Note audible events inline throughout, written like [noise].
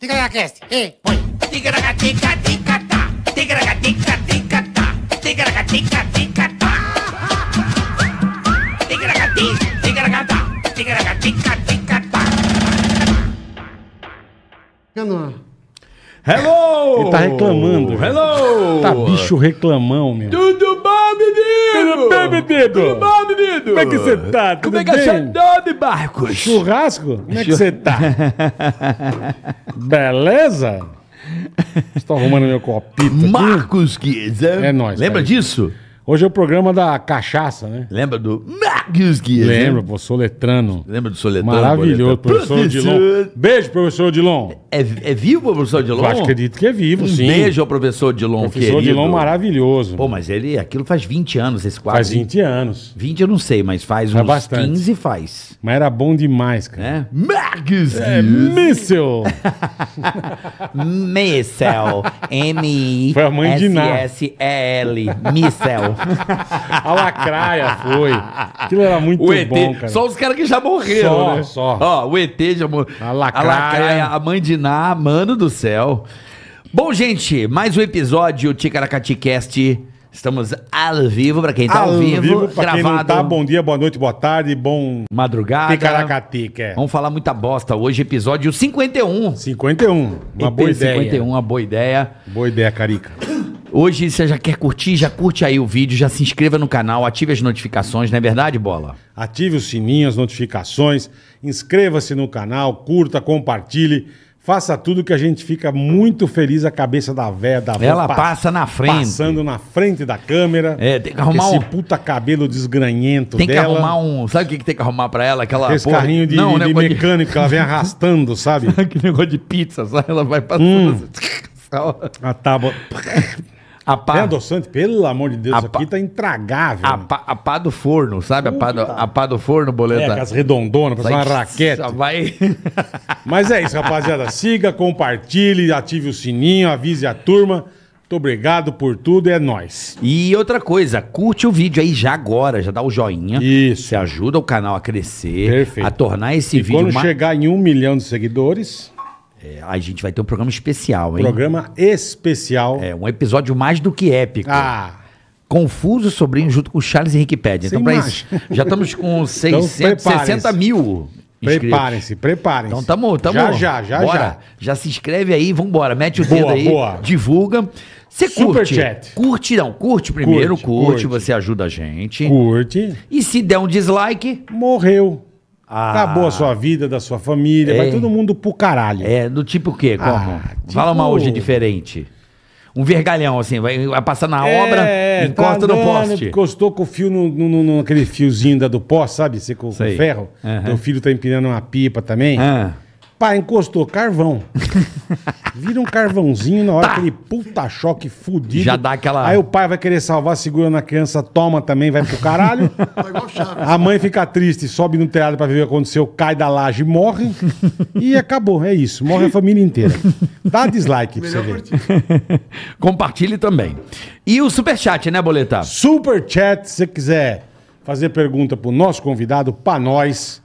Ticaracast, e põe. Ticaracatica, ticatá. Ticaracatica, ticatá. Ticaracatica, ticatá. Ticaracati, ticaracatá. Ticaracatica, ticatá. Canoa. Hello! Ele tá reclamando. Hello! Tá bicho reclamão, meu. Tudo bom, bebê? amigo? Tudo bem, menino? Tudo bom, menino? Como é que você tá? Tudo Como é que é? bem? é tá Barcos? Churrasco? Como é que você tá? [laughs] Beleza? Estou arrumando meu copito aqui. Marcos Guiza. É nóis. Lembra cara. disso? Hoje é o programa da cachaça, né? Lembra do Magus Guia? Né? Lembra, pô, Soletrano. Lembra do Soletrano? Maravilhoso, é professor, professor Dilon. Beijo, professor Dilon. É, é vivo professor Dilon? Eu acho, acredito que é vivo, um sim. Beijo ao professor Dilon, professor querido. Professor Dilon maravilhoso. Pô, mas ele, aquilo faz 20 anos esse quadro. Faz 20 anos. 20 eu não sei, mas faz, é uns bastante. 15 faz. Mas era bom demais, cara. Né? É? Marcos É, míssel. míssel. M-I-S-S-E-L. Míssel. [laughs] a lacraia foi. Aquilo era muito o ET, bom, cara. Só os caras que já morreram, só, né? Só, Ó, o ET já morreu. A lacraia. A lacraia, a mãe de Ná, mano do céu. Bom, gente, mais um episódio Ticaracati Cast. Estamos ao vivo, para quem tá ao, ao vivo, vivo pra gravado. Quem não tá, bom dia, boa noite, boa tarde, bom... Madrugada. Ticaracatica. É. Vamos falar muita bosta hoje, episódio 51. 51, uma boa ideia. 51, uma boa ideia. Boa ideia, Carica. Hoje você já quer curtir, já curte aí o vídeo, já se inscreva no canal, ative as notificações, não é verdade, Bola? Ative o sininho, as notificações, inscreva-se no canal, curta, compartilhe, faça tudo que a gente fica muito feliz a cabeça da véia, da véia. Ela passa, na frente. Passando na frente da câmera. É, tem que arrumar esse um... puta cabelo desgranhento dela. Tem que arrumar um... Sabe o que, tem que arrumar pra ela? Aquela esse porra... carrinho de, não, de, de mecânico de... ela vem arrastando, sabe? [laughs] que negócio de pizza, só ela vai passando... Hum. Assim, [laughs] a tábua... A pá, é adoçante, pelo amor de Deus, aqui tá intragável. A pá, a pá do forno, sabe? a, pá do, a pá do forno, boleta. É, as redondonas, uma raquete. Vai... [laughs] Mas é isso, rapaziada. Siga, compartilhe, ative o sininho, avise a turma. Muito obrigado por tudo, é nós. E outra coisa, curte o vídeo aí já agora, já dá o joinha. Isso. Você ajuda o canal a crescer, Perfeito. a tornar esse e vídeo. Quando ma... chegar em um milhão de seguidores. É, a gente vai ter um programa especial, hein? Programa especial. É, um episódio mais do que épico. Ah! Confuso Sobrinho junto com Charles Henrique Pede. Então, para isso, já estamos com 660 [laughs] então, mil. Preparem-se, preparem-se. Então, tamo, tamo. Já, já, já, bora. já. Já se inscreve aí, vambora. Mete o boa, dedo aí, boa. divulga. Você curte. Chat. Curte, não. Curte primeiro, curte, curte, curte. Você ajuda a gente. Curte. E se der um dislike. Morreu. Ah. Acabou a sua vida, da sua família, é. vai todo mundo pro caralho. É, do tipo o quê? Como? Ah, tipo... Fala uma hoje diferente. Um vergalhão, assim, vai, vai passar na é, obra tá encosta tá no poste. Encostou com o fio no, no, no, naquele fiozinho da, do poste, sabe? Você com, com ferro. Uhum. Teu filho tá empinando uma pipa também. Ah. Uhum. Pá, encostou, carvão. [laughs] Vira um carvãozinho na hora, tá. que aquele puta choque fudido. Já dá aquela. Aí o pai vai querer salvar, segura na criança, toma também, vai pro caralho. [laughs] Tá a mãe fica triste, sobe no telhado pra ver o que aconteceu, cai da laje, morre. e acabou, é isso. Morre a família inteira. Dá dislike pra você ver. [laughs] Compartilhe também. E o superchat, né, Boleta? Superchat, se você quiser fazer pergunta pro nosso convidado, pra nós.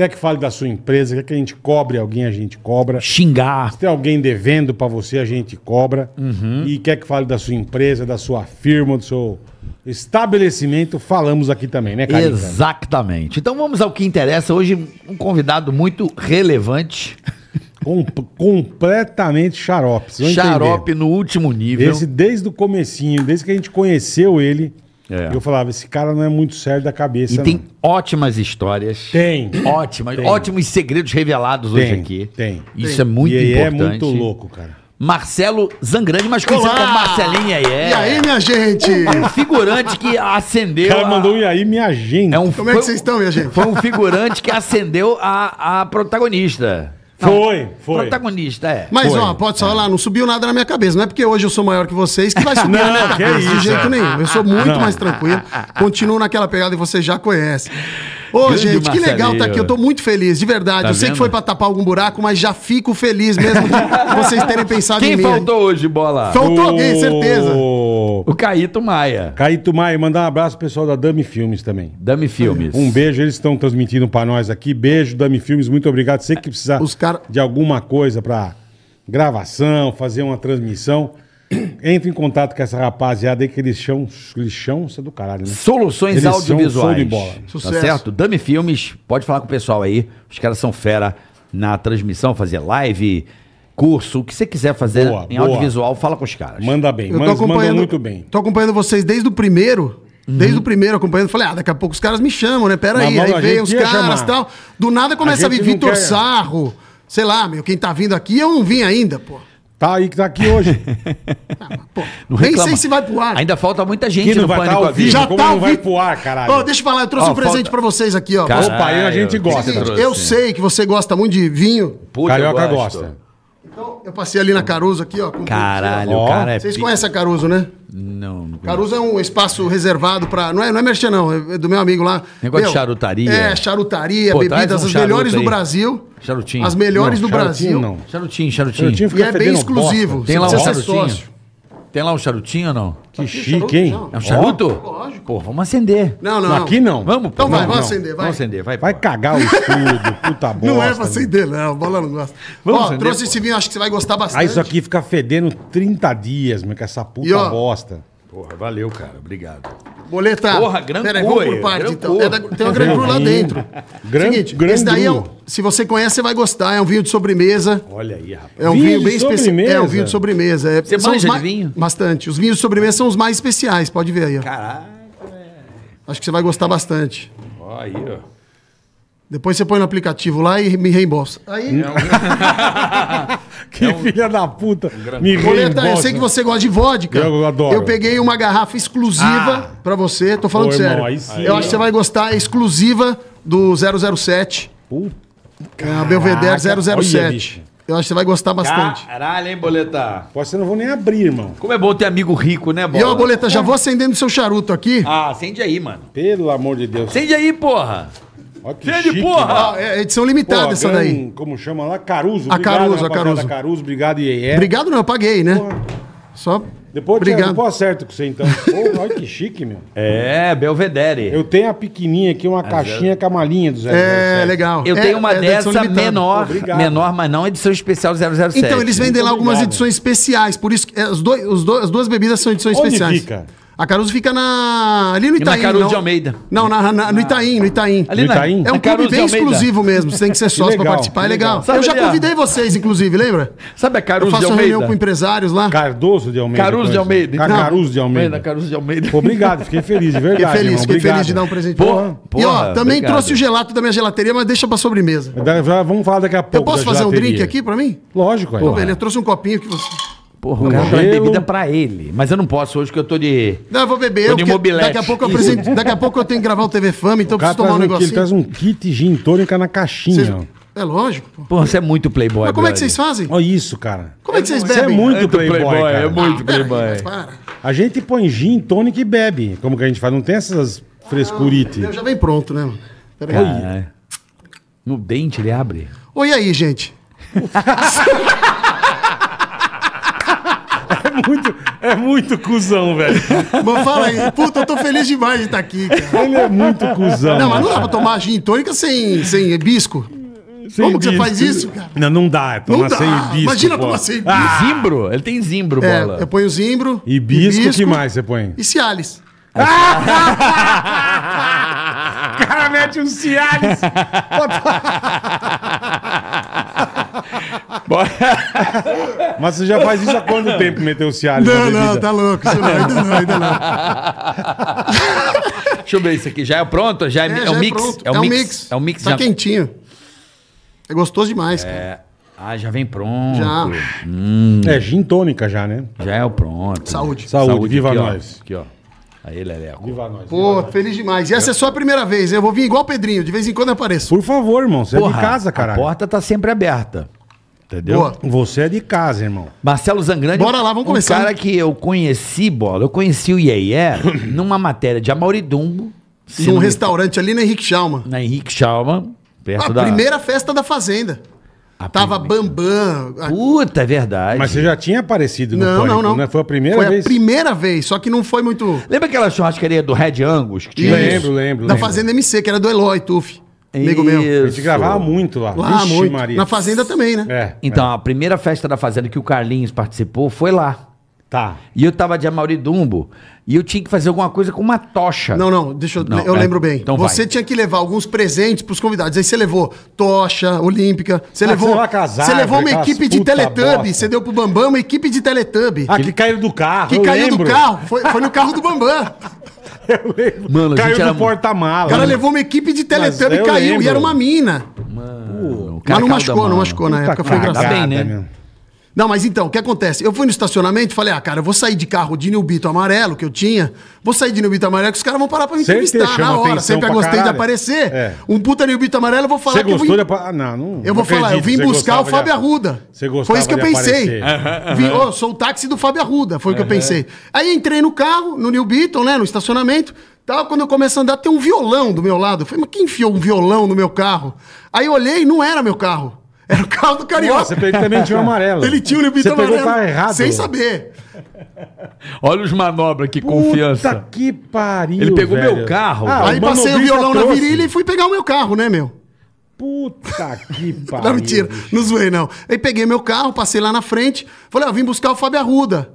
Quer que fale da sua empresa? Quer que a gente cobre alguém? A gente cobra. Xingar. Se tem alguém devendo para você, a gente cobra. Uhum. E quer que fale da sua empresa, da sua firma, do seu estabelecimento, falamos aqui também, né, Carica? Exatamente. Então vamos ao que interessa. Hoje, um convidado muito relevante. Com, completamente xarope. Xarope entender. no último nível. Esse desde o comecinho, desde que a gente conheceu ele é. Eu falava, esse cara não é muito sério da cabeça. E não. tem ótimas histórias. Tem. Ótimas, tem. ótimos segredos revelados tem, hoje aqui. Tem. Isso tem. é muito e importante. É muito louco, cara. Marcelo Zangrande, mas conhecido como Marcelinha Iaié. E aí, minha gente? Um, um figurante que acendeu. O cara a... mandou e aí, minha gente. É um, como é que vocês estão, minha gente? Foi um figurante que acendeu a, a protagonista foi, foi. Protagonista, é. Mas, foi, ó, pode só é. não subiu nada na minha cabeça. Não é porque hoje eu sou maior que vocês que vai subir [laughs] não, na minha cabeça é de jeito nenhum. Eu sou muito não. mais tranquilo. Continuo naquela pegada e você já conhece. Ô, Grande gente, Marcelinho. que legal estar tá aqui. Eu tô muito feliz, de verdade. Tá eu sei que foi pra tapar algum buraco, mas já fico feliz mesmo de [laughs] vocês terem pensado Quem em mim. Quem faltou hoje, bola? Faltou o... alguém, certeza. O Caíto Maia. Caíto Maia, mandar um abraço pro pessoal da Dami Filmes também. Dami Filmes. Um beijo, eles estão transmitindo pra nós aqui. Beijo, Dami Filmes, muito obrigado. Sei que precisar cara... de alguma coisa pra gravação, fazer uma transmissão. [clears throat] Entra em contato com essa rapaziada aí que eles são eles são isso é do caralho, né? Soluções eles audiovisuais. São de bola. Sucesso. Tá certo? Dami Filmes, pode falar com o pessoal aí. Os caras são fera na transmissão, fazer live, curso, o que você quiser fazer boa, em boa. audiovisual, fala com os caras. Manda bem, manda, acompanhando muito bem. Tô acompanhando vocês desde o primeiro, Desde o primeiro acompanhando, falei, ah, daqui a pouco os caras me chamam, né? Pera aí, aí veio os caras e tal. Do nada começa a, a vir Vitor quer... Sarro. Sei lá, meu, quem tá vindo aqui, eu não vim ainda, pô. Tá aí que tá aqui hoje. [laughs] Ah, não nem sei se vai pro ar. Ainda falta muita gente não no vai Pânico tá ao vivo. Já tá não vi... vai pro ar, caralho? deixa eu falar, eu trouxe um falta... presente pra vocês aqui, ó. Caralho, Opa, aí a gente gosta. Né? eu sei que você gosta muito de vinho. Puta, Carioca gosta. Então, eu passei ali na Caruso aqui, ó. Caralho, o cara é Vocês conhecem a Caruso, né? Não, não Caruso é um espaço reservado para. Não é, não é merchan, não. É, é do meu amigo lá. Negócio meu, de charutaria. É, charutaria, Pô, bebidas, um as melhores aí. do Brasil. Charutinho. As melhores não, do charutinho, Brasil. Não. Charutinho, charutinho. charutinho e é bem exclusivo. Bosta. Tem lá um charutinho. Sócio. Tem lá um charutinho ou não? Que chique, hein? É um charuto? Lógico. Pô, vamos acender. Não, não. Aqui não. Vamos, pô. Então vai, vamos, acender, vai. Vamos acender, vai. Vai pô. cagar o estudo, puta bosta. [laughs] Não é pra acender, não. Bola não gosta. Vamos ó, acender, trouxe pô. esse vinho, acho que você vai gostar bastante. Ah, isso aqui fica fedendo 30 dias, meu, com essa puta e, ó, bosta. Porra, valeu, cara. Obrigado. Boleta. Porra, grande Pera, Por parte, então. É da, tem uma grande Cru lá dentro. [laughs] Grande. Seguinte, Gran esse daí é um, se você conhece, você vai gostar. É um vinho de sobremesa. Olha aí, rapaz. É um vinho, vinho bem especial. É um vinho de sobremesa. É, você manja de vinho? Bastante. Os vinhos de sobremesa são os mais especiais, pode ver aí. Ó. Caraca, velho. Acho que você vai gostar bastante. Ó, aí, ó. Depois você põe no aplicativo lá e me reembolsa. Aí. É um... [laughs] que é um... filha da puta. Um me Boleta, eu sei que você gosta de vodka. Eu adoro. Eu peguei uma garrafa exclusiva ah. para você. Tô falando Pô, sério. Irmão, sim, eu acho que você vai gostar. É exclusiva do 007. Puta. A Belvedere 007. Olha, eu acho que você vai gostar bastante. Caralho, hein, Boleta? Pode você não vou nem abrir, irmão. Como é bom ter amigo rico, né, boleta? E ó, Boleta, já vou acendendo seu charuto aqui. Ah, acende aí, mano. Pelo amor de Deus. Acende aí, porra. Olha que chique, porra! É, é edição limitada essa daí. Como chama lá? Caruso. A obrigado, Caruso, a Caruso. Caruso, obrigado, Obrigado não, eu paguei, né? Porra. Só... Depois obrigado. eu depois acerto com você, então. Pô, olha que chique, meu. É, Belvedere. Eu tenho a pequenininha aqui, uma caixinha é... com a malinha do 007. É, legal. Eu é, tenho uma é, dessa menor, obrigado. menor, mas não edição especial 007. Então, eles vendem Muito lá algumas edições especiais, por isso que é, os dois, os dois, as duas bebidas são edições Onde especiais. Fica? A Caruso fica na. Ali no Itaim. E na Caruso não. de Almeida. Não, na, na, no ah. Itaim, no Itaim. Ali no Itaim. É um é clube bem exclusivo mesmo. Você tem que ser [laughs] sócio para participar, é legal. legal. Eu já convidei vocês, inclusive, lembra? Sabe a Caruso de Almeida? Eu faço reunião com empresários lá. Cardoso de Almeida. Caruso de Almeida. Ah, Caruso de Almeida. Caruso de Almeida. Obrigado, fiquei feliz, de verdade. Fiquei feliz, irmão. fiquei obrigado. feliz de dar um presente. Porra, e ó, também obrigado. trouxe o gelato da minha gelateria, mas deixa pra sobremesa. Já vamos falar daqui a pouco. Eu posso fazer gelateria. um drink aqui pra mim? Lógico, é. Pô, eu trouxe um copinho que você. Porra, o cara traz bebida pra ele. Mas eu não posso hoje que eu tô de. Não, eu vou beber. Tô de mobilete. Daqui a, pouco eu apresento. daqui a pouco eu tenho que gravar o TV Fama, então o preciso tomar um, um negocinho. Ele traz um kit gin tônica na caixinha. Cês... É lógico, pô. você é muito playboy, Mas como é que vocês fazem? Olha isso, cara. Como é que vocês bebem? Você é muito playboy, playboy É muito ah, playboy. Ah, para. A gente põe gin, tônica e bebe. Como que a gente faz? Não tem essas frescurite. Ah, já vem pronto, né? Peraí. Cara, no dente ele abre. Oi, aí, gente. [laughs] é muito, é muito cuzão, velho. Mas fala aí, puta, eu tô feliz demais de estar aqui, cara. Ele é muito cuzão. Não, mas não dá pra tomar gin tônica sem, sem hibisco. Sem Como que você faz isso, cara? Não, não dá. É tomar não sem dá. hibisco. Imagina tomar sem ah. hibisco. Ah, zimbro? Ele tem zimbro, é, bola. Eu ponho zimbro. Hibisco, hibisco, que mais você põe? E Cialis. Ah! [laughs] cara mete um Cialis. [laughs] Mas você já faz isso há quanto tempo, meteu o Cialis? Não, não, tá louco. Isso não, ainda não, ainda não. Deixa eu ver isso aqui. Já é pronto? Já é, é, é já é, um, mix. Pronto. é um é mix? É um mix. É um mix. Tá já... quentinho. É gostoso demais, é. cara. Ah, já vem pronto. Já. Hum. É gin tônica já, né? Já é o pronto. Saúde. Né? Saúde, Saúde, viva aqui, nós. Ó. Aqui, ó. Aí, Leleco. Viva nós. Pô, viva feliz nós. demais. E essa é só a primeira vez. Eu vou vir igual o Pedrinho. De vez em quando eu apareço. Por favor, irmão. Você Porra, é de casa, cara. A porta tá sempre aberta. Entendeu? Boa. Você é de casa, irmão. Marcelo Zangrande. Bora lá, vamos começar. O cara que eu conheci, bola, eu conheci o Yeye [clears throat] numa matéria de Amauridumbo. Num restaurante ali na Henrique Chalma. Na Henrique Chalma, perto a da. primeira festa da Fazenda. A Tava Bambam. A... Puta, é verdade. Mas você já tinha aparecido no não, Pânico, não, não. Né? Foi a primeira foi vez? Foi a primeira vez, só que não foi muito... Lembra aquela churrascaria do Red Angus? Que tinha lembro, lembro, lembro. Da Fazenda MC, que era do Eloy Tuf. Amigo meu. A gente gravava muito lá. Lá Vixe, muito. Maria. Na Fazenda também, né? É. Então, a primeira festa da Fazenda que o Carlinhos participou foi lá. Tá. E eu tava de Amauridumbo e eu tinha que fazer alguma coisa com uma tocha. Não, não, deixa eu. Não, eu é, lembro bem. Então você vai. tinha que levar alguns presentes pros convidados. Aí você levou tocha olímpica, você ah, levou. Você, casar, você levou uma equipe de Teletubb, você deu pro Bambam uma equipe de Teletubb. Ah, que, caiu do carro. Que caiu lembro. do carro. Foi, foi no carro do Bambam. [laughs] Eu lembro. Mano, caiu no era... porta-mala. O cara mano. levou uma equipe de Teletubb e caiu. Lembro. E era uma mina. Mano, Mas não machucou, não machucou. Na época foi engraçado. Tá bem, né? Mesmo. Não, mas então, o que acontece? Eu fui no estacionamento e falei, ah, cara, eu vou sair de carro de Nilbito amarelo que eu tinha, vou sair de Nilbito amarelo que os caras vão parar pra me Sempre entrevistar na hora. Sempre eu gostei caralho. de aparecer. É. Um puta Nilbito amarelo, eu vou falar Você que gostou eu vou... de... Ah, não, não, Eu vou falar, eu vim buscar o Fábio de... Arruda. Você gostou? Foi isso que eu pensei. Vim, oh, sou o táxi do Fábio Arruda, foi o que eu pensei. Aí entrei no carro, no Nilbito, né, no estacionamento, tal, quando eu comecei a andar, tem um violão do meu lado. Eu falei, mas quem enfiou um violão no meu carro? Aí eu olhei, não era meu carro. Era o carro do Carioca. Você pegou, também tinha o amarelo. Ele tinha o limite você amarelo. Pegou o carro errado. Sem saber. Olha os manobras, que Puta confiança. Puta que pariu. Ele pegou velho. meu carro. Ah, aí passei o violão trouxe. na virilha e fui pegar o meu carro, né, meu? Puta que [laughs] pariu. não, mentira. Não zoei, não. Aí peguei meu carro, passei lá na frente. Falei, ó, ah, vim buscar o Fábio Arruda.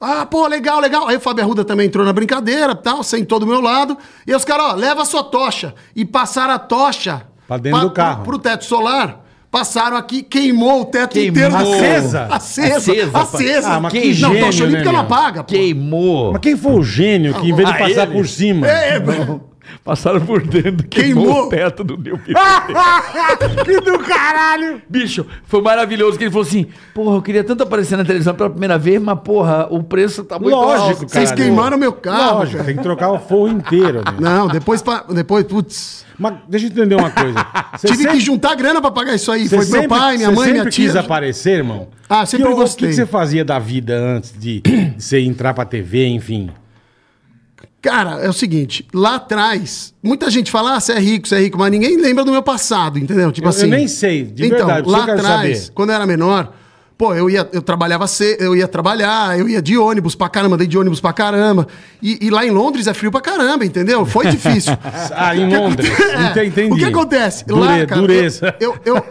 Ah, pô, legal, legal. Aí o Fábio Arruda também entrou na brincadeira, tal, sentou do meu lado. E os caras, ó, leva a sua tocha. E passaram a tocha... Pra dentro pra, do carro. Pro, pro teto solar passaram aqui, queimou o teto queimou. inteiro. Acesa? Acesa. Acesa. Acesa. Ah, mas que gênio, Não, tô achando né, ela apaga. Pô. Queimou. Mas quem foi o gênio que, ah, em vez de ah, passar por cima... É, é, Passaram por dentro, queimou, queimou o teto do meu [laughs] Que do caralho! Bicho, foi maravilhoso que ele falou assim: porra, eu queria tanto aparecer na televisão pela primeira vez, mas porra, o preço tá muito Lógico, alto. Vocês queimaram meu carro. Lógico, tem que trocar o forro inteiro. Né? Não, depois, depois putz. Mas deixa eu entender uma coisa. Você Tive sempre... que juntar grana pra pagar isso aí. Você foi sempre, meu pai, minha mãe, minha tia. Você quis aparecer, irmão? Ah, sempre que, gostei. O que você fazia da vida antes de, de você entrar pra TV, enfim? Cara, é o seguinte, lá atrás, muita gente fala, ah, você é rico, você é rico, mas ninguém lembra do meu passado, entendeu? Tipo eu, assim. Eu nem sei, de então, verdade. Lá atrás, quando eu era menor, pô, eu ia, eu trabalhava eu ia trabalhar, eu ia de ônibus pra caramba, dei de ônibus pra caramba. E, e lá em Londres é frio pra caramba, entendeu? Foi difícil. [laughs] ah, em Londres. [laughs] É, Entendi. O que acontece? Dure, lá, cara, dureza. Eu, eu, eu,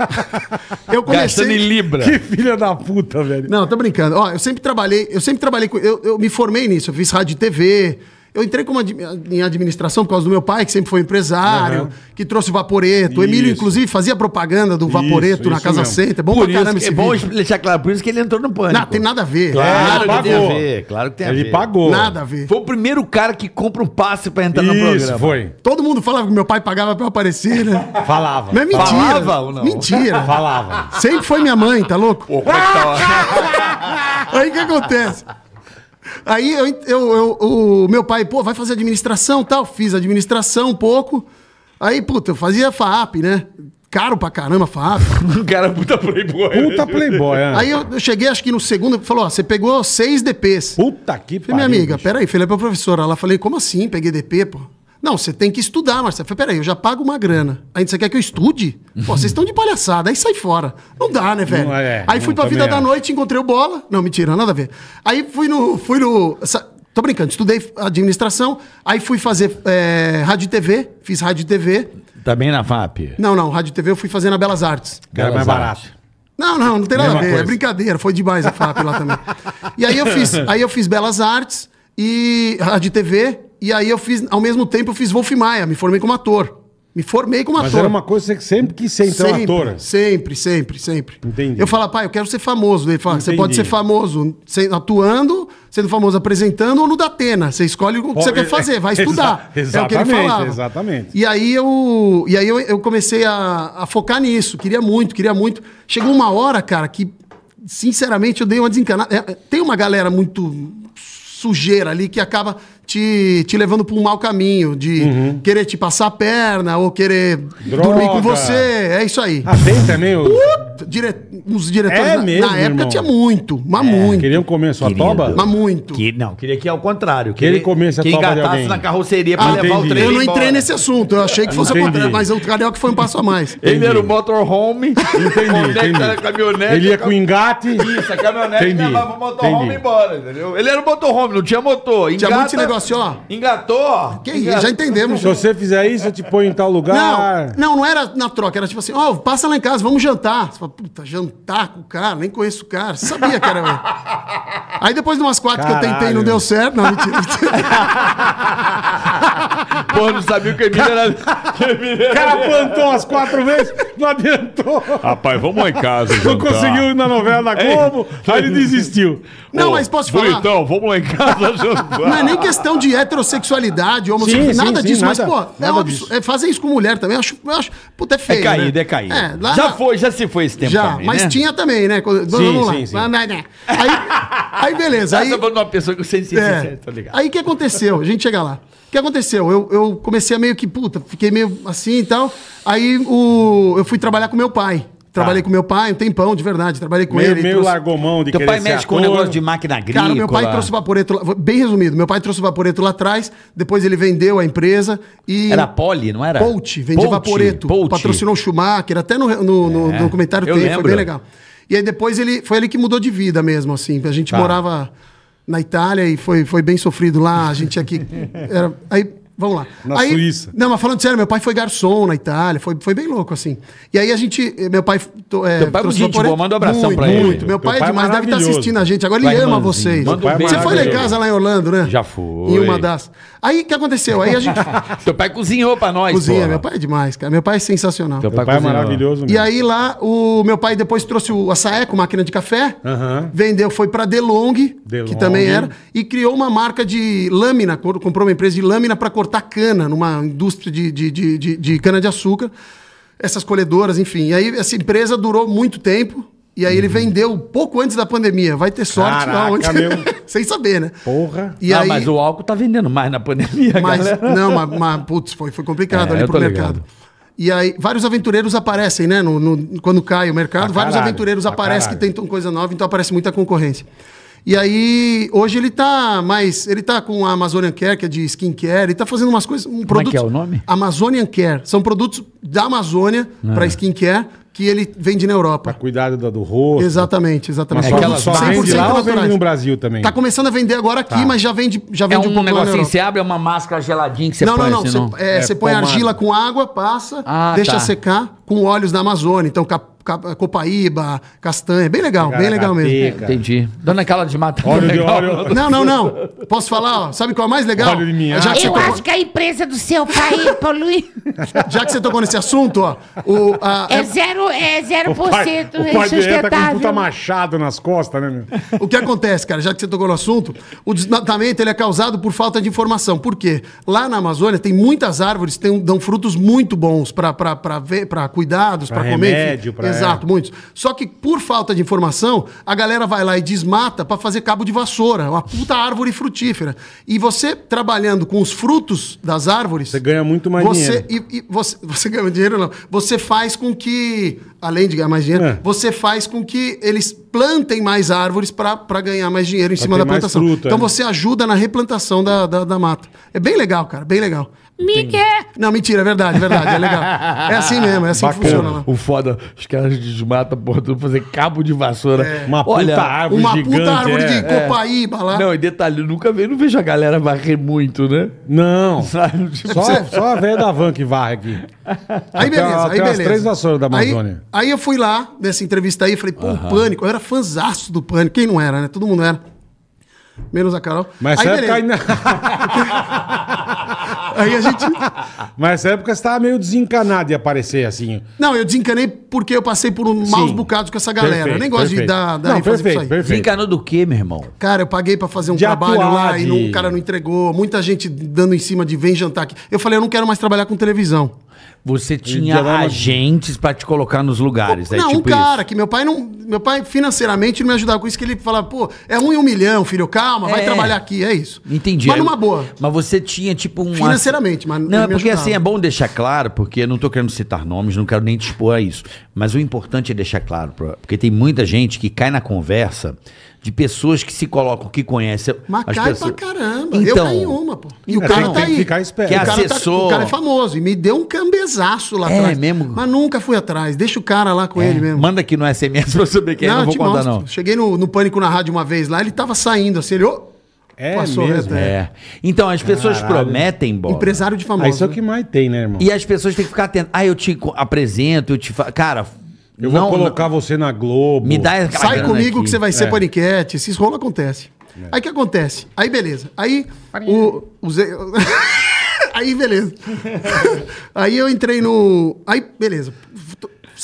eu [laughs] comecei... Gastando em Libra. Que filha da puta, velho. Não, tô brincando. Ó, eu sempre trabalhei, eu sempre trabalhei com... Eu, eu me formei nisso, eu fiz rádio e TV... Eu entrei como ad, em administração por causa do meu pai, que sempre foi empresário, uhum. que trouxe o Vaporeto. Isso. O Emílio, inclusive, fazia propaganda do Vaporeto isso, na isso Casa mesmo. Center. Bom por pra caramba é esse É bom deixar claro, por isso que ele entrou no pânico. Não, tem nada a ver. Claro, nada pagou. Tem a ver. Claro que tem a ele ver. Ele pagou. Nada a ver. Foi o primeiro cara que compra um passe pra entrar no programa. Isso, foi. Todo mundo falava que meu pai pagava pra eu aparecer, né? Falava. Não é mentira. Falava ou não? Mentira. Falava. Sempre foi minha mãe, tá louco? Pô, como é que tá? [laughs] Aí o que acontece? Aí eu, eu, eu, o meu pai, pô, vai fazer administração tal. Fiz administração um pouco. Aí, puta, eu fazia FAP, né? Caro pra caramba, FAP. [laughs] o cara é puta playboy. Né? Puta playboy, é. Aí eu, eu cheguei, acho que no segundo, falou, ó, você pegou seis DPs. Puta que pariu. Falei, minha amiga, peraí, falei pra professora lá, falei, como assim peguei DP, pô? Não, você tem que estudar, Marcelo. Eu falei, peraí, eu já pago uma grana. Aí você quer que eu estude? Pô, vocês estão de palhaçada. Aí sai fora. Não dá, né, velho? É, aí fui pra vida é. da noite, encontrei o bola. Não, mentira, nada a ver. Aí fui no. Fui no tô brincando, estudei administração, aí fui fazer é, rádio e TV, fiz rádio e TV. Também na FAP? Não, não, rádio e TV eu fui fazer na Belas Artes. Que era mais barato. Não, não, não tem nada a ver, é coisa. é brincadeira, foi demais a FAP lá também. E aí eu fiz, aí eu fiz Belas Artes e rádio e TV, e aí eu fiz, ao mesmo tempo, eu fiz Wolf Maia, me formei como ator. Me formei como Mas ator. Mas era uma coisa que você sempre quis ser, então, sempre, ator. Sempre, sempre, sempre. Entendi. Eu falo, pai, eu quero ser famoso. Ele fala, você pode ser famoso atuando, sendo famoso apresentando ou no Datena. Você escolhe o que você quer é, fazer, vai [laughs] estudar. Exa é o que ele falava. Exatamente. E aí eu, e aí eu, eu comecei a, a focar nisso. Queria muito, queria muito. Chegou uma hora, cara, que sinceramente eu dei uma desencanada. É, é tem uma galera muito sujeira ali que acaba te, te levando para um mau caminho, de uhum. querer te passar a perna ou querer Droga. dormir com você. É isso aí. Ah, tem também o. Uh! dire... os diretores é na, mesmo, na época irmão. tinha muito, mas é, muito. Queriam comer sua Querido. toba? Mas muito. Que, não, queria que é o contrário. Que, ele comesse a que toba de alguém. na carroceria pra ah, levar entendi. o trem Eu não embora. entrei nesse assunto, eu achei que fosse o contrário, mas o Carioca foi um passo a mais. Entendi. Ele era o motorhome, entendi, é entendi. Ele ia com engate. Isso, a caminhonete entendi. levava o motorhome entendi. embora, entendeu? Ele era o motorhome, não tinha motor. Engata, tinha muito negócio, ó. Engatou. Que isso, já entendemos. Se você fizer isso, eu te ponho em tal lugar. não, não era na troca, era tipo assim, ó, passa lá em casa, vamos jantar. Falei, puta, jantar com o cara, nem conheço o cara. Sabia que era eu. Aí depois de umas quatro Caralho. que eu tentei não deu certo. Não, mentira. Pô, não sabia o que Emílio era. O cara plantou umas quatro vezes, não adiantou. Rapaz, vamos lá em casa. Jantar. Não conseguiu ir na novela da é. Globo, Ei, aí ele desistiu. Não, Ô, mas posso falar. Então, vamos lá em casa jantar. Não é nem questão de heterossexualidade, homossexualidade, nada sim, disso, sim, mas, nada, pô, é nada é, é fazer isso com mulher também, eu acho, eu acho. Puta, é feio. É caído, né? é caído. É, lá, já foi, já se foi tempo já, também, mas né? tinha também, né? Quando, sim, vamos lá. Sim, sim. Né? Aí, aí beleza. Tá aí, uma pessoa que é, [laughs] tá ligado. Aí o que aconteceu? A gente chega lá. O que aconteceu? Eu, eu comecei a meio que, puta, fiquei meio assim e tal. Aí o, eu fui trabalhar com meu pai. Trabalhei tá. com meu pai um tempão, de verdade. Trabalhei com meio, ele. Meio trouxe... largou mão de Teu pai mexe ator. com um negócio de máquina agrícola. Cara, meu pai trouxe o Vaporeto... Lá... Bem resumido, meu pai trouxe o Vaporeto lá atrás, depois ele vendeu a empresa e... Era Poli, não era? Polt, vendia Vaporeto. Pouch. Patrocinou o Schumacher, até no, no, é. no documentário tem, lembro. foi bem legal. E aí depois ele foi ele que mudou de vida mesmo, assim. A gente tá. morava na Itália e foi, foi bem sofrido lá. A gente aqui. Era, aí Vamos lá. Na aí, Suíça. Não, mas falando sério, meu pai foi garçom na Itália, foi, foi bem louco, assim. E aí a gente. Eh, meu pai. é, meu eh, pai é gente, boa, manda um abração muito, pra muito. ele. Muito, meu pai, meu é pai é demais, deve estar tá assistindo a gente. Agora ele pai é ama vocês. Um é Você foi lá em casa lá em Orlando, né? Já foi. e uma das. Aí o que aconteceu? Aí a gente. Seu [laughs] pai cozinhou pra nós, Cozinha, porra. meu pai é demais, cara. Meu pai é sensacional. Meu pai, pai é maravilhoso. Mesmo. E aí lá, o meu pai depois trouxe o açaé com máquina de café, uh -huh. vendeu, foi pra Delong, Delong, que também era, e criou uma marca de lâmina, comprou uma empresa de lâmina pra cortar cortar cana numa indústria de, de, de, de, de cana-de-açúcar, essas colhedoras, enfim. E aí essa empresa durou muito tempo, e aí uhum. ele vendeu pouco antes da pandemia. Vai ter sorte Caraca, não, onde... [laughs] sem saber, né? Porra. E ah, aí... mas o álcool tá vendendo mais na pandemia, mas, galera. [laughs] Não, mas, mas putz, foi, foi complicado é, ali pro mercado. Ligado. E aí, vários aventureiros aparecem, né? No, no quando cai o mercado, vários aventureiros aparecem caralho. que tentam coisa nova, então aparece muita concorrência. E aí, hoje ele tá mais. Ele tá com a Amazonian Care, que é de skincare, ele tá fazendo umas coisas. Um produto, Como é que é o nome? Amazonian Care. São produtos da Amazônia ah. para skincare que ele vende na Europa. Para cuidar do, do, rosto. Exatamente, exatamente. É aquelas só vende lá ou vende no Brasil também? Tá começando a vender agora aqui, tá. mas já vende, já vende é um, um pouco negocinho, você abre uma máscara geladinha que você não, põe. Não, assim, não, não. Você, é, é, põe pomada. argila com água, passa, ah, deixa tá. secar com óleos da Amazônia. Então, cap Copaíba, Castanha. Bem legal, bem legal mesmo. É, entendi. Dona Carla de Mata. Óleo de óleo. Não, não, não. Posso falar? Ó, sabe qual é o mais legal? Óleo de minha. Já que Eu acho que a empresa do seu pai [laughs] polui. Já que você tocou nesse assunto, ó. O, a, é, é- zero, é zero o por cento o pai sustentável. Tá com puta machado nas costas, né? Meu? O que acontece, cara? Já que você tocou no assunto, o desmatamento ele é causado por falta de informação. Por quê? Lá na Amazônia tem muitas árvores que dão frutos muito bons para cuidados, para comer. Remédio, para Exato, é. muitos. Só que por falta de informação, a galera vai lá e desmata para fazer cabo de vassoura, uma puta árvore frutífera. E você trabalhando com os frutos das árvores. Você ganha muito mais você, dinheiro. E, e você, [laughs] você ganha dinheiro, não. Você faz com que, além de ganhar mais dinheiro, é. você faz com que eles plantem mais árvores para ganhar mais dinheiro em pra cima da plantação. então é. você ajuda na replantação da, da, da mata. É bem legal, cara, bem legal. Miguel! Não, mentira, é verdade, é verdade, é legal. [laughs] É assim mesmo, é assim Bacana. que funciona lá. Né? O foda, os caras desmatam por tudo, fazer cabo de vassoura. É. Uma puta Olha, árvore uma gigante. Uma puta árvore é, de copaíba lá. Não, e detalhe, nunca vejo, não vejo a galera varrer muito, né? Não. [laughs] Sabe, tipo só, assim. só a velha da van que varre aqui. Aí beleza, até, aí beleza. três vassouras da Amazônia. Aí, aí, eu fui lá, nessa entrevista aí, falei, pô, uhum. Pânico, eu era fanzaço do Pânico. Quem não era, né? Todo mundo era. Menos a Carol. Mas aí, você beleza. Cai na... [laughs] Aí a gente. [laughs] Mas nessa época você tava meio desencanado de aparecer assim. Não, eu desencanei porque eu passei por um maus bocados com essa galera. Perfeito, eu nem gosto perfeito. de dar. dar não, perfeito, perfeito. Desencanou do quê, meu irmão? Cara, eu paguei pra fazer um De trabalho atuar, lá e não- o cara não entregou. Muita gente dando em cima de vem jantar aqui. Eu falei, eu não quero mais trabalhar com televisão. Você tinha agentes para te colocar nos lugares. é não, tipo um cara que meu pai não. Meu pai financeiramente não me ajudava com isso, que ele falava, pô, é um em um milhão, filho, calma, vai é. trabalhar aqui, é isso. Entendi. Mas numa boa. Mas você tinha tipo um. Financeiramente, mas Não, é porque assim, ajudava. assim é bom deixar claro, porque eu não tô querendo citar nomes, não quero nem te expor a isso. Mas o importante é deixar claro, porque tem muita gente que cai na conversa de pessoas que se colocam, que conhecem. Mas as cai pessoas. pra caramba. Então, eu caí então, uma, pô. E o é, tá cara tá aí. Que ficar o, cara assessor... o cara é famoso. E me deu um cambezaço lá é, atrás. É mesmo? Mas nunca fui atrás. Deixa o cara lá com é. ele mesmo. Manda aqui no SMS pra eu saber quem é. Não, não vou contar, mostro. não. Cheguei no, no Pânico na Rádio uma vez lá, ele tava saindo assim, ele... Oh, é mesmo. É. é. Então, as pessoas Caralho. prometem, bom, Empresário de famoso. Ah, isso é o né? que mais tem, né, irmão? E as pessoas têm que ficar atentas. Ah, eu te apresento, eu te falo. Cara, eu vou não, colocar você na Globo. Me dá Sai comigo aqui. que você vai ser é. paniquete. Esses rolos acontece. É. Aí que acontece? Aí beleza. Aí o, o Zé... [laughs] Aí beleza. [laughs] aí eu entrei no. Aí beleza.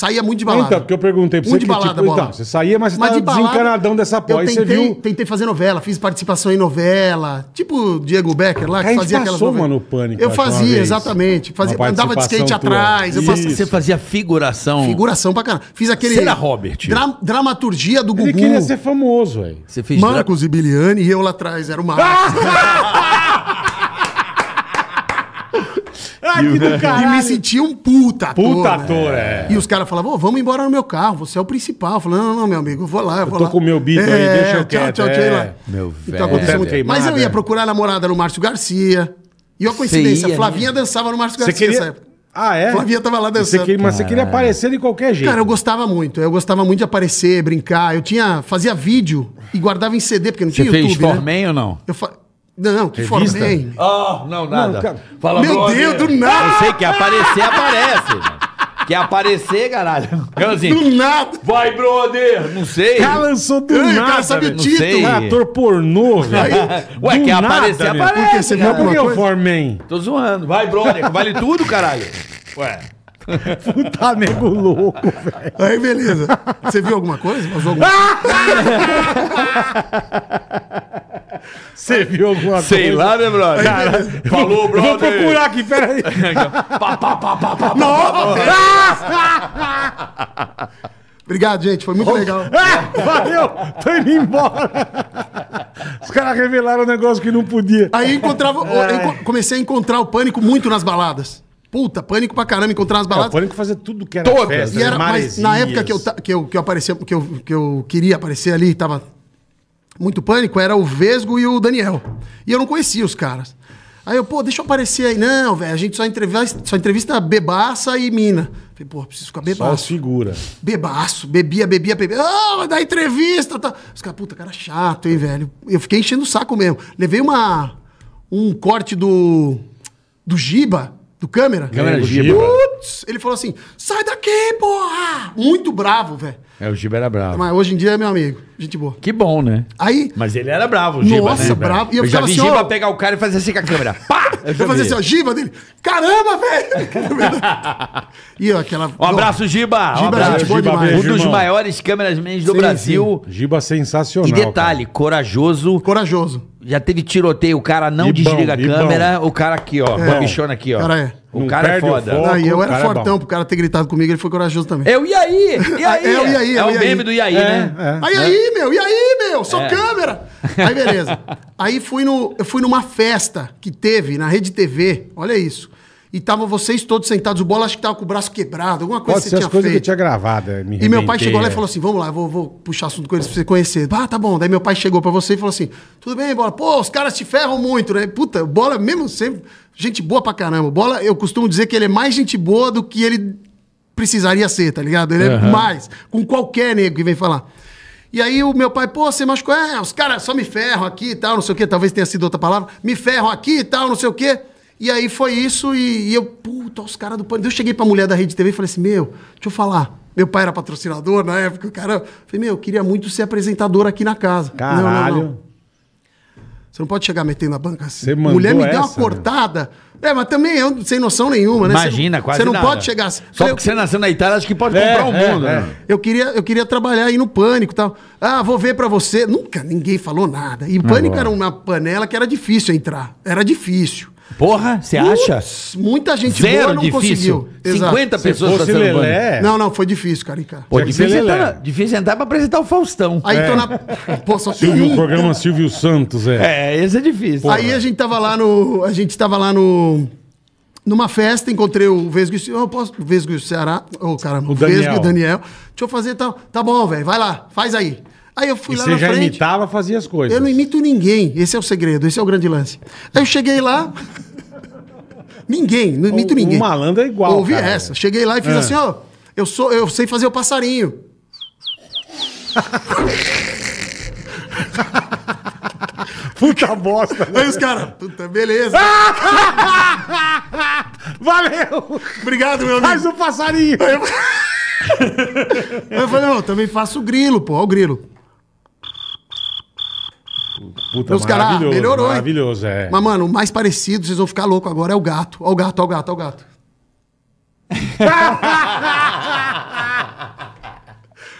Saía muito de balada. Então, porque eu perguntei pra muito você. Muito de balada, tipo, Então, você saía, mas você mas tava de balada, desencanadão dessa porra. Eu tentei, você viu... tentei fazer novela, fiz participação em novela. Tipo o Diego Becker lá, que fazia aquelas Mano, pânico, eu fazia, exatamente. Fazia, andava de skate atrás. Eu Você fazia figuração. Figuração pra caramba. Fiz aquele. Será Robert? Dra dramaturgia do Gugu. Ele queria ser famoso, velho. Você fez Marcos dra... e Biliani e eu lá atrás, era o Marcos. [laughs] caralho. E me sentia um puta ator. Puta né? ator, é. E os caras falavam, oh, vamos embora no meu carro, você é o principal. Eu falando, não, não, meu amigo, eu vou lá, eu vou eu tô lá. com o meu bico é, aí, deixa eu quieto. Tchau, tchau, tchau, é. Meu então, velho. Muito... Mas eu ia procurar a namorada no Márcio Garcia. E uma coincidência, ia, é Flavinha né? dançava no Márcio Garcia queria... nessa época. Ah, é? Flavinha tava lá dançando. Você queria, mas você queria aparecer de qualquer jeito. Cara, eu gostava muito. Eu gostava muito de aparecer, brincar. Eu tinha. Fazia vídeo e guardava em CD, porque não você tinha YouTube. Você fez né? ou não? Eu fa... Não, que Revista? formei. Oh, ah, não, nada. Não, cara... Fala, Meu brother. Deus, do nada! Eu sei que aparecer, aparece. Quer aparecer, caralho? Assim, do nada! Vai, brother! Não sei. Cara, lançou do Ai, nada. O cara sabe o título. Ah, ator pornô, velho. Ué, do quer nada, aparecer, mesmo. aparece. Porque você viu por que eu formei? Tô zoando. Vai, brother. Vale tudo, caralho. Ué. Puta nego louco, velho. Aí, beleza. Você viu alguma coisa? Vazou alguma [laughs] coisa? Você viu alguma coisa? Sei lá, né, brother? Cara, Falou, brother. Vou procurar aqui, peraí. pá, pá, pá, pá, Nossa! Obrigado, gente. Foi muito legal. Ah, valeu! Tô indo embora. Os caras revelaram um negócio que não podia. Aí encontrava, é. eu comecei a encontrar o pânico muito nas baladas. Puta, pânico pra caramba, encontrar nas baladas. É, o pânico fazia tudo que era Todas. festa, e era, Mas na época que eu, que eu, que eu aparecia, que eu, que eu queria aparecer ali, tava muito pânico era o Vesgo e o Daniel. E eu não conhecia os caras. Aí eu, pô, deixa eu aparecer aí. Não, velho, a gente só entrevista, só entrevista bebaça e mina. Falei, pô, preciso ficar bebaço. Só figura. Bebaço, bebia, bebia, bebia. Ah, oh, vai dar entrevista. Tá. Os caras, puta, cara chato, hein, velho. Eu fiquei enchendo o saco mesmo. Levei uma, um corte do, do Giba, do câmera. Câmera é, Giba. Putz, ele falou assim, sai daqui, porra. Muito bravo, velho. É, o Giba era bravo. Mas hoje em dia é meu amigo. Gente boa. Que bom, né? Aí. Mas ele era bravo, o Giba. Nossa, né? bravo. E eu, eu já vi assim, Giba ó... pegar o cara e fazer assim com a câmera. Pá! Eu, eu fazer assim, ó, Giba dele. Caramba, velho! [laughs] e ó, aquela. Um abraço, Giba! Giba um abraço, gente boa Giba, demais. Um dos maiores câmeras do sim, Brasil. Sim. Giba sensacional. E detalhe, cara. corajoso. Corajoso. Já teve tiroteio, o cara não desliga a câmera, o cara aqui, ó, é. bichona aqui, ó. Cara é. O cara é foda. Foco, não, e eu era é fortão é pro cara ter gritado comigo, ele foi corajoso também. Eu, é e aí? E ah, aí? eu, é e aí? É, é o meme do e aí, né? Aí, né? aí, meu, e aí, meu? Sou câmera! Aí, beleza. aí fui, no, eu fui numa festa que teve na Rede TV, olha isso e estavam vocês todos sentados. O Bola acho que tava com o braço quebrado, alguma coisa Pode que você ser tinha as coisas feito. que eu tinha gravado. É, me e meu pai chegou lá e é. falou assim: vamos lá, eu vou, vou puxar assunto com eles pra você conhecer. Ah, tá bom. Daí meu pai chegou pra você e falou assim: tudo bem, Bola? Pô, os caras te ferram muito, né? Puta, Bola mesmo sempre. Gente boa pra caramba. Bola, eu costumo dizer que ele é mais gente boa do que ele precisaria ser, tá ligado? Ele uhum. é mais, com qualquer nego que vem falar. E aí o meu pai, pô, você machucou? É, os caras só me ferram aqui e tal, não sei o quê. Talvez tenha sido outra palavra. Me ferram aqui e tal, não sei o quê. E aí foi isso, e, e eu, puta, os caras do pânico. Eu cheguei pra mulher da Rede TV e falei assim: meu, deixa eu falar. Meu pai era patrocinador na época, o cara. Eu falei, meu, eu queria muito ser apresentador aqui na casa. Caralho. Não, não, não. Você não pode chegar metendo na banca assim. Você Mulher me essa, deu uma cortada. Meu. É, mas também eu sem noção nenhuma, né? Imagina, você, quase Você não nada. pode chegar assim. Só falei, porque eu... você nasceu na Itália, acho que pode é, comprar é, o um é, mundo, é. né? Eu queria, eu queria trabalhar aí no Pânico e tal. Ah, vou ver pra você. Nunca ninguém falou nada. E o Pânico Agora. Tá era uma panela que era difícil entrar. Era difícil. Porra, você acha? muita gente Zero boa não difícil. conseguiu. 50 pessoas fosse fazendo Lelé. Não, não, foi difícil, Carica. Pô, difícil, entrar, difícil entrar pra apresentar o Faustão. Aí tô é. na. Pô, só Silvio, o programa Silvio Santos, é. É, esse é difícil. Aí a gente tava lá no. A gente tava lá no. Numa festa, encontrei o Vesgo e o Ce- o Vesgo e o Ceará. Ô, caramba, O Daniel. Vesgo e o Daniel. Deixa eu fazer tal. Tá, tá bom, velho. Vai lá, faz aí. Aí eu fui e lá você na já frente. imitava, fazia as coisas. Eu não imito ninguém. Esse é o segredo, esse é o grande lance. Aí eu cheguei lá. ninguém, não imito o, ninguém. O malandro é igual. Eu ouvi cara. essa. Cheguei lá e fiz é. assim, ó. Eu, sou, eu sei fazer o passarinho. [laughs] Puta bosta. Aí os caras, puta, beleza. [laughs] Valeu! Obrigado, meu amigo. Faz um passarinho. Aí eu [laughs] falei, não, também faço grilo, pô. o grilo. Puta, Os caras, melhorou. Maravilhoso, hein? é. Mas, mano, o mais parecido, vocês vão ficar louco agora, é o gato. Ó o gato, ó o gato, ó o gato. [laughs]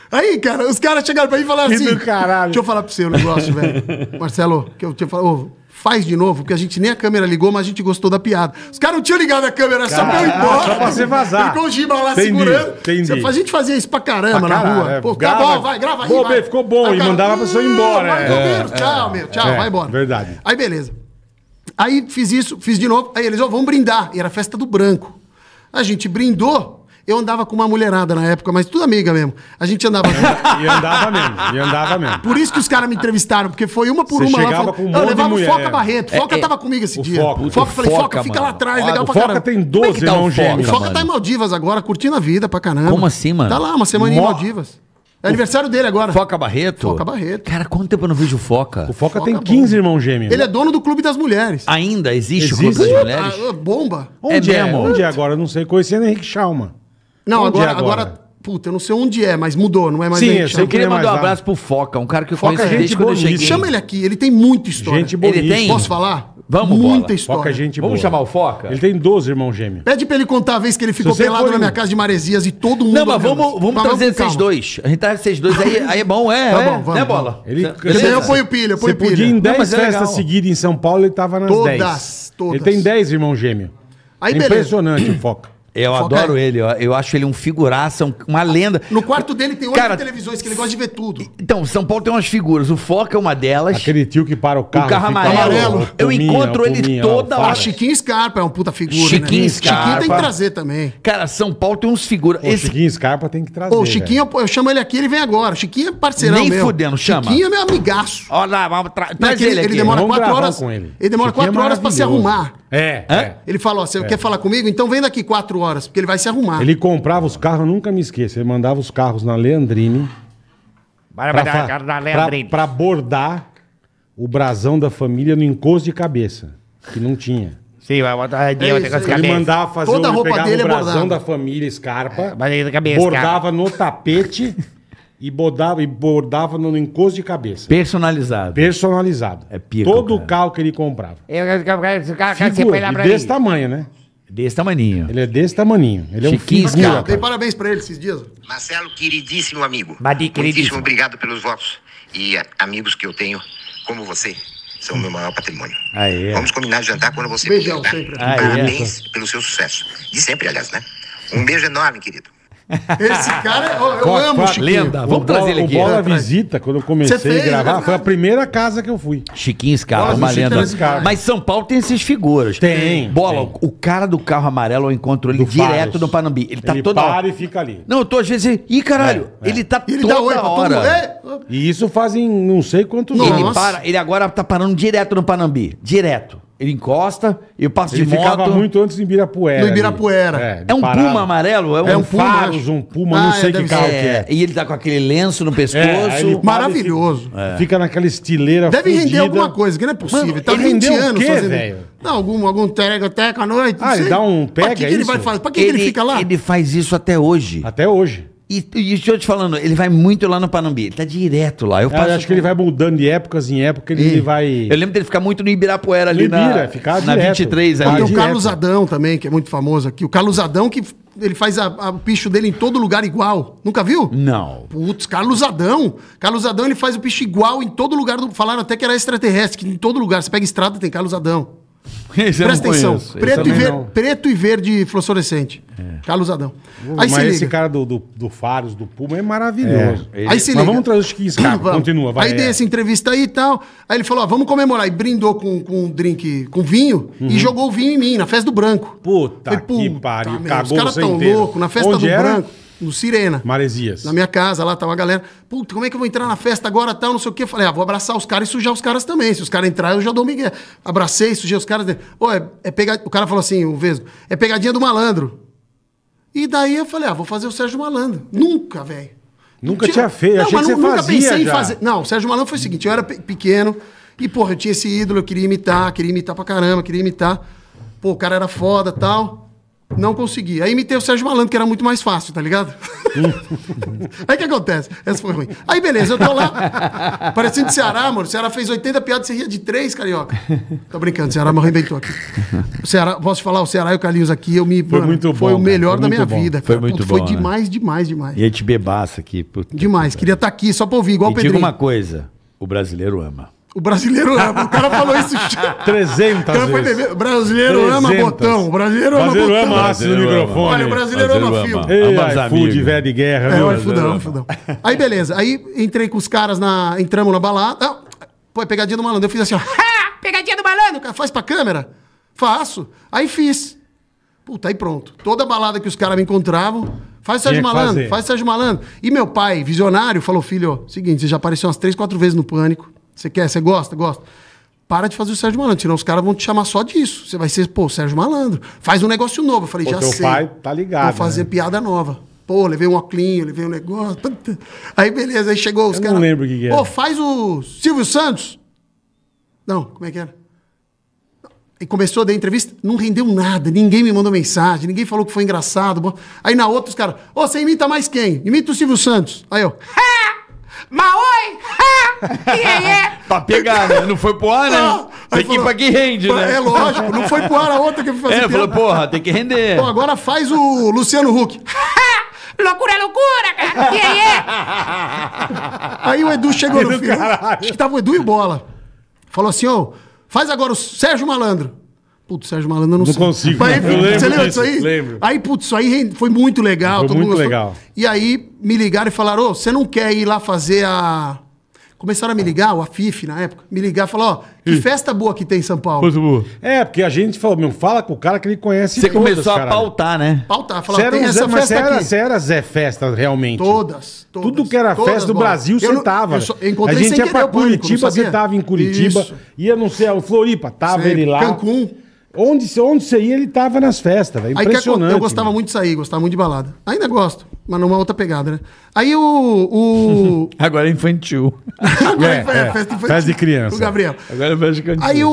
Aí, cara, os caras chegaram pra mim e falaram assim. Deixa eu falar pra você o um negócio, velho. [laughs] Marcelo, que eu te falo faz de novo, porque a gente nem a câmera ligou, mas a gente gostou da piada. Os caras não tinham ligado a câmera, só pra eu embora. Só pra você vazar. Ficou o Giba lá entendi, segurando. Entendi. A gente fazia isso pra caramba pra na rua. É, Pô, grava, tá bom, vai, grava aí. Pô, ficou bom, aí, e cara, mandava a pessoa ir hum, embora. né é, tchau, é, meu, tchau, é, vai embora. Verdade. Aí, beleza. Aí fiz isso, fiz de novo. Aí eles, ó, oh, vamos brindar. E era festa do branco. A gente brindou eu andava com uma mulherada na época, mas tudo amiga mesmo. A gente andava. [laughs] E andava mesmo, e andava mesmo. Por isso que os caras me entrevistaram, porque foi uma por Você uma chegava lá. Com um eu levava de o Foca Barreto. É, Foca é, é. tava comigo esse o dia. Foca. O Foca, falei, Foca, fica lá atrás, legal o pra Foca tem 12 é tá irmãos né, gêmeos. O Foca mano. tá em Maldivas agora, curtindo a vida pra caramba. Como assim, mano? Tá lá, uma semana em Maldivas. É aniversário dele agora. Foca Barreto? Foca Barreto. Cara, quanto tempo eu não vejo o Foca? O Foca, Foca tem 15 é irmãos gêmeos. Ele é dono do Clube das Mulheres. Ainda existe, existe? o Clube das Mulheres? bomba. Onde é, é? Onde é agora? Eu não sei. Conhecendo Henrique Schalman. Não, agora, é agora? agora Puta, eu não sei onde é, mas mudou, não é mais Sim, eu sei Eu que queria é mandar um lá. abraço pro Foca, um cara que eu Foca é conheço gente desde quando Chama ele aqui, ele tem muita história. Gente boa. Ele tem? Posso falar? Vamos, Muita Bola. história. Foca é gente boa. Vamos chamar o Foca? Ele tem 12 irmãos gêmeos. Pede pra ele contar a vez que ele ficou pelado for na minha casa de Maresias e todo mundo... Não, mas olhando. vamos, vamos trazer vocês dois. A gente traz vocês dois, aí, aí é bom, é. Tá é, bom, vamos, Né, Bola? Ele- Cê- Porque beleza? daí eu ponho pilha, eu Você ponho pilha. podia ir em 10 mas é festas seguidas em São Paulo, ele tava nas Todas, 10. todas. Ele tem 10 irmãos gêmeos. Aí, é beleza. impressionante o Foca. Eu Foca adoro aí. ele, eu, eu acho ele um figuraça, uma lenda. No quarto dele tem oito televisões, que ele gosta de ver tudo. Então, São Paulo tem umas figuras, o Foca é uma delas. Aquele tio que para o carro. o carro fica- amarelo. Eu Puminha, encontro ele Puminha, toda hora. Chiquinho Scarpa é uma puta figura, né? Chiquinho né? Scarpa. Chiquinho tem que trazer também. Cara, São Paulo tem uns figuras. Esse Chiquinho Scarpa tem que trazer. o Chiquinho, eu chamo ele aqui, ele vem agora. Chiquinho é parceirão Nem meu. fudendo, chama. Chiquinho é meu amigaço. Olha lá, vamos tra- é traz ele, ele, aqui. demora Vamos quatro horas. com ele. ele demora Chiquinho é quatro horas pra se arrumar. É, é. Ele falou, você é. quer falar comigo? Então vem daqui quatro horas, porque ele vai se arrumar. Ele comprava os carros, eu nunca me esqueço. Ele mandava os carros na Leandrine. Para, pra, pra, pra, bordar o brasão da família no encosto de cabeça, que não tinha. Sim, vai botar é isso, cabeça. Ele mandava fazer Toda um, a roupa dele o é brasão é da família, escarpa, é, bordava no tapete [laughs] e bordava, e bordava no encosto de cabeça. Personalizado. Personalizado. É pico, Todo o carro que ele comprava. Eu, eu, eu, esse carro que você põe lá pra desse mim. tamanho, né? Desse tamaninho. Ele é desse tamaninho. Ele Chiquinho, é um figura, tem parabéns pra ele esses dias. Marcelo, queridíssimo amigo. Badi, queridíssimo. obrigado pelos votos. E eh, amigos que eu tenho, como você, são meu maior patrimônio. Aê. Vamos combinar jantar quando você Beijão, puder, tá? Parabéns pelo seu sucesso. De sempre, aliás, né? Um beijo enorme, querido. Esse cara, eu, é, eu Qual, amo, Chiquinho. Lenda. Vamos trazer ele aqui. O Bola Visita, quando eu comecei fez, a gravar, né? foi a primeira casa que eu fui. Chiquinho Scarpa, uma lenda. É Scarpa. Mas São Paulo tem essas figuras. Tem. Bola, tem. o cara do carro amarelo, eu encontro ele do direto no Panambi. Ele tá ele toda para e fica ali. Não, eu tô às vezes... Ih, caralho, é, é. ele tá ele toda oi, hora. É? E isso fazem não sei quantos anos. Ele, para, ele agora tá parando direto no Panambi. Direto. Ele encosta, eu passo ele de moto. ficava muito antes em Ibirapuera. No Ibirapuera. É, é um parado. puma amarelo? É, é um, é um puma. Faros, um puma, ah, não sei é, que carro que é. E ele tá com aquele lenço no é, pescoço. É, Maravilhoso. Fica, fica naquela estileira Deve fudida. render alguma coisa, que não é possível. Mano, tá ele 20 anos fazendo... Não, algum, algum teca à noite. Ah, ele dá um pega Pra que, que ele vai fazer? Pra que ele, que ele fica lá? Ele faz isso até hoje. Até hoje. E, e estou te falando, ele vai muito lá no Panambi, ele tá direto lá. Eu, é, eu acho que ele vai mudando de épocas em época, ele, ele é. vai. Eu lembro dele ficar muito no Ibirapuera ali Ibira, na, ficar na 23 ali. Tem o Carlos Adão também, que é muito famoso aqui. O Carlos Adão que ele faz o picho dele em todo lugar igual. Nunca viu? Não. Putz, Carlos Adão. Carlos Adão, ele faz o picho igual em todo lugar. Do, falaram até que era extraterrestre, que em todo lugar. Você pega estrada, tem Carlos Adão. Esse Presta atenção. Preto e, ver... preto e verde fluorescente. É. Carlos Adão. Aí mas se esse cara do, do, do Faros, do Puma, é maravilhoso. É. Ele... Aí se mas vamos trazer os 15 caras. Continua, vai. Aí dei é. essa entrevista aí e tal. Aí ele falou: ó, vamos comemorar. E brindou com, com um drink, com vinho, uhum. e jogou o vinho em mim, na festa do branco. Puta, Falei, que pariu. Tá, os caras tão loucos, na festa Onde do era? branco no Sirena. Maresias. Na minha casa, lá tava tá a galera. Puta, como é que eu vou entrar na festa agora, tal, não sei o quê. Eu falei, ah, vou abraçar os caras e sujar os caras também. Se os caras entrarem, eu já dou migué. Abracei, sujei os caras. Oh, é, é pega... O cara falou assim, o Vesgo, é pegadinha do malandro. E daí eu falei, ah, vou fazer o Sérgio Malandro. Nunca, velho. Nunca tinha, tinha feito, não, achei mas que você nunca fazia pensei já. em fazer. Não, o Sérgio Malandro foi o seguinte, eu era pe pequeno e, porra, eu tinha esse ídolo, eu queria imitar, queria imitar pra caramba, queria imitar. Pô, o cara era foda, tal. Não consegui. Aí imitei o Sérgio Malandro, que era muito mais fácil, tá ligado? [laughs] aí o que acontece? Essa foi ruim. Aí beleza, eu tô lá, parecendo Ceará, mano. O Ceará fez 80 piadas, você ria de três, carioca. Tô brincando, Ceará me arrebentou aqui. O Ceará, posso falar, o Ceará e o Carlinhos aqui, eu me. Foi mano, muito bom. Foi o melhor foi da minha bom. vida. Cara. Foi muito bom. Foi né? demais, né? demais, demais. E a gente bebaça aqui. demais, queria estar tá aqui só pra ouvir, igual o Pedrinho. Diga uma coisa: o brasileiro ama. O brasileiro ama. O cara falou isso. 300 [laughs] cara foi Brasileiro 300. ama botão. O brasileiro ama brasileiro Ama ácido no microfone. Olha, o brasileiro, brasileiro ama, ama fio. Ei, iFood, velho de guerra. É, o fudão. Aí, beleza. Aí, entrei com os caras na... Entramos na balada. Ah, pô, é pegadinha do malandro. Eu fiz assim, ó. [laughs] Ha! Pegadinha do malandro. O cara faz pra câmera? Faço. Aí fiz. Puta, aí pronto. Toda balada que os caras me encontravam, faz Sérgio Malandro, fazer. faz Sérgio Malandro. E meu pai, visionário, falou, filho, ó, seguinte, você já apareceu umas três, quatro vezes no Pânico. Você quer, você gosta, gosta. Para de fazer o Sérgio Malandro, senão os caras vão te chamar só disso. Você vai ser, pô, Sérgio Malandro, faz um negócio novo. Eu falei, pô, já teu sei. pai tá ligado. Vou fazer né? piada nova. Pô, levei um oclinho, levei um negócio. Aí beleza, aí chegou os caras. Não lembro o que, que era. Pô, faz o Silvio Santos. Não, como é que era? E começou a dar entrevista, não rendeu nada, ninguém me mandou mensagem, ninguém falou que foi engraçado. Aí na outra os caras, ô, oh, você imita mais quem? Imita o Silvio Santos. Aí eu, [laughs] Maoi! Ah! Quem é? pra é. tá pegar, né? Não foi pro ar, né? Não. Tem que ir pra que rende, né? É lógico, não foi pro ar a outra que foi fazer. É, falou, porra, tem que render. Então agora faz o Luciano Huck. [laughs] loucura, loucura, cara! Quem é, é? Aí o Edu chegou no fim. Acho que tava o Edu e Bola. Falou assim, ô, oh, faz agora o Sérgio Malandro. Putz, Sérgio Malandro, eu não, não sei. consigo. Mas, eu lembro você lembra disso aí? Lembro. Aí, putz, isso aí foi muito legal. Foi todo muito mundo legal. E aí me ligaram e falaram, ô, você não quer ir lá fazer a... Começaram a me ligar, o Afif na época, me ligar e falar, ó, que Ih. festa boa que tem em São Paulo. Coisa boa. É, porque a gente falou, meu, fala com o cara que ele conhece Você todas, começou a caralho. pautar, né? Pautar, falar, Você tem um Zé, essa você era, você era Zé Festa, realmente. Todas, todas. Tudo que era festa do bola. Brasil, você não- tava. eu né? só- eu a gente sem ia querer pra o público, Curitiba, você sabia? tava em Curitiba, Isso. ia não sei, o Floripa, tava Sempre. ele lá. Cancún. Onde, onde você ia, ele tava nas festas, velho. É Impressionante. Aí, eu gostava mano. muito de sair, gostava muito de balada. Ainda gosto, mas numa outra pegada, né? Aí o. o... [laughs] Agora é infantil. Agora é, é, é, é, festa infantil. Festa de criança. O Gabriel. Agora é festa infantil. Aí o.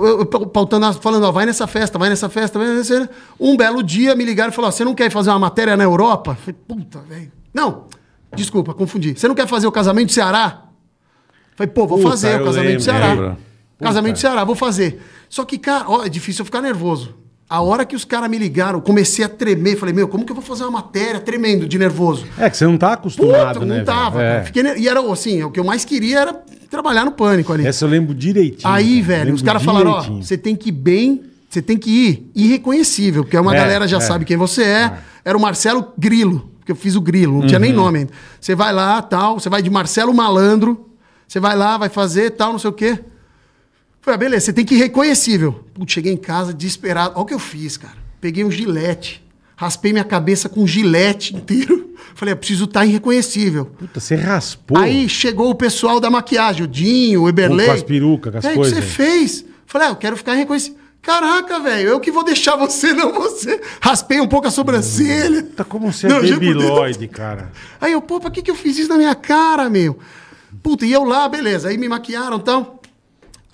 o eu, pautando, falando, ó, vai nessa festa, vai nessa festa, vai nessa festa. Um belo dia me ligaram e falaram: você não quer fazer uma matéria na Europa? falei, puta, velho. Não, desculpa, confundi. Você não quer fazer o casamento do Ceará? falei, pô, vou Puta, fazer o casamento lembro, do Ceará. Lembro. Puta. Casamento Ceará, vou fazer. Só que, cara, ó, é difícil eu ficar nervoso. A hora que os caras me ligaram, comecei a tremer. Falei, meu, como que eu vou fazer uma matéria tremendo de nervoso? É que você não tá acostumado, Puta, né? Não tava. É. Fiquei, e era assim, o que eu mais queria era trabalhar no pânico ali. Essa eu lembro direitinho. Aí, cara. velho, os caras falaram, ó, você tem que ir bem, você tem que ir irreconhecível, porque uma é, galera já é. sabe quem você é. é. Era o Marcelo Grilo, porque eu fiz o Grilo, não uhum. tinha nem uhum. nome ainda. Você vai lá, tal, você vai de Marcelo Malandro, você vai lá, vai fazer, tal, não sei o quê. Falei, ah, beleza, você tem que ir reconhecível. Putz, cheguei em casa desesperado. Olha o que eu fiz, cara. Peguei um gilete. Raspei minha cabeça com um gilete inteiro. [laughs] Falei, eu ah, preciso estar tá irreconhecível. Puta, você raspou. Aí chegou o pessoal da maquiagem, o Dinho, o Eberlei. Com as perucas, com as coisas. É, o que você fez? Falei, ah, eu quero ficar irreconhecível. Caraca, velho, eu que vou deixar você, [laughs] não você. Raspei um pouco a sobrancelha. Tá como você é não, é debilóide, cara. Aí eu, pô, pra que, que eu fiz isso na minha cara, meu? Puta, e eu lá, beleza. Aí me maquiaram então,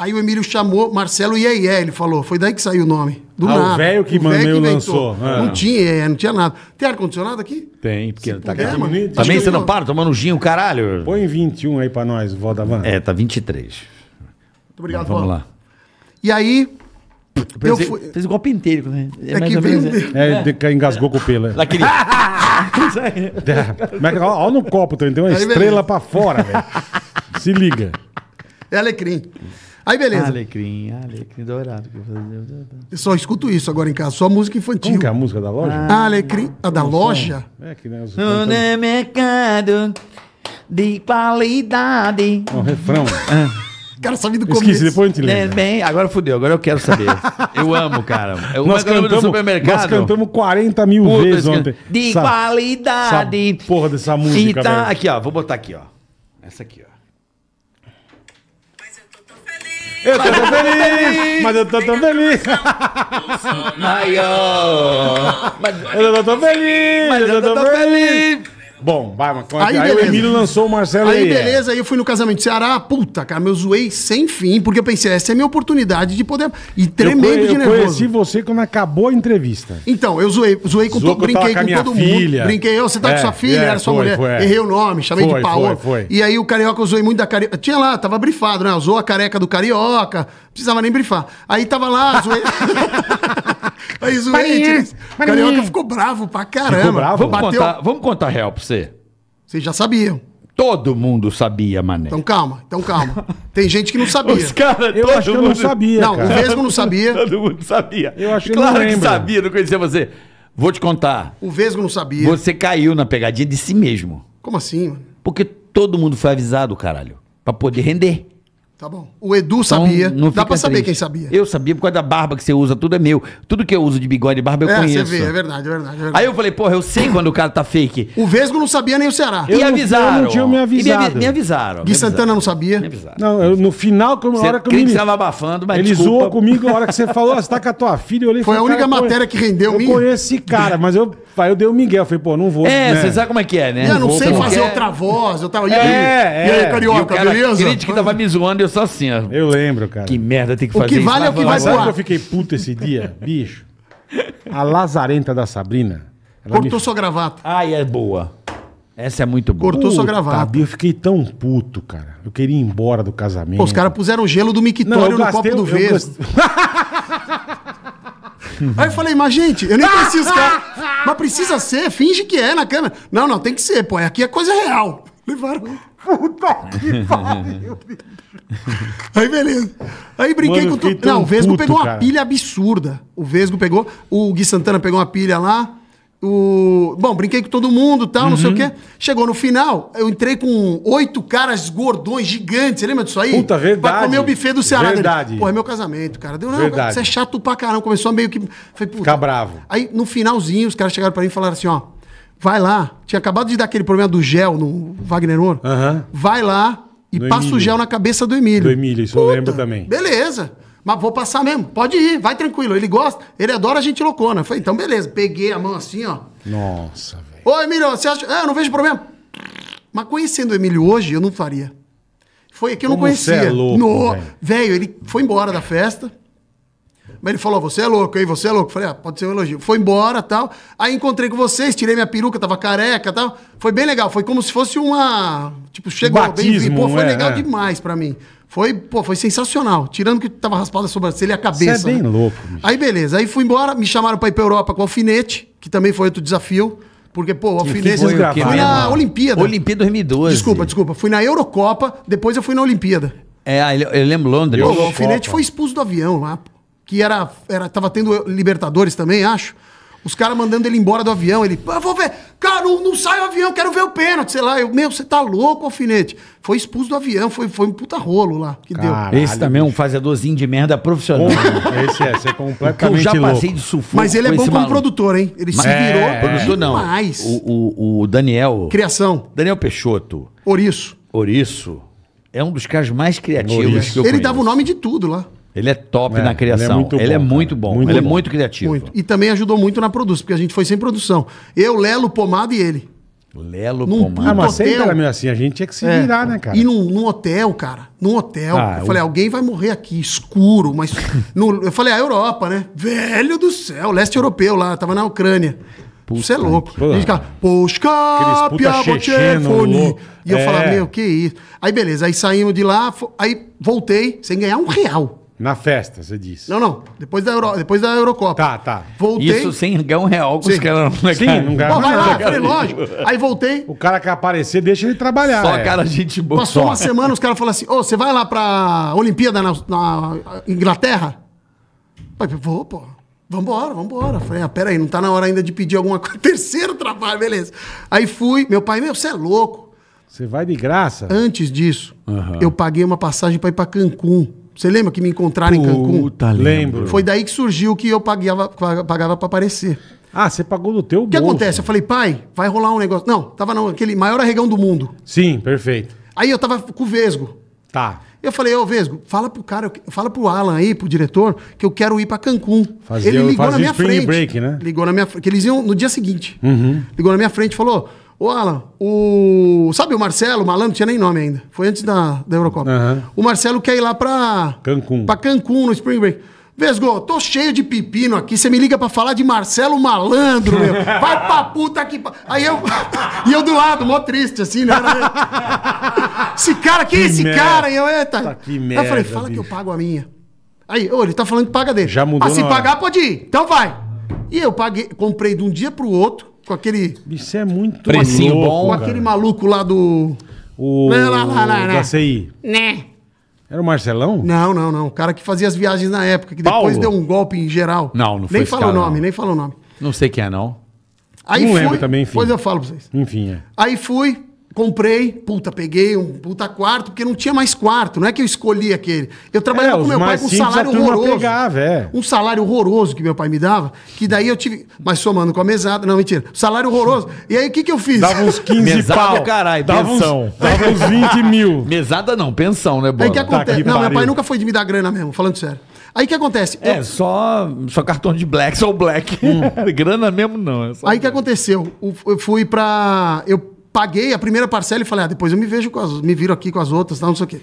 Aí o Emílio chamou Marcelo Iê, ele falou. Foi daí que saiu o nome. Do ah, nada. o velho que mandou Mameu lançou. Ah. Não tinha é, não tinha nada. Tem ar-condicionado aqui? Tem, porque tá puder, mano. Também você não para tomando gin, o caralho. Põe 21 aí pra nós, vó da van. É, tá 23. Muito obrigado, Mas Vamos lá. E aí, eu fui... Fez igual penteiro, né? É, é que vem... É, é. engasgou com o pelo. É. Daquele... [laughs] É, mas, ó, no copo, tem então, então uma aí estrela beleza. pra fora, velho. [laughs] Se liga. É alecrim. Aí beleza. Alecrim, alecrim dourado. Eu só escuto isso agora em casa, só música infantil. Como que é a música da loja? Ah, alecrim, a da loja? É que né, No é mercado de qualidade. É um refrão. Ah. cara sabe do começo. Esqueci, depois a gente lembra. É bem, agora fudeu, agora eu quero saber. eu amo, cara. Eu, nós, cantamos, supermercado. nós cantamos 40 mil Puta, vezes ontem. De essa, qualidade. Essa porra dessa música, tá, Aqui, ó, vou botar aqui, ó. Essa aqui, ó. Eu tô tão feliz, mas eu tô tão feliz. Maior. Mas... Eu tô tão feliz, mas eu tô tão feliz. Bom, vai, mas então é aí, aí beleza. o Emílio lançou o Marcelo aí. Aí é. beleza, é. aí eu fui no casamento de Ceará, puta, cara, eu zoei sem fim, porque eu pensei, essa é a minha oportunidade de poder. E tremendo de nervoso. Eu conheci você quando acabou a entrevista. Então, eu zoei, zoei com, todo brinquei com, com todo filha. mundo. Brinquei eu, você tá é, com sua filha, é, era sua foi, mulher. Foi, Errei o nome, chamei foi, de Paola. E aí o carioca, eu zoei muito da carioca. Tinha lá, tava brifado, né? Zoou a careca do carioca, precisava nem brifar. Aí tava lá, zoei. [laughs] Aí zoei, o Carioca ficou bravo pra caramba. Ficou bravo? Vamos, contar, vamos contar real pra você. Vocês já sabiam. Todo mundo sabia, mané. Então calma, então calma. Tem gente que não sabia. Os caras, eu acho que mundo... eu não sabia. Não, cara. o Vesgo não sabia. [laughs] Todo mundo sabia. Eu acho que claro não que sabia, não conhecia você. Vou te contar. O Vesgo não sabia. Você caiu na pegadinha de si mesmo. Como assim, mano? Porque todo mundo foi avisado, caralho. Pra poder render. Tá bom. O Edu então, sabia. Não Dá pra saber quem sabia. Eu sabia, por causa da barba que você usa, tudo é meu. Tudo que eu uso de bigode e barba eu é, conheço. Você vê, é verdade, é verdade, é verdade. Aí eu falei, porra, eu sei quando o cara tá fake. O Vesgo não sabia nem o Ceará. Eu e não, avisaram. Eu não tinha me avisado. Me, me, avisaram. Gui me Santana avisaram. não sabia? Me avisaram. Não, eu, no final, como hora que eu me... Você tava abafando, mas Ele desculpa. zoou comigo na hora que você falou, ah, você tá com a tua filha. Eu olhei, Foi a única matéria que rendeu. Eu minha. conheço esse cara, mas eu Aí eu dei o Miguel, falei, pô, não vou. É, né? sabem sabe como é que é, né? Eu não, não sei fazer outra voz, eu tava. E é, aí, é, é. E aí carioca, e cara, beleza? que tava me zoando e eu só assim, ó. Eu lembro, cara. Que merda, tem que fazer O que isso, vale é o que vai voar. eu fiquei puto esse dia, [laughs] bicho? A lazarenta da Sabrina. Cortou me... sua gravata. Ai, é boa. Essa é muito boa. Cortou sua gravata. Eu fiquei tão puto, cara. Eu queria ir embora do casamento. Pô, os caras puseram o gelo do mictório no copo do eu, verde. Eu... [laughs] Aí eu falei, mas gente, eu nem preciso. Cara, [laughs] mas precisa ser, finge que é na câmera. Não, não, tem que ser, pô. Aqui é coisa real. Levaram. Puta que [laughs] pariu. Aí beleza. Aí brinquei Mano, com tudo. Não, o Vesgo puto, pegou uma pilha absurda. O Vesgo pegou. O Gui Santana pegou uma pilha lá. O... Bom, brinquei com todo mundo, tal, uhum. não sei o uhum. quê. Chegou no final, eu entrei com oito caras gordões, gigantes. Você lembra disso aí? Puta, verdade. Pra comer o buffet do Ceará. Né? Verdade. Pô, é meu casamento, cara. Deu, não, verdade. você é chato pra caramba. Começou meio que... Falei, Ficar bravo. Aí, no finalzinho, os caras chegaram pra mim e falaram assim, ó... Vai lá. Tinha acabado de dar aquele problema do gel no Wagner Ouro. Uhum. Vai lá e do passa Emílio. o gel na cabeça do Emílio. Do Emílio, isso Puta, eu lembro também. Beleza. Mas vou passar mesmo, pode ir, vai tranquilo. Ele gosta, ele adora a gente loucona. Eu falei, então beleza, peguei a mão assim, ó. Nossa, velho. Ô, Emílio, você acha. Ah, eu não vejo problema. Mas conhecendo o Emílio hoje, eu não faria. Foi aqui eu Como não conhecia. Você é louco, Velho, ele foi embora da festa. Mas ele falou: você é louco, hein? Você é louco. Eu falei, ah, pode ser um elogio. Foi embora tal. Aí encontrei com vocês, tirei minha peruca, tava careca tal. Foi bem legal. Foi como se fosse uma. Tipo, chegou Batismo, bem. Pô, foi é, legal é. demais para mim. Foi, pô, foi sensacional. Tirando que tava raspado a sobrancelha e a é cabeça. Você é bem né? louco. Bicho. Aí beleza, aí fui embora, me chamaram para ir pra Europa com alfinete, que também foi outro desafio. Porque, pô, alfinete. Fui na Olimpíada. Olimpíada 2012. Desculpa, desculpa. Fui na Eurocopa, depois eu fui na Olimpíada. É, eu lembro Londres. Pô, o alfinete foi expulso do avião lá. Que era, era. Tava tendo Libertadores também, acho. Os caras mandando ele embora do avião. Ele, ah, vou ver. Cara, não, sai o avião, quero ver o pênalti. Sei lá, eu, meu, você tá louco, alfinete. Foi expulso do avião, foi, foi um puta rolo lá. Que Caralho, deu. Esse também é um fazedorzinho de merda profissional. Bom, esse é, você é completamente. Eu já passei louco. de sufoco. Mas ele é bom como maluco. produtor, hein? Ele Mas, se é, virou. É, produtor não. O, o, o Daniel. Criação. Daniel Peixoto. Oriço. Oriço. É um dos caras mais criativos que eu Ele conheço. dava o nome de tudo lá. Ele é top é, na criação. Ele é muito bom. Ele é muito, bom. Muito ele é bom. é muito criativo. Muito. E também ajudou muito na produção, porque a gente foi sem produção. Eu, Lelo, Pomada e ele. Lelo num Pomada. Ah, mas hotel. sempre era meio assim, a gente tinha que se é. virar, né, cara? E num, num hotel, cara. Num hotel. Ah, eu falei, alguém vai morrer aqui, escuro, mas. [laughs] no... Eu falei, a Europa, né? Velho do céu, leste europeu lá, tava na Ucrânia. Puta, Você é louco. Puta. A gente ficava, Poskapia, telefone. E eu é. falava, meu, que isso. Aí beleza, aí saímos de lá, aí voltei sem ganhar um real. Na festa, você disse. Não, não. Depois da, Euro, depois da Eurocopa. Tá, tá. Voltei. Isso sem ganhar um real com os caras. Não Sim, não Pô, vai lá, falei, lógico. Aí voltei. O cara que aparecer, deixa ele trabalhar. Só é. cara gente boa. Passou uma semana, os caras falaram assim, ô, oh, você vai lá pra Olimpíada na, na Inglaterra? Pai, vou, pô. Vambora, vambora. Falei, ah, peraí, não tá na hora ainda de pedir alguma coisa. [laughs] Terceiro trabalho, beleza. Aí fui, meu pai, meu, você é louco. Você vai de graça? Antes disso, uhum. eu paguei uma passagem para ir para Cancún. Você lembra que me encontraram Puta em Cancún? Puta, lembro. Foi daí que surgiu que eu pagava pagava para aparecer. Ah, você pagou do teu O que acontece? Eu falei, pai, vai rolar um negócio. Não, tava naquele maior arregão do mundo. Sim, perfeito. Aí eu tava com o Vesgo. Tá. Eu falei, ô Vesgo, fala pro cara, fala pro Alan aí, pro diretor, que eu quero ir pra Cancún. Fazia, Ele ligou na minha frente. Break, né? Ligou na minha frente. Que eles iam no dia seguinte. Uhum. Ligou na minha frente e falou: Ô, Alan, o. Sabe o Marcelo, o malandro, tinha nem nome ainda. Foi antes da, da Eurocopa. Uhum. O Marcelo quer ir lá pra. Cancún. Pra Cancún, no Spring Break. Vesgo, tô cheio de pepino aqui. Você me liga pra falar de Marcelo Malandro, meu. Vai pra puta que Aí eu. [laughs] E eu do lado, mó triste, assim, né? Esse cara, quem é esse merda. cara? E eu, eita. Tá que merda, Aí eu falei, fala bicho. que eu pago a minha. Aí, ô, ele tá falando que paga dele. Já mudou. Ah, se pagar, pode ir. Então vai. E eu paguei, comprei de um dia pro outro com aquele. Isso é muito Precinho louco, bom. Com aquele cara. maluco lá do. O. Lá, lá, lá, lá, da CI. Né? Era o Marcelão? Não, não, não. O cara que fazia as viagens na época, que Paulo? depois deu um golpe em geral. Não, não foi Nem fala o nome, não. nem fala o nome. Não sei quem é, não. Aí não fui, lembro também, enfim. Depois eu falo pra vocês. Enfim, é. Aí fui, comprei, puta, peguei um puta quarto, porque não tinha mais quarto, não é que eu escolhi aquele. Eu é, trabalhava é, com meu pai com um salário horroroso. Pegar, é. um salário horroroso que meu pai me dava, que daí eu tive. Mas somando com a mesada. Não, mentira. Salário horroroso. E aí o que, que eu fiz? Dava uns 15 [laughs] mesada, pau. É caralho, dava pensão. Uns, dava uns 20 mil. [laughs] Mesada não, pensão, né, Bola? Aí o que acontece? Tá, não, meu pai nunca foi de me dar grana mesmo, falando sério. Aí o que acontece? É, eu... só, só cartão de black, só o black. Hum. [laughs] grana mesmo não. É aí o que aconteceu? Eu fui pra. Eu Paguei a primeira parcela e falei, ah, depois eu me vejo com as, me viro aqui com as outras, não sei o quê.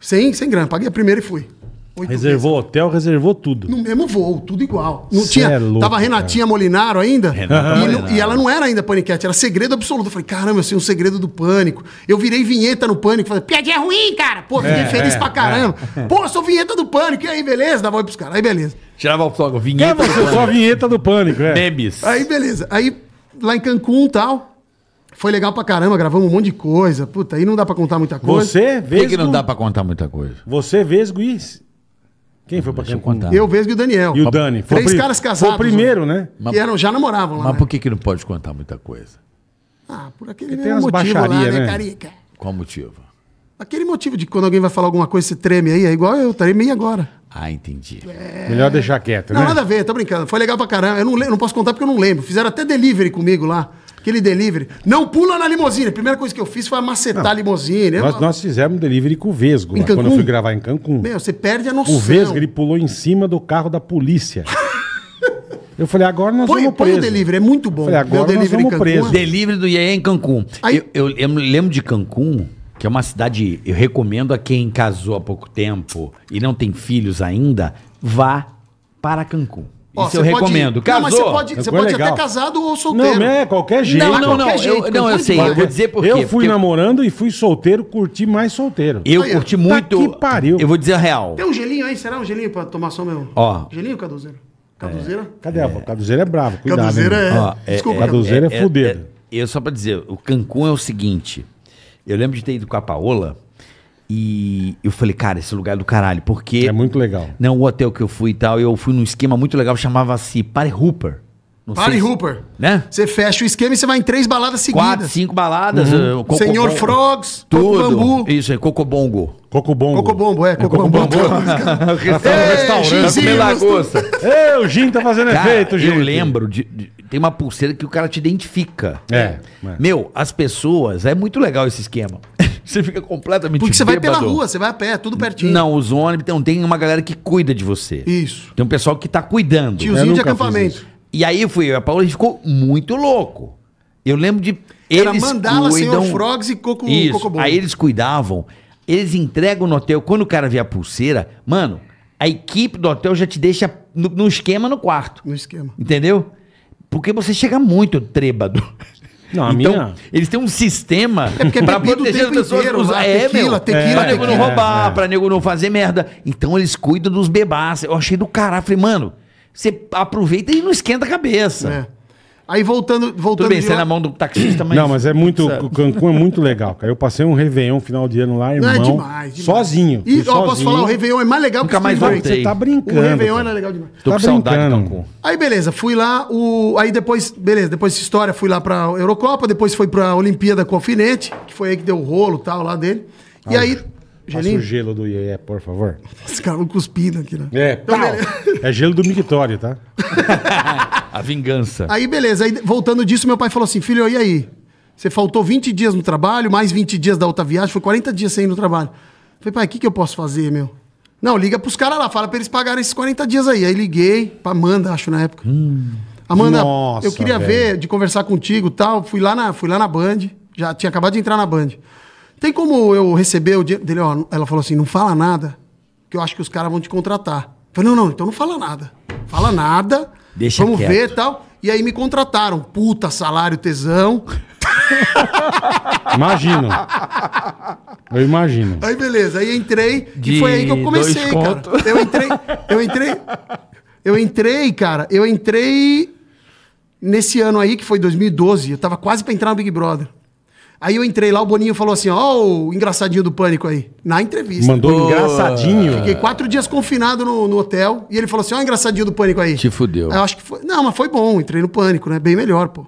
Sem, sem grana, paguei a primeira e fui. Oito reservou meses. hotel, reservou tudo. No mesmo voo, tudo igual. Não Cê tinha, é louco, tava Renatinha cara. Molinaro ainda. Renata e, Molinaro. e, ela não era ainda paniquete, era segredo absoluto. Eu falei, caramba, assim, um segredo do pânico. Eu virei vinheta no pânico, falei, piadinha é ruim, cara. Pô, fiquei é, feliz é, pra caramba. É. Pô, sou vinheta do pânico. E aí, beleza? Dava oi pros caras. Aí, beleza. Tirava o vinheta. É, você só a vinheta do pânico, é. Bebes. Aí, beleza. Aí, lá em Cancún e tal. Foi legal pra caramba, gravamos um monte de coisa. Puta, aí não dá pra contar muita coisa. Você, Vesgo... Por que, que não dá pra contar muita coisa? Você, Vesgo e... Quem foi pra Deixa eu contar? Eu, Vesgo e o Daniel. E o Dani. Foi Três caras casados. Foi o né? primeiro, né? Mas, e eram, já namoravam lá. Mas né? por que, que não pode contar muita coisa? Ah, por aquele tem motivo baixaria, lá, né, né, Carica? Qual motivo? Aquele motivo de quando alguém vai falar alguma coisa, você treme aí. É igual eu, tremei agora. Ah, entendi. É... Melhor deixar quieto, não, né? Não, nada a ver, tô brincando. Foi legal pra caramba. Eu não, não posso contar porque eu não lembro. Fizeram até delivery comigo lá aquele delivery. Não pula na limusine. A primeira coisa que eu fiz foi macetar a limusine. Né? Nós, nós fizemos delivery com o Vesgo, lá, quando eu fui gravar em Cancún. Meu, você perde a noção. O Vesgo, ele pulou em cima do carro da polícia. Eu falei, agora nós põe, vamos põe o delivery, é muito bom. Eu falei, agora nós vamos preso. Delivery do IE é em Cancún. Aí... Eu, eu, eu lembro de Cancún, que é uma cidade... Eu recomendo a quem casou há pouco tempo e não tem filhos ainda, vá para Cancún. Ó, Isso eu pode... recomendo. Casou. Não, mas você pode, é você pode até casado ou solteiro. Não, é qualquer jeito. Não, não, não. eu, não, eu sei. Eu vou dizer por quê. Eu fui namorando e fui solteiro, curti mais solteiro. Eu aí, curti tá muito. Que pariu. Eu vou dizer a real. Tem um gelinho aí, será um gelinho pra tomar só meu? Ó. Gelinho, Caduzeiro? Caduzeiro? É. Cadê? É. é bravo, cuidado. Caduzeira é... Ó, é... Desculpa. É, é, é, fudeiro. É, eu só pra dizer, o Cancún é o seguinte. Eu lembro de ter ido com a Paola e eu falei, cara, esse lugar é do caralho, porque. É muito legal. Não, o é hotel que eu fui e tal, eu fui num esquema muito legal, chamava-se Party Hooper. Não Party Hooper. Né? Você fecha o esquema e você vai em três baladas seguidas. Quatro, cinco baladas. Uhum. Uh, Senhor Frogs, tudo. Isso, é Cocobongo. Cocobongo. Cocobongo, é. Cocobongo. [laughs] [laughs] Restaurante. cocobongo lagosta. cocobongo o Gin tá fazendo cara, efeito, Gin. Eu lembro de, de, Tem uma pulseira que o cara te identifica. É, é. Meu, as pessoas... É muito legal esse esquema. Você fica completamente Porque você vai pela rua, você vai a pé, tudo pertinho. Não, os ônibus, então tem uma galera que cuida de você. Isso. Tem um pessoal que tá cuidando. Tiozinho de acampamento. E aí eu fui eu e a Paula, a gente ficou muito louco. Eu lembro de. Era eles mandala, cuidam... Frogs e coco, Isso. Coco aí eles cuidavam, eles entregam no hotel. Quando o cara vê a pulseira, mano, a equipe do hotel já te deixa no, no esquema no quarto. No esquema. Entendeu? Porque você chega muito trêbado. Não, então, minha... eles têm um sistema é porque é pra proteger as pessoas. Inteiro, usar, é, tequila, tequila, é, pra nego não roubar, é, é. pra nego não fazer merda. Então eles cuidam dos bebaços. Eu achei do caralho. Falei, mano, você aproveita e não esquenta a cabeça. É. Aí voltando, voltando. Tudo bem, você é na mão do taxista, mas. Não, mas é muito. O Cancún é muito legal, cara. Eu passei um Réveillon final de ano lá, irmão. Não, é demais, demais. Sozinho. E ó, posso falar, o Réveillon é mais legal Nunca que mais voltei. Você tá brincando. O Réveillon é legal demais. Tô tá com brincando. saudade Cancún. Aí, beleza, fui lá. O... Aí depois, beleza, depois dessa história, fui lá pra Eurocopa, depois foi pra Olimpíada com o Alfinete, que foi aí que deu o rolo e tal lá dele. Ah, e aí. Gelinho? Passa o gelo do IE, por favor. Esse cara não cuspindo aqui, né? É, então, é gelo do mictório, tá? [laughs] A vingança. Aí, beleza. Aí, voltando disso, meu pai falou assim: filho, e aí? Você faltou 20 dias no trabalho, mais 20 dias da outra viagem, foi 40 dias sem ir no trabalho. falei, pai, o que, que eu posso fazer, meu? Não, liga pros caras lá, fala pra eles pagarem esses 40 dias aí. Aí liguei pra Amanda, acho, na época. Hum, Amanda, nossa, eu queria véio. ver, de conversar contigo tal. Fui lá, na, fui lá na Band, já tinha acabado de entrar na Band. Tem como eu receber o dinheiro dele? ela falou assim, não fala nada, que eu acho que os caras vão te contratar. falei, não, não, então não fala nada. Fala nada, Deixa Vamos quieto. ver e tal. E aí me contrataram. Puta, salário, tesão. Imagino. Eu imagino. Aí beleza, aí entrei De e foi aí que eu comecei, cara. Eu entrei, eu entrei, eu entrei, cara, eu entrei nesse ano aí que foi 2012, eu tava quase para entrar no Big Brother. Aí eu entrei lá, o Boninho falou assim: ó, o engraçadinho do pânico aí. Na entrevista. Mandou engraçadinho. Fiquei quatro dias confinado no, no hotel. E ele falou assim: ó, engraçadinho do pânico aí. Te fudeu. Eu acho que foi. Não, mas foi bom, entrei no pânico, né? Bem melhor, pô.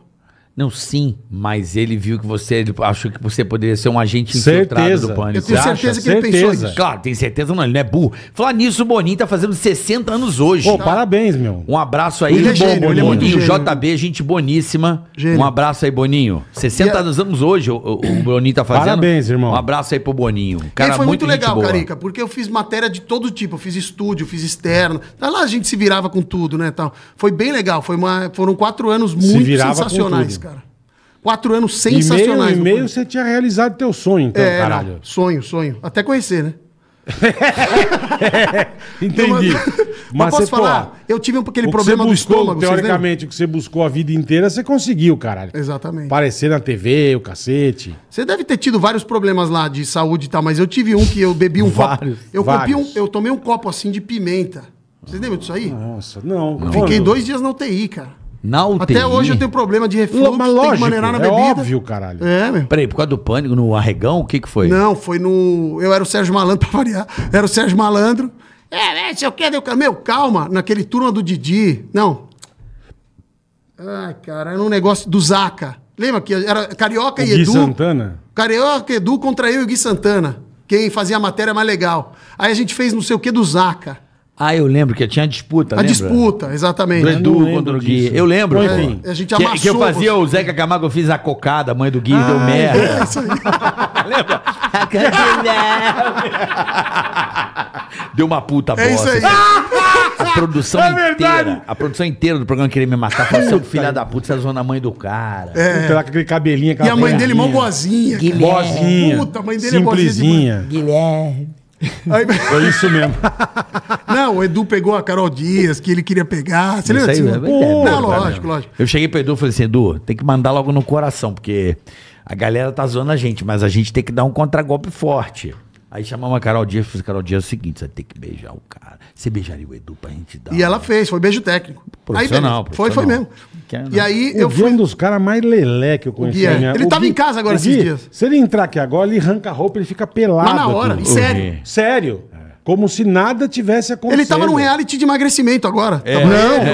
Não, sim, mas ele viu que você ele achou que você poderia ser um agente infiltrado certeza. do pânico. Eu tenho certeza acha? que ele certeza. pensou isso. Claro, tem certeza não, ele não é burro. Falar nisso, o Boninho tá fazendo 60 anos hoje. Pô, tá. parabéns, meu. Um abraço aí, ele é gênio, Boninho. Ele é muito Boninho, gênio. JB, gente boníssima. Gênio. Um abraço aí, Boninho. 60 anos anos hoje, o, o Boninho tá fazendo. Parabéns, irmão. Um abraço aí pro Boninho. Cara, e foi muito, muito legal, Carica, porque eu fiz matéria de todo tipo. Eu fiz estúdio, fiz externo. Tá lá a gente se virava com tudo, né? Tal. Foi bem legal. Foi uma, foram quatro anos muito sensacionais, cara. Quatro anos sensacionais. E meio, e meio você tinha realizado teu sonho, então, é, caralho. Não, sonho, sonho. Até conhecer, né? [laughs] Entendi. mas, mas posso você, falar? Pô, eu tive aquele o problema você buscou, do estômago. Teoricamente, o que você buscou a vida inteira, você conseguiu, caralho. Exatamente. Aparecer na TV, o cacete. Você deve ter tido vários problemas lá de saúde e tal, mas eu tive um que eu bebi um vários, copo. Eu, vários. Um, eu tomei um copo assim de pimenta. Vocês lembram disso aí? Nossa, não. não. Fiquei dois dias na UTI, cara. Na UTI. Até hoje eu tenho problema de refluxo, Mas lógico, tem que maneirar na é bebida. óbvio, caralho. É, meu. Peraí, por causa do pânico, no arregão, o que que foi? Não, foi no... Eu era o Sérgio Malandro, [laughs] pra variar. era o Sérgio Malandro. É, é, se eu quero... Meu, calma. Naquele turma do Didi. Não. Ai, cara, era um negócio do Zaca. Lembra que era Carioca o e Gui Edu? Santana? Carioca, e Edu contra eu e o Gui Santana. Quem fazia a matéria mais legal. Aí a gente fez não sei o que do Zaca. Ah, eu lembro que tinha disputa, A disputa, exatamente. Do Edu contra o Gui. Disso. Eu lembro. Foi, é, assim. a gente Que, que eu fazia você. o Zeca Camargo, eu fiz a cocada, a mãe do Gui ah, deu é, merda. É isso aí. [laughs] lembra? deu uma puta bosta. É isso aí. A produção [laughs] é inteira. A produção inteira do programa queria me matar. Falou, seu filho da puta, você é zona mãe do cara. É. Puta, lá, aquele cabelinho, E a mãe dele é mó boazinha. Guilherme. Boazinha. Puta, a mãe dele é boazinha. Guilherme. Aí... Foi é isso mesmo. [laughs] Não, o Edu pegou a Carol Dias, que ele queria pegar. Você lembra disso? É assim, Pô, é lógico, lógico. Eu cheguei pro Edu e falei assim, Edu, tem que mandar logo no coração, porque a galera tá zoando a gente, mas a gente tem que dar um contragolpe forte. Aí chamava a Carol Dias e falei, Carol Dias, é o seguinte, você tem que beijar o cara. Você beijaria o Edu pra gente dar. E ela fez, foi beijo técnico. Profissional, aí, Foi, foi mesmo. E aí o eu é fui. um dos caras mais lelé que eu conheci. É. Né? Ele o tava Gui... em casa agora o esses Gui, dias. Se ele entrar aqui agora, ele arranca a roupa, ele fica pelado. Mas na hora, aqui. sério. Sério. Como se nada tivesse acontecido. Ele tava num reality de emagrecimento agora. É, não,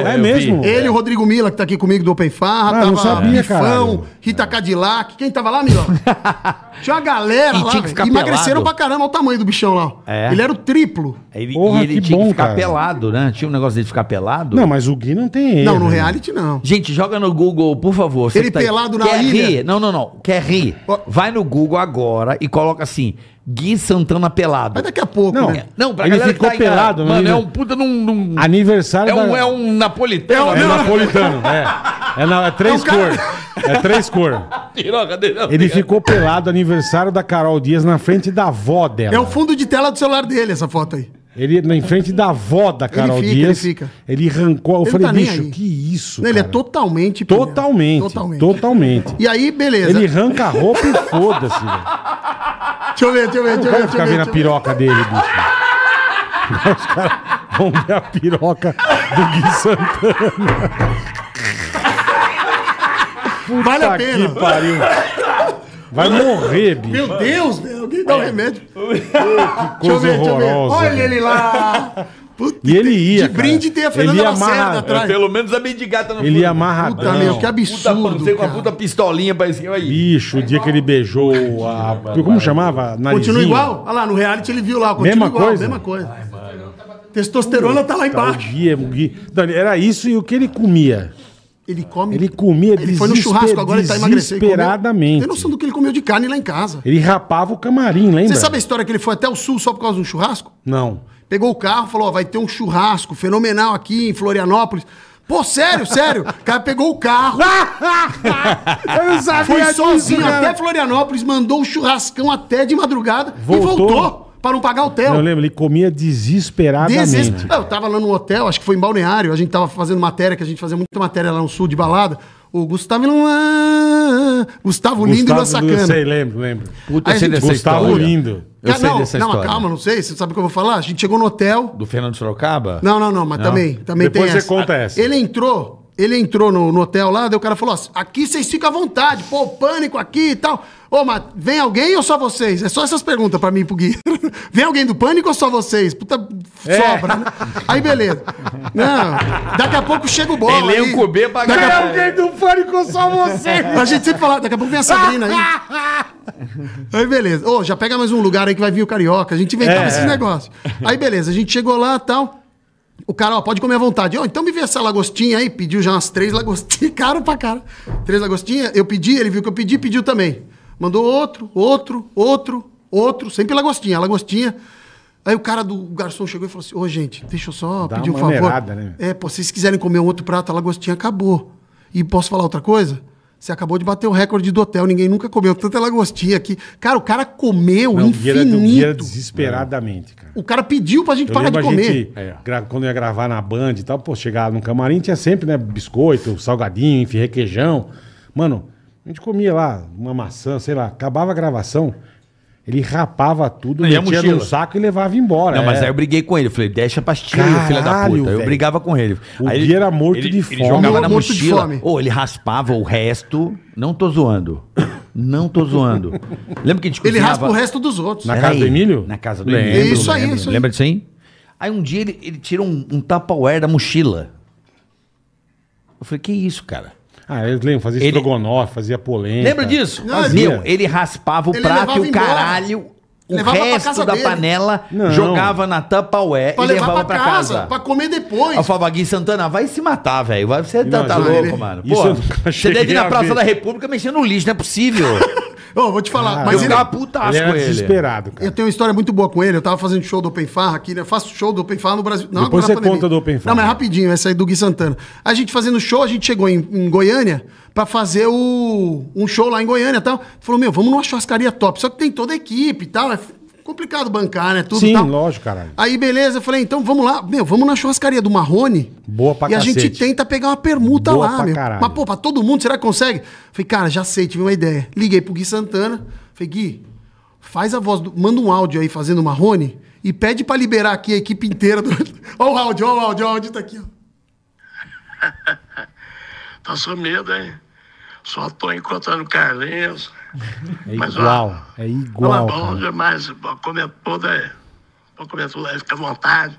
é, é, mesmo? Ele, o Rodrigo Mila, que tá aqui comigo do Open Farra, ah, tava não sabia, Bifão, Rita é. Cadillac. Quem tava lá, Milão? [laughs] Tinha uma galera e lá, Emagreceram pra caramba, olha o tamanho do bichão lá. É. Ele era o triplo. Ele, Porra, e ele que tinha bom, que ficar cara. pelado, né? Tinha um negócio dele ficar pelado. Não, mas o Gui não tem ele. Não, no né? reality não. Gente, joga no Google, por favor. Ele tá pelado aí. na Quer ilha? Rir? Não, não, não. Quer rir? Vai no Google agora e coloca assim Gui Santana pelado. Mas daqui a pouco, não, né? Não, pra ele galera ficou tá pelado. Aí, mano, é um puta num... num Aniversário é um, é um napolitano. É, um, é napolitano, é. É, na, é três é um cores. É três cores. Ele ficou pelado aniversário da Carol Dias na frente da avó dela. É o fundo de tela do celular dele, essa foto aí. Ele, na frente da avó da Carol ele fica, Dias. Ele fica. Ele arrancou. Eu ele falei, tá bicho, que isso. Não, ele é totalmente. Totalmente, totalmente. Totalmente. E aí, beleza. Ele arranca a roupa e foda-se, Deixa eu ver, deixa eu ver, deixa eu ver. Não ficar vendo a piroca dele, bicho. Os caras vão ver a piroca do Gui Santana. Puta vale a pena. Que pariu. Vai morrer, bicho. Meu Deus, meu, alguém dá um remédio. [laughs] Que coisa ver, horrorosa. Olha ele lá. Puta, e ele ia. De cara. brinde tem a Fernanda ele amarra... atrás. Pelo menos a mendigata não Ele ia amarradão. Puta, meu, que absurdo. Puta, cara. com a puta pistolinha pra cima aí. Bicho, o dia que ele beijou a. como chamava? Narizinho. Continua igual? Olha lá, no reality ele viu lá. Continua mesma igual, coisa? mesma coisa. Ai, mano. Testosterona tá lá embaixo. Tá, Era isso e o que ele comia. Ele come. Ele comia Ele foi no churrasco, agora ele tá emagrecendo. Desesperadamente. Tem noção do que ele comeu de carne lá em casa. Ele rapava o camarim, lembra? Você sabe a história que ele foi até o sul só por causa de um churrasco? Não. Pegou o carro, falou: ó, vai ter um churrasco fenomenal aqui em Florianópolis. Pô, sério, sério. O cara pegou o carro. [laughs] eu não sabia Foi sozinho disso, até Florianópolis, mandou o um churrascão até de madrugada voltou. e voltou para não pagar hotel. Eu lembro, ele comia desesperadamente. Desesper... Eu tava lá no hotel, acho que foi em Balneário, a gente tava fazendo matéria, que a gente fazia muita matéria lá no sul de balada. O Gustavo não, Gustavo Lindo Gustavo, e Nossa Sacana. Eu sei, lembro, lembro. Puta, sei gente, Gustavo história. Lindo. Eu sei não, dessa não, calma, não sei. Você sabe o que eu vou falar? A gente chegou no hotel. Do Fernando Sorocaba? Não, não, não, mas não. também, também Depois tem você essa. conta essa. Ele entrou ele entrou no, no, hotel lá, daí o cara falou assim: aqui vocês ficam à vontade, pô, o pânico aqui e tal. Ô, mas vem alguém ou só vocês? É só essas perguntas pra mim pro Gui. [laughs] vem alguém do pânico ou só vocês? Puta, é. sobra, né? Aí beleza. Não, daqui a pouco chega o bola. é um cobê pra Vem a... alguém do pânico ou só vocês? a gente sempre falar, daqui a pouco vem a Sabrina aí. [laughs] Aí beleza. Ô, já pega mais um lugar aí que vai vir o Carioca. A gente inventava é. esses negócios. Aí beleza, a gente chegou lá e tal. O cara, ó, pode comer à vontade. Ó, então me vê essa lagostinha aí. Pediu já umas três lagostinhas. [laughs] Caro pra cara. Três lagostinhas. Eu pedi, ele viu que eu pedi, pediu também. Mandou outro, outro, outro, outro. Sempre lagostinha, lagostinha. Aí o cara do garçom chegou e falou assim: Ô, gente, deixa eu só Dá pedir um favor. né? É, pô, se vocês quiserem comer um outro prato, a lagostinha acabou. E posso falar outra coisa? Você acabou de bater o recorde do hotel, ninguém nunca comeu tanta lagostinha aqui. Cara, o cara comeu não, infinito. O guia, desesperadamente, cara. O cara pediu pra gente eu parar de comer. Gente, é. Quando ia gravar na Band e tal, pô, chegava no camarim, tinha sempre, né, biscoito, salgadinho, enfim, requeijão. Mano, a gente comia lá uma maçã, sei lá, acabava a gravação, ele rapava tudo, não, metia no saco e levava embora. Não, é. mas aí eu briguei com ele. Eu falei, deixa a pastilha, filha da puta. Eu brigava com ele. O aí Gui ele, era morto ele, de fome. Ele jogava na mochila. Ou oh, ele raspava o resto. Não tô zoando. Não tô zoando. Lembra que a gente Ele raspa o resto dos outros. Na era casa aí, do Emílio? Na casa do lembro, Emílio. Isso aí, lembro. isso aí. Lembra disso aí? Aí um dia ele, ele tirou um, um Tupperware da mochila. Eu falei, que isso, cara? Ah, eu lembro, fazia ele... estrogonofe, fazia polenta. Lembra disso? Não, fazia. É Meu, ele raspava o ele prato e o caralho o levava resto da dele. panela não. jogava na Tupperware pra e levava pra, pra casa, casa. Pra comer depois. Aí eu falava, Gui Santana, vai se matar, velho. Você tá, tá louco, mano. Pô, você deve ir na Praça da República mexendo no lixo, não é possível oh, vou te falar. Ah, mas ele, tava é putaço ele é com ele. desesperado, cara. Eu tenho uma história muito boa com ele. Eu tava fazendo show do Open Farra aqui, né? Eu faço show do Open Farra no Brasil. Não, Depois você pandemia. conta do Open Farra. Não, mas rapidinho, essa aí do Gui Santana. A gente fazendo show, a gente chegou em, em Goiânia para fazer o, um show lá em Goiânia e tal. Falou, meu, vamos numa churrascaria top. Só que tem toda a equipe e tal. É complicado bancar, né? Tudo Sim, tal. lógico, caralho. Aí, beleza, eu falei, então vamos lá, meu, vamos na churrascaria do Marrone. Boa pra E cacete. a gente tenta pegar uma permuta Boa lá, pra meu. Caralho. Mas, pô, pra todo mundo, será que consegue? Falei, cara, já sei, tive uma ideia. Liguei pro Gui Santana, falei, Gui, faz a voz, do... manda um áudio aí fazendo Marrone e pede pra liberar aqui a equipe inteira. Do... [laughs] ó o áudio, ó o áudio, ó o áudio tá aqui, ó. [laughs] Tá só medo, hein? Só tô encontrando Carlinhos, é igual, mas, ó, é igual. Fala bom, cara. mas comer tudo é. Pode comer tudo aí, fica à vontade.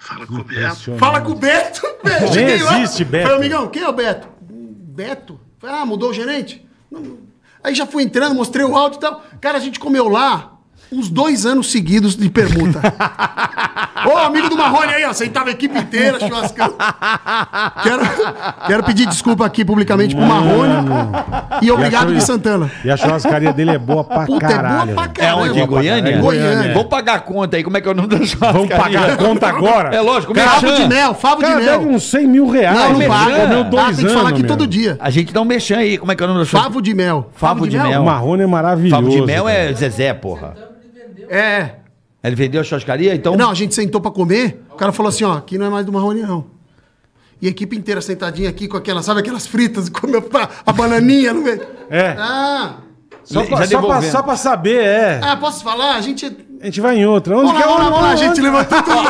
Fala com o Beto. Fala com o Beto! [laughs] Beto. Não existe, lá, Beto. Falei, amigão, quem é o Beto? Beto? ah, mudou o gerente? Aí já fui entrando, mostrei o áudio e tal. Cara, a gente comeu lá uns dois anos seguidos de permuta. [laughs] Ô, amigo do Marrone aí, ó, sentava a equipe inteira, churrascando. Quero, quero pedir desculpa aqui publicamente pro Marrone e obrigado de Santana. E a churrascaria dele é boa pra Puta, é caralho. é boa pra É onde? É Goiânia? Goiânia. Vamos pagar a conta aí. Como é que é o nome da churrascaria? Vamos pagar a conta agora? É lógico, Favo de mel, favo de mel. deve uns 100 mil reais. Não, não mano. paga. Comeu dois Ah, tem que falar aqui meu. todo dia. A gente dá um mexã aí. Como é que é o nome da churrascaria? Favo de mel. Favo de mel. O Marrone é maravilhoso. Favo de mel é Zezé, porra. É. Ele vendeu a churrascaria, então? Não, a gente sentou pra comer. O cara falou assim, ó, aqui não é mais do uma não. E a equipe inteira sentadinha aqui com aquelas, sabe aquelas fritas, [laughs] comeu a bananinha no meio. É. Ah, só, pra, só, pra, só pra saber, é. Ah, posso falar? A gente a gente vai em outra. Onde olá, que é? Olá, olá, a gente levantou tudo. [laughs]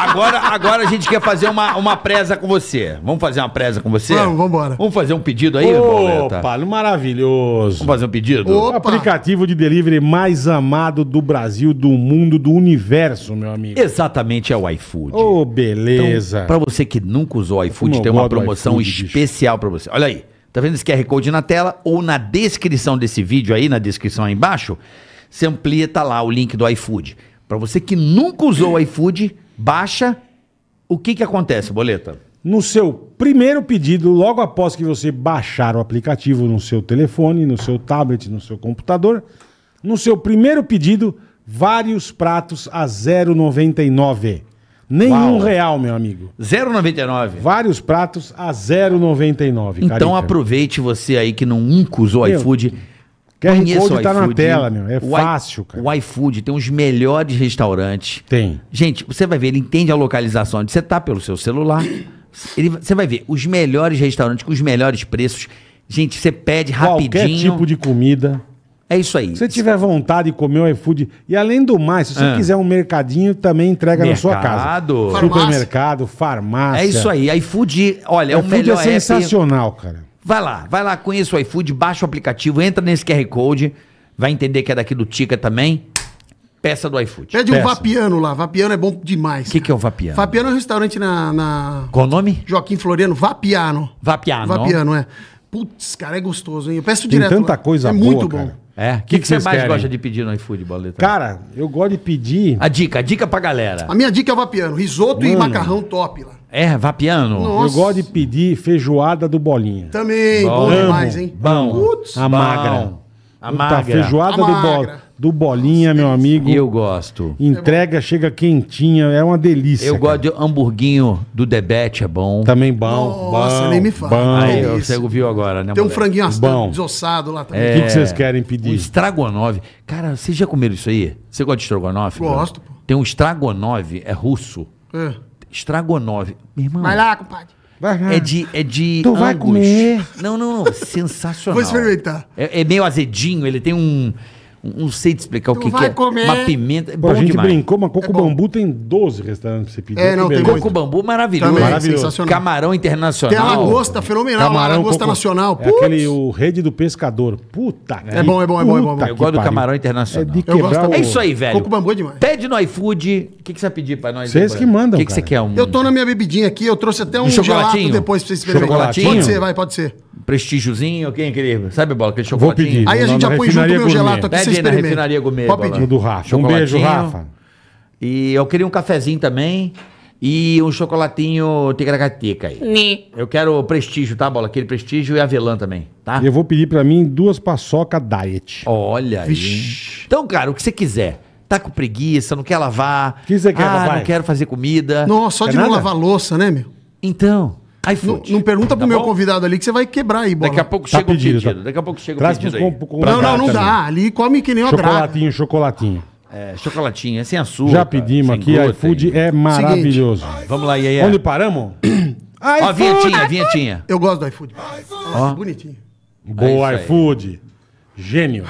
agora, agora a gente quer fazer uma, uma presa com você. Vamos fazer uma presa com você? Vamos, vamos embora. Vamos fazer um pedido aí, Opa, Pauleta? maravilhoso. Vamos fazer um pedido? O Opa. aplicativo de delivery mais amado do Brasil, do mundo, do universo, meu amigo. Exatamente, é o iFood. Ô, beleza. Então, pra você que nunca usou o iFood, Como tem uma promoção iFood, especial pra você. Olha aí. Tá vendo esse QR Code na tela ou na descrição desse vídeo aí, na descrição aí embaixo, você amplia, tá lá o link do iFood. Para você que nunca usou o iFood, baixa. O que que acontece, Boleta? No seu primeiro pedido, logo após que você baixar o aplicativo no seu telefone, no seu tablet, no seu computador, no seu primeiro pedido, vários pratos a 0,99. Nenhum Uau. real, meu amigo. 0,99. Vários pratos a 0,99. Então Carica. aproveite você aí que nunca usou meu, iFood. QR Code tá na tela, meu. É o fácil, cara. O iFood tem os melhores restaurantes. Tem. Gente, você vai ver, ele entende a localização onde você tá pelo seu celular. Ele, você vai ver os melhores restaurantes com os melhores preços. Gente, você pede Qualquer rapidinho. Qualquer tipo de comida. É isso aí. Se você tiver vontade de comer o iFood, e além do mais, se você ah. quiser um mercadinho, também entrega Mercado. na sua casa. Supermercado, farmácia. É isso aí. iFood, olha, é iFood é o melhor. É sensacional, app. cara. Vai lá, vai lá, conheça o iFood, baixa o aplicativo, entra nesse QR Code, vai entender que é daqui do Tica também. Peça do iFood. Pede Peça. um vapiano lá. Vapiano é bom demais. O que, que é o vapiano? Vapiano é um restaurante na, na. Qual o nome? Joaquim Floriano. Vapiano. Vapiano. Vapiano, é. Putz, cara, é gostoso, hein? Eu peço Tem direto. Tem tanta lá. coisa é boa. É muito bom. Cara. É. O que, que, que, você mais querem? gosta de pedir no iFood, Boleta? Cara, eu gosto de pedir. A dica, a dica pra galera. A minha dica é o vapiano: risoto Mano. e macarrão top lá. É, vapiano? Nossa. Eu gosto de pedir feijoada do Bolinha. Também, bom, bom demais, hein? Bom. Putz, a bom. magra. A Puta, magra. feijoada a do Bolinha. Do bolinha, meu é amigo. Eu gosto. Entrega, chega quentinha, é uma delícia. Eu cara. gosto de hamburguinho do Debete, é bom. Também bom. Nossa, bom, nem me fala. Bom. Aí Delícia. você viu agora, né? Tem um franguinho assado, desossado lá também. É. O que, que vocês querem pedir? O estragonove. Cara, vocês já comeram isso aí? Você gosta de estragonove? Gosto, pô. Tem um estragonove, é russo. É. Estragonove. Meu irmão. Vai lá, compadre. Vai, É de, é de Tu vai comer. Não, não, não. Sensacional. Vou experimentar. É, é meio azedinho, ele tem um. Não sei te explicar tu o que, que é. Comer. Uma pimenta. É Pô, bom a gente demais. brincou, mas é Coco é Bambu tem 12 restaurantes que você pediu. É, não, tem Coco Bambu é maravilhoso. Também, maravilhoso. Sensacional. Camarão internacional. Tem a lagosta fenomenal. Camarão, a lagosta coco... nacional. É aquele o rede do pescador. Puta. É, é bom, é bom, é bom. É bom. Eu gosto do camarão internacional. É, de quebrar o... é isso aí, velho. Coco Bambu é demais. Pede no iFood. O que, que você vai pedir pra nós? Vocês que mandam, O que, que você quer? Um... Eu tô na minha bebidinha aqui. Eu trouxe até um, um gelato depois pra vocês experimentarem. Pode ser, vai, pode ser prestígiozinho, quem querido? Sabe, bola, aquele chocolatinho? Vou pedir. Aí a gente já põe junto o meu gelato aqui ali na refinaria Gourmet. Pode pedir. Do Rafa. Um beijo, Rafa. E eu queria um cafezinho também e um chocolatinho ticaracatica aí. Ni. Eu quero prestígio, tá, Bola? Aquele prestígio e avelã também, tá? Eu vou pedir para mim duas paçoca diet. Olha aí. Então, cara, o que você quiser. Tá com preguiça, não quer lavar. O que você quer, ah, papai? não quero fazer comida. Nossa, só de nada? não lavar louça, né, meu? Então iFood. Não, não pergunta pro tá meu bom? convidado ali que você vai quebrar aí, bora. Daqui a pouco tá chega pedido, o pedido. Tá... Daqui a pouco chega Traz o pedido aí. Com, com não, não, não dá. Ali come que nem o Chocolatinho, chocolatinho. É, chocolatinho, é sem açúcar. Já pedimos aqui, glúten. iFood é maravilhoso. Seguinte. Vamos lá, Iaia. É? Onde paramos? [clears throat] Ó, a vinhetinha, vinhetinha. Eu gosto do iFood. Bonitinho. Boa, é iFood. Gênio.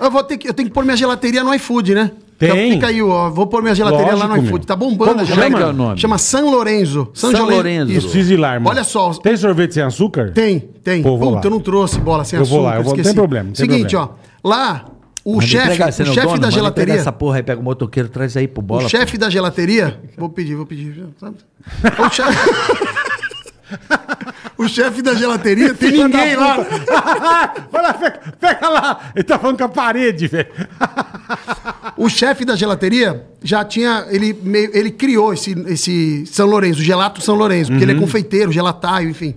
Eu, vou ter que, eu tenho que pôr minha gelateria no iFood, né? Tem. Então fica aí, ó. Vou pôr minha gelateria Lógico, lá no iFood. Meu. Tá bombando Como a né? gelateria. Chama? É nome? chama San Lorenzo. San, San Lorenzo. Isso. Preciso mano. Olha só. Tem sorvete sem açúcar? Tem, tem. Pô, Puta, lá. eu não trouxe bola sem açúcar. Eu vou lá, eu vou... Esqueci. Tem problema. Tem Seguinte, problema. ó. Lá, o chefe, o é chefe da gelateria. essa porra aí, pega o motoqueiro, traz aí pro bola. O chefe da gelateria. Vou pedir, vou pedir. [laughs] o chefe. [laughs] o chefe da gelateria, tem ninguém lá. Vai lá, pega, pega, lá. Ele tá falando com a parede, velho. [laughs] o chefe da gelateria já tinha. Ele, meio, ele criou esse, esse São Lourenço, o gelato São Lourenço, porque uhum. ele é uhum. confeiteiro, gelataio, enfim.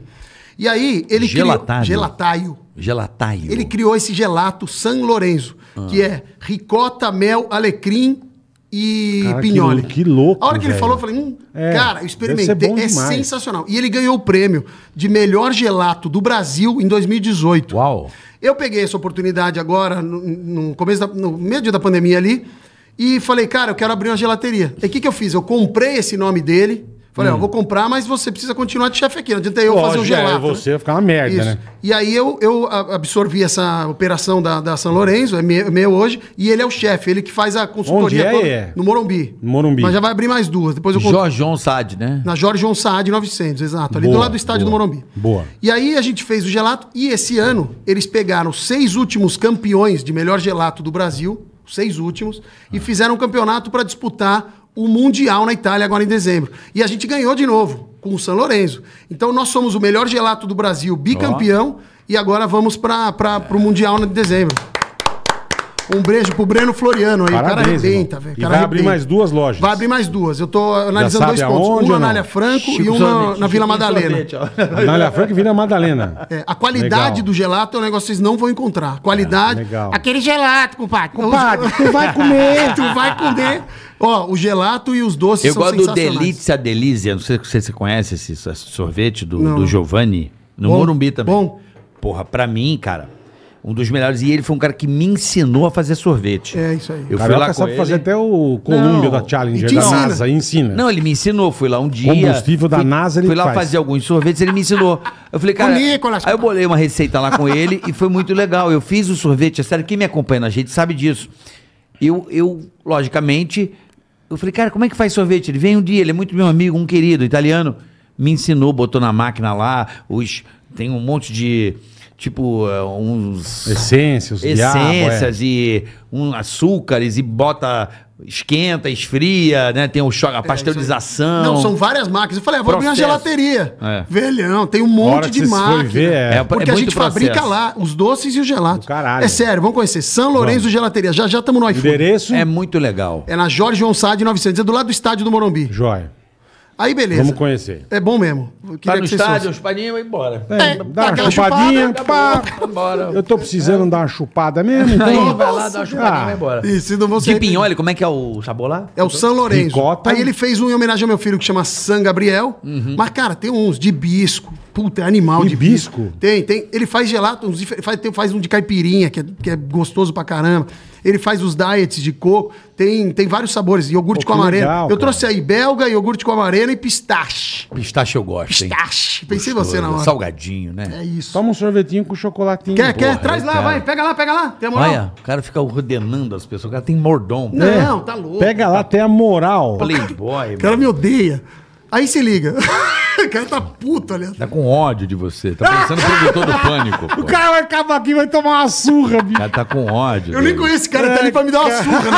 E aí ele gelataio. criou. Gelataio. Gelataio. Ele criou esse gelato São Lorenzo ah. que é ricota, mel, alecrim e cara, Pignoli. Que, louco. A hora que ele falou, eu falei, hum, é, cara, eu experimentei. É sensacional. E ele ganhou o prêmio de melhor gelato do Brasil em 2018. Uau! Eu peguei essa oportunidade agora, no, no começo da, no meio da pandemia ali, e falei, cara, eu quero abrir uma gelateria. E o que, que eu fiz? Eu comprei esse nome dele Falei, eu hum. vou comprar, mas você precisa continuar de chefe aqui. Não adianta eu fazer o Lógico, é, gelato. né? você ficar uma merda, Isso. né? E aí eu, eu absorvi essa operação da, da São Lourenço, é meu, é meu hoje, e ele é o chefe, ele que faz a consultoria Onde é, é? no Morumbi. No Morumbi. Mas já vai abrir mais duas, depois eu conto. Jorge Sade, né? Na Jorge Sade 900, exato, ali do lado do estádio boa, do Morumbi. boa. E aí a gente fez o gelato, e esse ano eles pegaram os seis últimos campeões de melhor gelato do Brasil seis últimos, e fizeram um campeonato para disputar o Mundial na Itália agora em dezembro. E a gente ganhou de novo com o San Lorenzo. Então nós somos o melhor gelato do Brasil, bicampeão, oh. e agora vamos para o Mundial em dezembro. Um beijo pro Breno Floriano aí. Parabéns, o cara arrebenta, velho. E vai abrir mais duas lojas. Vai abrir mais duas. Eu tô analisando dois pontos. Uma na Anália Franco Chico e uma na Vila Madalena. Anália Franco e Vila [laughs] Madalena. É, a qualidade legal. do gelato é um negócio que vocês não vão encontrar. É, qualidade. É, aquele gelato, compadre. Compadre, tu vai [laughs] comer. tu vai comer. Ó, o gelato e os doces Eu gosto do Delícia Delícia. Não sei se você conhece esse sorvete do, do Giovanni. No bom, Morumbi também. Bom. Porra, pra mim, cara, um dos melhores. E ele foi um cara que me ensinou a fazer sorvete. É isso aí. Eu fui lá com ele. fazer até o Columbia da Challenger, da ensina. NASA, e ensina. Não, ele me ensinou. Fui lá um dia. Combustível da fui, NASA ele Fui lá faz. fazer alguns sorvetes, ele me ensinou. Eu falei, cara. Ô, Nicolas, aí eu tá bolei uma receita lá com ele e foi muito legal. Eu fiz o sorvete, é sério, quem me acompanha na gente sabe disso. Eu, eu logicamente, eu falei, cara, como é que faz sorvete? Ele vem um dia, ele é muito meu amigo, um querido italiano. Me ensinou, botou na máquina lá, os. Tem um monte de tipo é, uns essências, essências é. e um açúcares e bota esquenta, esfria, né? Tem o choque, a é, pasteurização. Não, são várias máquinas. Eu falei, ah, vou processo. abrir uma gelateria. É. Velhão, tem um monte de máquinas. É. É, porque a gente processo. fabrica lá os doces e os gelatos. Caralho. É sério, vamos conhecer. São Lourenço vamos. Gelateria. Já já estamos no iFood. Endereço? É muito legal. É na Jorge de 900, é do lado do estádio do Morumbi. Joia. Aí beleza. Vamos conhecer. É bom mesmo. Tá no estádio, Chupadinha e embora. É, é, dá uma chupadinha. Chupada, pá, bora. Eu tô precisando é. dar uma chupada mesmo. Então... Aí vai lá, dá uma chupadinha e ah. vai embora. Isso, Pinhole, como é que é o sabor lá? É o São Lourenço. Ricota. Aí ele fez um em homenagem ao meu filho que chama San Gabriel. Uhum. Mas, cara, tem uns de bisco, Puta, é animal Hibisco. de bisco. Tem, tem. Ele faz gelato, faz, faz um de caipirinha, que é, que é gostoso pra caramba. Ele faz os diets de coco. Tem, tem vários sabores. Iogurte Pô, com amarelo. Legal, eu cara. trouxe aí belga, iogurte com amarelo e pistache. Pistache eu gosto, pistache. hein? Pistache. Pensei Gostoso. você na hora. Salgadinho, né? É isso. Toma um sorvetinho com chocolatinho. Quer, Porra, quer? Traz lá, cara. vai. Pega lá, pega lá. Tem a moral. Olha, o cara fica ordenando as pessoas. O cara tem mordom. Não, é. tá louco. Pega lá, tá. tem a moral. Playboy. O cara, cara me odeia. Aí se liga. [laughs] [laughs] o cara tá puto, aliás. Tá com ódio de você. Tá pensando no produtor todo pânico. [laughs] Pô. O cara vai acabar aqui vai tomar uma surra, bicho. O cara tá com ódio. Eu dele. nem conheço esse cara, é, tá ali pra me dar uma é. surra.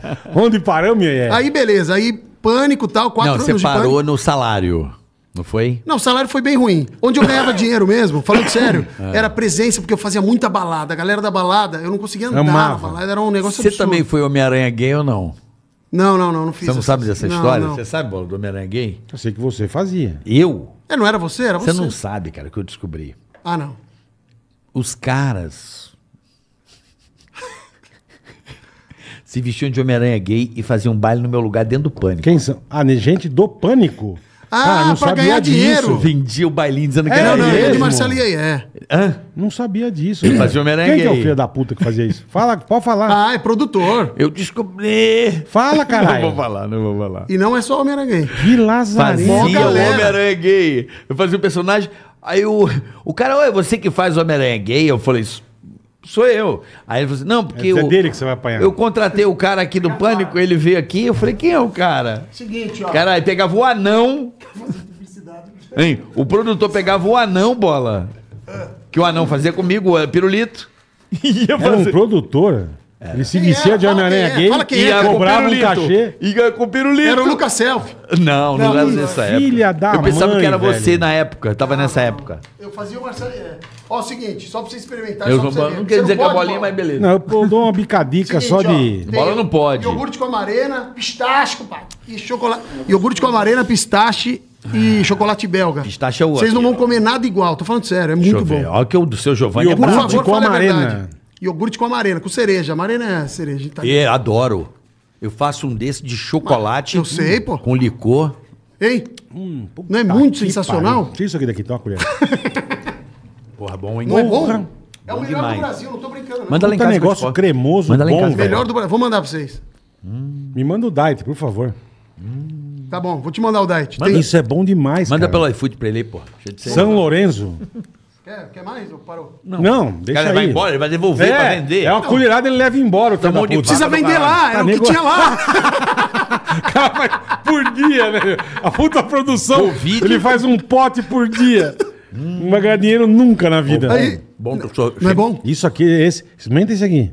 Né? [laughs] Onde paramos, minha? Aí, beleza. Aí, pânico e tal, quatro Não, você parou no salário. Não foi? Não, o salário foi bem ruim. Onde eu ganhava dinheiro mesmo, falando sério, é. era presença, porque eu fazia muita balada. A galera da balada, eu não conseguia andar Amava. na balada, era um negócio Você absurdo. também foi Homem-Aranha gay ou não? Não, não, não, não fiz. Você não essa... sabe dessa história? Não. Você sabe, Bola, do merengue? Eu sei que você fazia. Eu? É, não era você, era você. Você não sabe, cara, que eu descobri. Ah, não. Os caras se vestiam de Homem-Aranha gay e faziam um baile no meu lugar dentro do pânico. Quem são? Ah, gente do pânico? Ah, ah pra ganhar disso. Vendia o bailinho dizendo que é, era não, mesmo. É de Marcelo é. Hã? Não sabia disso. Ele fazia Homem-Aranha Quem que é o filho da puta que fazia isso? Fala, pode falar. Ah, é produtor. Eu descobri. Fala, caralho. Não vou falar, não vou falar. E não é só Homem-Aranha gay. Que lazarento. Fazia o Homem-Aranha gay. Eu fazia o um personagem... Aí o, o cara, oi, você que faz o Homem-Aranha gay? Eu falei, isso. Sou eu. Aí ele falou assim, não, é porque. É dele que você vai apanhar. Eu contratei o cara aqui do Pânico, ele veio aqui, eu falei, quem é o cara? Seguinte, ó. Cara, pegava o anão. [laughs] hein? O produtor pegava o anão, bola. Ah. Que o anão fazia comigo, pirulito. [laughs] E Era um produtor? É. Ele se vicia é, de Homem-Aranha é, gay Fala quem e é, é cobrava um cachê. E com o pirulito. Era o Lucas Self. Não, não, não era nessa filha época. Filha da Eu pensava mãe, que era velho. você na época. Tava ah, nessa não. época. Eu fazia o Marcelo... Ó, o seguinte, só pra você experimentar. Eu só não quero dizer que a bolinha, mas beleza. Não, eu dou uma bicadica só de... Ó, bola não pode. Iogurte com amarena, pistache, pai. E chocolate... Iogurte com amarena, pistache e chocolate belga. Pistache é o Vocês não vão comer nada igual, tô falando sério, é muito bom. Olha que o do seu Giovanni é bravo. Iogurte com amarena. Iogurte com amarena, com cereja. Amarena é cereja italiana. É, adoro. Eu faço um desse de chocolate. Eu sei, pô. Com licor. Ei, Hum, não é muito sensacional? pariu. Tira isso aqui daqui, toma então, a colher. [laughs] Porra, bom, hein? Não é bom? É o melhor demais. do Brasil, não tô brincando. não. Manda lá em casa. negócio cremoso, Manda lá em bom, casa. Melhor do Brasil. Vou mandar pra vocês. Hum. Me manda o diet, por favor. Hum. Tá bom, vou te mandar o diet. Tem- Isso é bom demais, Manda cara. pelo iFood pra ele, aí, pô. Deixa São Lourenço. Quer, quer mais? Ou parou? Não, não deixa cara, aí. Ele vai embora, ele vai devolver é, pra vender. É uma não. colherada, ele leva embora o Tomou de Precisa vender lá, era é tá o que tinha lá. [laughs] cara vai por dia, velho. Né? A puta produção, Covid. ele faz um pote por dia. Hum. Não vai ganhar dinheiro nunca na vida. Aí, bom, professor. Não é bom? Isso aqui, esse. Experimenta isso aqui.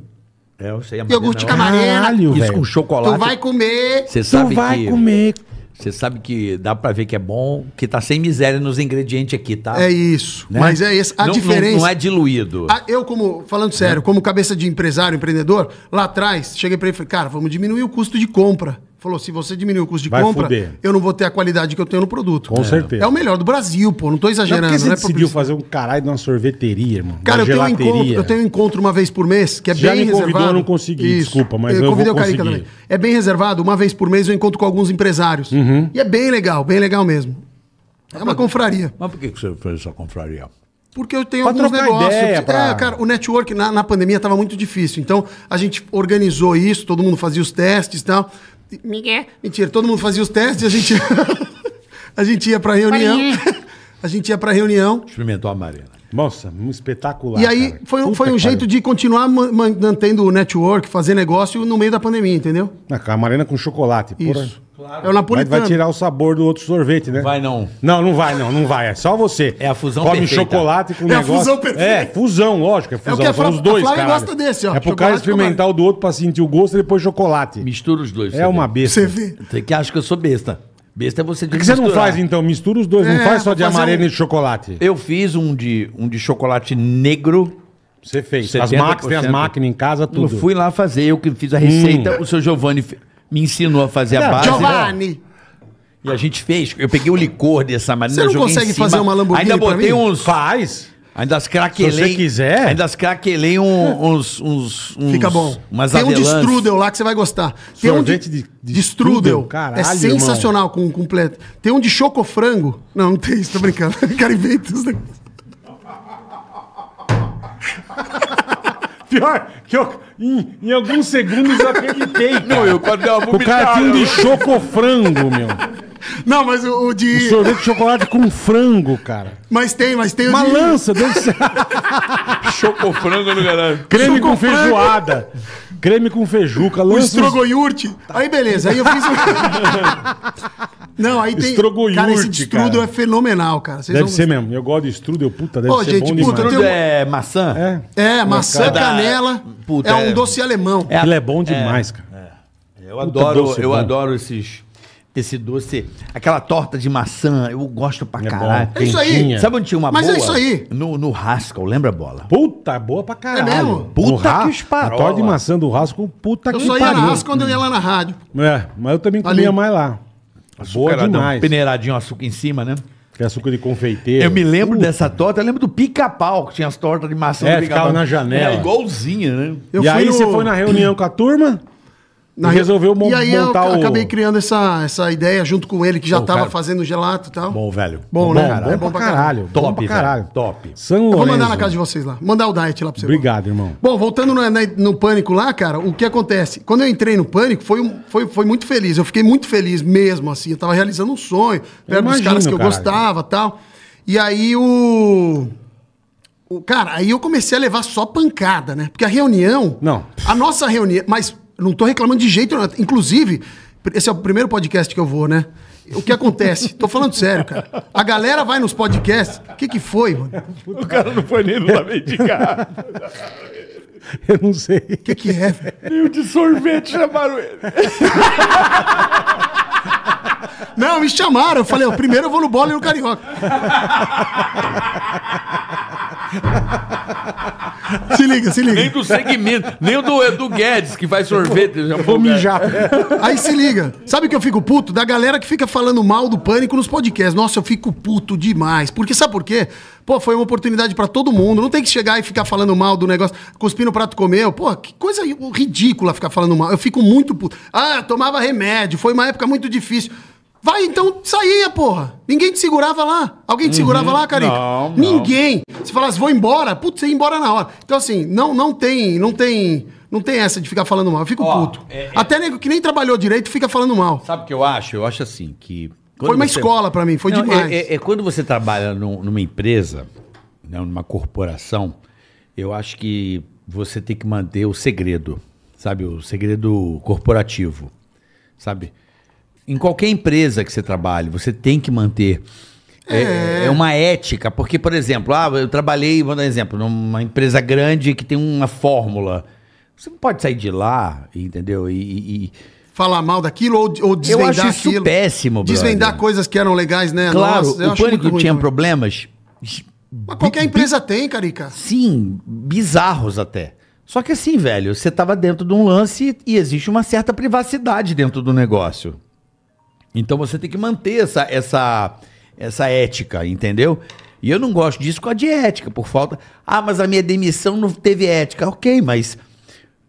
É, eu sei. Iogurte é camarela. Caralho, Isso velho. com chocolate. Tu vai comer. Você sabe tu vai que... comer você sabe que dá para ver que é bom, que tá sem miséria nos ingredientes aqui, tá? É isso. Né? Mas é essa a não, diferença. Não, não é diluído. A, ah, eu como falando sério, é. como cabeça de empresário, empreendedor, lá atrás cheguei para ele e falei, cara, vamos diminuir o custo de compra. Falou, se você diminuir o custo de Vai compra, fuder. eu não vou ter a qualidade que eu tenho no produto. Com É. certeza. É o melhor do Brasil, pô. Não tô exagerando. Não, você não é decidiu fazer um caralho de uma sorveteria, irmão? Cara, eu tenho, um encontro, eu tenho um encontro uma vez por mês, que é Já bem me convidou, reservado. eu não consegui, desculpa, mas eu convidei vou o Carica conseguir. também. É bem reservado, uma vez por mês eu encontro com alguns empresários. Uhum. E é bem legal, bem legal mesmo. É uma confraria. Mas por que você fez essa confraria? Porque eu tenho Pra alguns negócios. ideia, pra- É, cara, o network na, na pandemia estava muito difícil. Então, a gente organizou isso, todo mundo fazia os testes e tal. Miguel. Mentira, todo mundo fazia os testes, a gente, [laughs] a gente ia pra reunião. Marinha. [laughs] A gente ia pra reunião. Experimentou a Marina. Nossa, espetacular. E aí cara. foi, foi um jeito de continuar mantendo o network, fazer negócio no meio da pandemia, entendeu? Ah, Na camarena com chocolate. Isso. Porra. Claro. É o napolitano. Vai, vai, tirar o sabor do outro sorvete, né? Vai não. Não, não vai não, não vai. É só você. É a fusão Come perfeita. Come chocolate com é negócio. É a fusão perfeita. É, fusão, lógico, é fusão. É o que a os dois, cara. gosta desse, ó. É pro cara experimentar o do outro pra sentir o gosto e depois chocolate. Mistura os dois. É uma vê. besta. Você vê. Você que acha que eu sou besta. Besta é você de Por que você não faz então? Mistura os dois, não é, faz só de amarelo um- e de chocolate. Eu fiz um de, um de chocolate negro. Você fez. As máquinas, tem as máquinas em casa, tudo. Eu fui lá fazer, eu que fiz a receita. Hum. O seu Giovanni me ensinou a fazer a base. Giovanni! E a gente fez. Eu peguei o licor dessa maneira. Você não em consegue cima. fazer uma Lamborghini Ainda pra botei mim? uns. Faz. Ainda as craquelei. Se você quiser. Ainda as craquelei um, uns, uns, uns, Fica bom. Umas Tem um de strudel lá que você vai gostar. Tem Sorvete um de, de, de strudel. Caralho, é sensacional irmão. com completo. Tem um de chocofrango. Não, não tem isso, tô brincando. O cara inventa isso Pior que eu, em, em alguns segundos, acreditei. Não, eu quase dei uma vomitada. O cara tinha um de né? chocofrango, meu. Não, mas o, o de. O sorvete de chocolate com frango, cara. Mas tem, mas tem Uma o de... lança, deve ser. [laughs] Chocofrango no garagem. Creme com feijoada. Creme com feijuca, lança. O estrogoiurte. Aí beleza, aí eu fiz. [laughs] Não, aí tem. Estrogoiurte. Cara, esse estrudo é fenomenal, cara. Vocês deve vão... ser mesmo. Eu gosto de estrudo, eu puta, deve Ô, ser gente, bom puta, demais. Estrudo é maçã? É, é, é maçã, canela. Puta, é um é- doce alemão. Ele é, é bom demais, cara. Eu adoro, eu bom. adoro esses esse doce, aquela torta de maçã, eu gosto pra é caralho. Bom, é isso aí. Sabe onde tinha uma Mas é boa? Mas é isso aí. No, no Haskell, lembra a bola? Puta, boa pra é caralho. É mesmo? Puta no que esparola. A torta de maçã do Haskell, puta eu que pariu. Eu só ia na Haskell quando eu ia lá na rádio. É, mas eu também Ali. comia mais lá. Boa demais. Peneiradinho, açúcar em cima, né? Que é açúcar de confeiteiro. Eu me lembro Puta. dessa torta, eu lembro do pica-pau, que tinha as tortas de maçã é, ficava na janela. É, igualzinha, né? Eu e aí no... você foi na reunião com a turma? Na e resolveu montar o... E aí eu o... acabei criando essa, essa ideia junto com ele, que já estava fazendo gelato e tal. Bom, velho. Bom, bom né? Caralho. Bom, é bom pra caralho. Top, bom pra caralho. Top. São Eu vou mandar na casa de vocês lá. Mandar o diet lá pra você. Obrigado, irmão. Bom, voltando no, no Pânico lá, cara, o que acontece? Quando eu entrei no Pânico, foi, foi, foi muito feliz. Eu fiquei muito feliz mesmo, assim. Eu tava realizando um sonho. Eu era dos caras que eu gostava e tal. E aí o... o... Cara, aí eu comecei a levar só pancada, né? Porque a reunião... Não. A nossa reunião... Mas não estou reclamando de jeito nenhum. Inclusive, esse é o primeiro podcast que eu vou, né? O que acontece? Tô falando sério, cara. A galera vai nos podcasts. O que, que foi, mano? O cara não foi nem no é. lamentar. [laughs] Eu não sei. O que, que é, velho? Nem o de sorvete chamaram ele. [laughs] Não, me chamaram. Eu falei, ó, primeiro eu vou no bola e no carioca. [laughs] [laughs] Se liga, se liga. Nem do segmento, nem do Edu Guedes, que vai sorvete. Eu já vou mijar. Aí se liga. Sabe que eu fico puto? Da galera que fica falando mal do pânico nos podcasts. Nossa, eu fico puto demais. Porque sabe por quê? Pô, foi uma oportunidade para todo mundo. Não tem que chegar e ficar falando mal do negócio, cuspindo o prato comeu. Pô, que coisa ridícula ficar falando mal. Eu fico muito puto. Ah, tomava remédio. Foi uma época muito difícil. Vai então, saía, porra. Ninguém te segurava lá. Alguém te uhum. segurava lá, Carica? Não, não. Ninguém. Se falasse, vou embora, putz, você ia embora na hora. Então, assim, não, não tem, não tem. Não tem essa de ficar falando mal. Eu fico Ó, puto. É, é... Até nego que nem trabalhou direito fica falando mal. Sabe o que eu acho? Eu acho assim que. Foi uma você... escola para mim, foi não, é, demais. É, é, quando você trabalha numa empresa, né, numa corporação, eu acho que você tem que manter o segredo, sabe? O segredo corporativo, sabe? em qualquer empresa que você trabalhe, você tem que manter. É, é, é, uma ética, porque, por exemplo, ah, eu trabalhei, vou dar um exemplo, numa empresa grande que tem uma fórmula. Você não pode sair de lá, entendeu? E. e Falar mal daquilo ou, ou desvendar Eu acho isso aquilo. péssimo, brother. Desvendar coisas que eram legais, né? Claro, Nossa, o Pânico ruim, tinha problemas... Mas qualquer empresa tem, Carica. Sim, bizarros até. Só que assim, velho, você estava dentro de um lance e existe uma certa privacidade dentro do negócio. Então você tem que manter essa, essa, essa ética, entendeu? E eu não gosto disso com a de ética, por falta. Ah, mas a minha demissão não teve ética. Ok, mas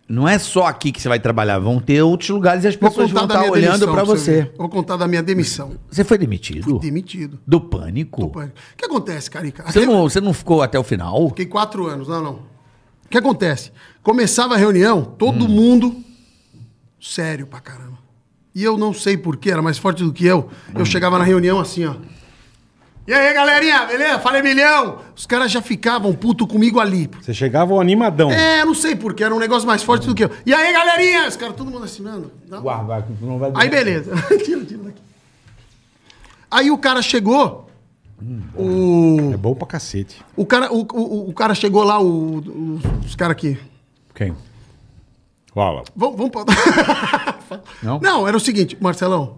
não é só aqui que você vai trabalhar, vão ter outros lugares e as pessoas vão estar olhando para você. Vou contar da minha demissão. Você foi demitido? Fui demitido. Do pânico? Do pânico. O que acontece, Carica? Você, não, você não ficou até o final? Fiquei quatro anos, não, não. O que acontece? Começava a reunião, todo hum. mundo sério pra caramba. E eu não sei porquê, era mais forte do que eu. Eu chegava na reunião assim, ó. E aí, galerinha, beleza? Falei milhão! Os caras já ficavam puto comigo ali. Você chegava um animadão. É, eu não sei porquê, era um negócio mais forte do que eu. E aí, galerinha? Os caras, todo mundo assinando. Guarda, não vai Aí, beleza. [laughs] tira, tira daqui. Aí o cara chegou. Hum, o... É bom pra cacete. O cara, o, o, o cara chegou lá, o, os caras aqui. Quem? Fala. Vamos, vamos [laughs] Não? Não, era o seguinte, Marcelão,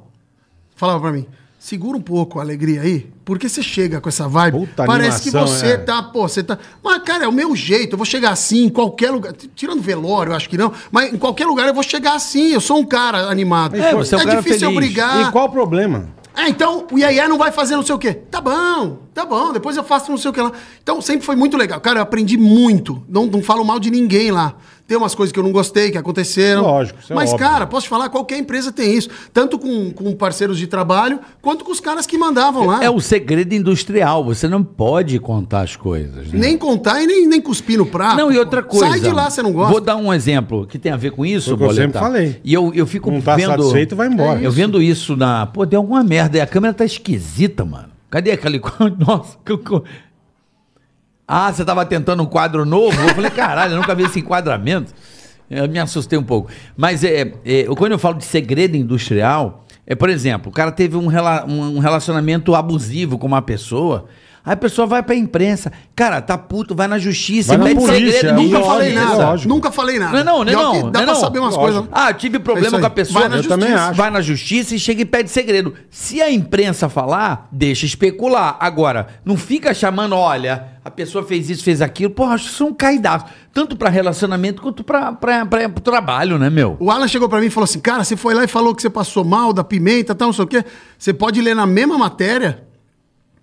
falava pra mim. Segura um pouco a alegria aí, porque você chega com essa vibe. Puta parece animação, que você é. tá, pô, você tá. Mas, cara, é o meu jeito, eu vou chegar assim em qualquer lugar. Tirando velório, eu acho que não, mas em qualquer lugar eu vou chegar assim, eu sou um cara animado. É, você é, um é cara difícil feliz. eu brigar. E qual o problema? É, então, o Iaia não vai fazer não sei o quê. Tá bom, tá bom, depois eu faço não sei o que lá. Então, sempre foi muito legal. Cara, eu aprendi muito. Não, não falo mal de ninguém lá. Tem umas coisas que eu não gostei, que aconteceram. Lógico, isso é Mas, óbvio. cara, posso te falar, qualquer empresa tem isso. Tanto com, com parceiros de trabalho, quanto com os caras que mandavam lá. É o segredo industrial. Você não pode contar as coisas. Né? Nem contar e nem, nem cuspir no prato. Não, e outra coisa. Sai de lá, você não gosta. Vou dar um exemplo que tem a ver com isso, Boleta. Eu sempre falei. E eu, eu fico não tá vendo... satisfeito, vai embora. É eu vendo isso na... Pô, deu alguma merda. E a câmera tá esquisita, mano. Cadê aquele... [laughs] Nossa, que... Ah, você estava tentando um quadro novo? Eu falei, caralho, eu nunca vi esse enquadramento. Eu me assustei um pouco. Mas é, é, quando eu falo de segredo industrial, é, por exemplo, o cara teve um, rela um relacionamento abusivo com uma pessoa Aí a pessoa vai pra imprensa. Cara, tá puto, vai na justiça, vai na pede polícia, segredo. É Nunca falei é nada. Nunca falei nada. Não, não, é não. dá não, pra saber umas coisas. Ah, tive problema é com a pessoa. Vai na, justiça, também acho. vai na justiça e chega e pede segredo. Se a imprensa falar, deixa especular. Agora, não fica chamando, olha, a pessoa fez isso, fez aquilo. Porra, acho que isso um caidaço. Tanto pra relacionamento quanto pra, pra, pra, pro trabalho, né, meu? O Alan chegou pra mim e falou assim: cara, você foi lá e falou que você passou mal da pimenta, tal, não sei o quê. Você pode ler na mesma matéria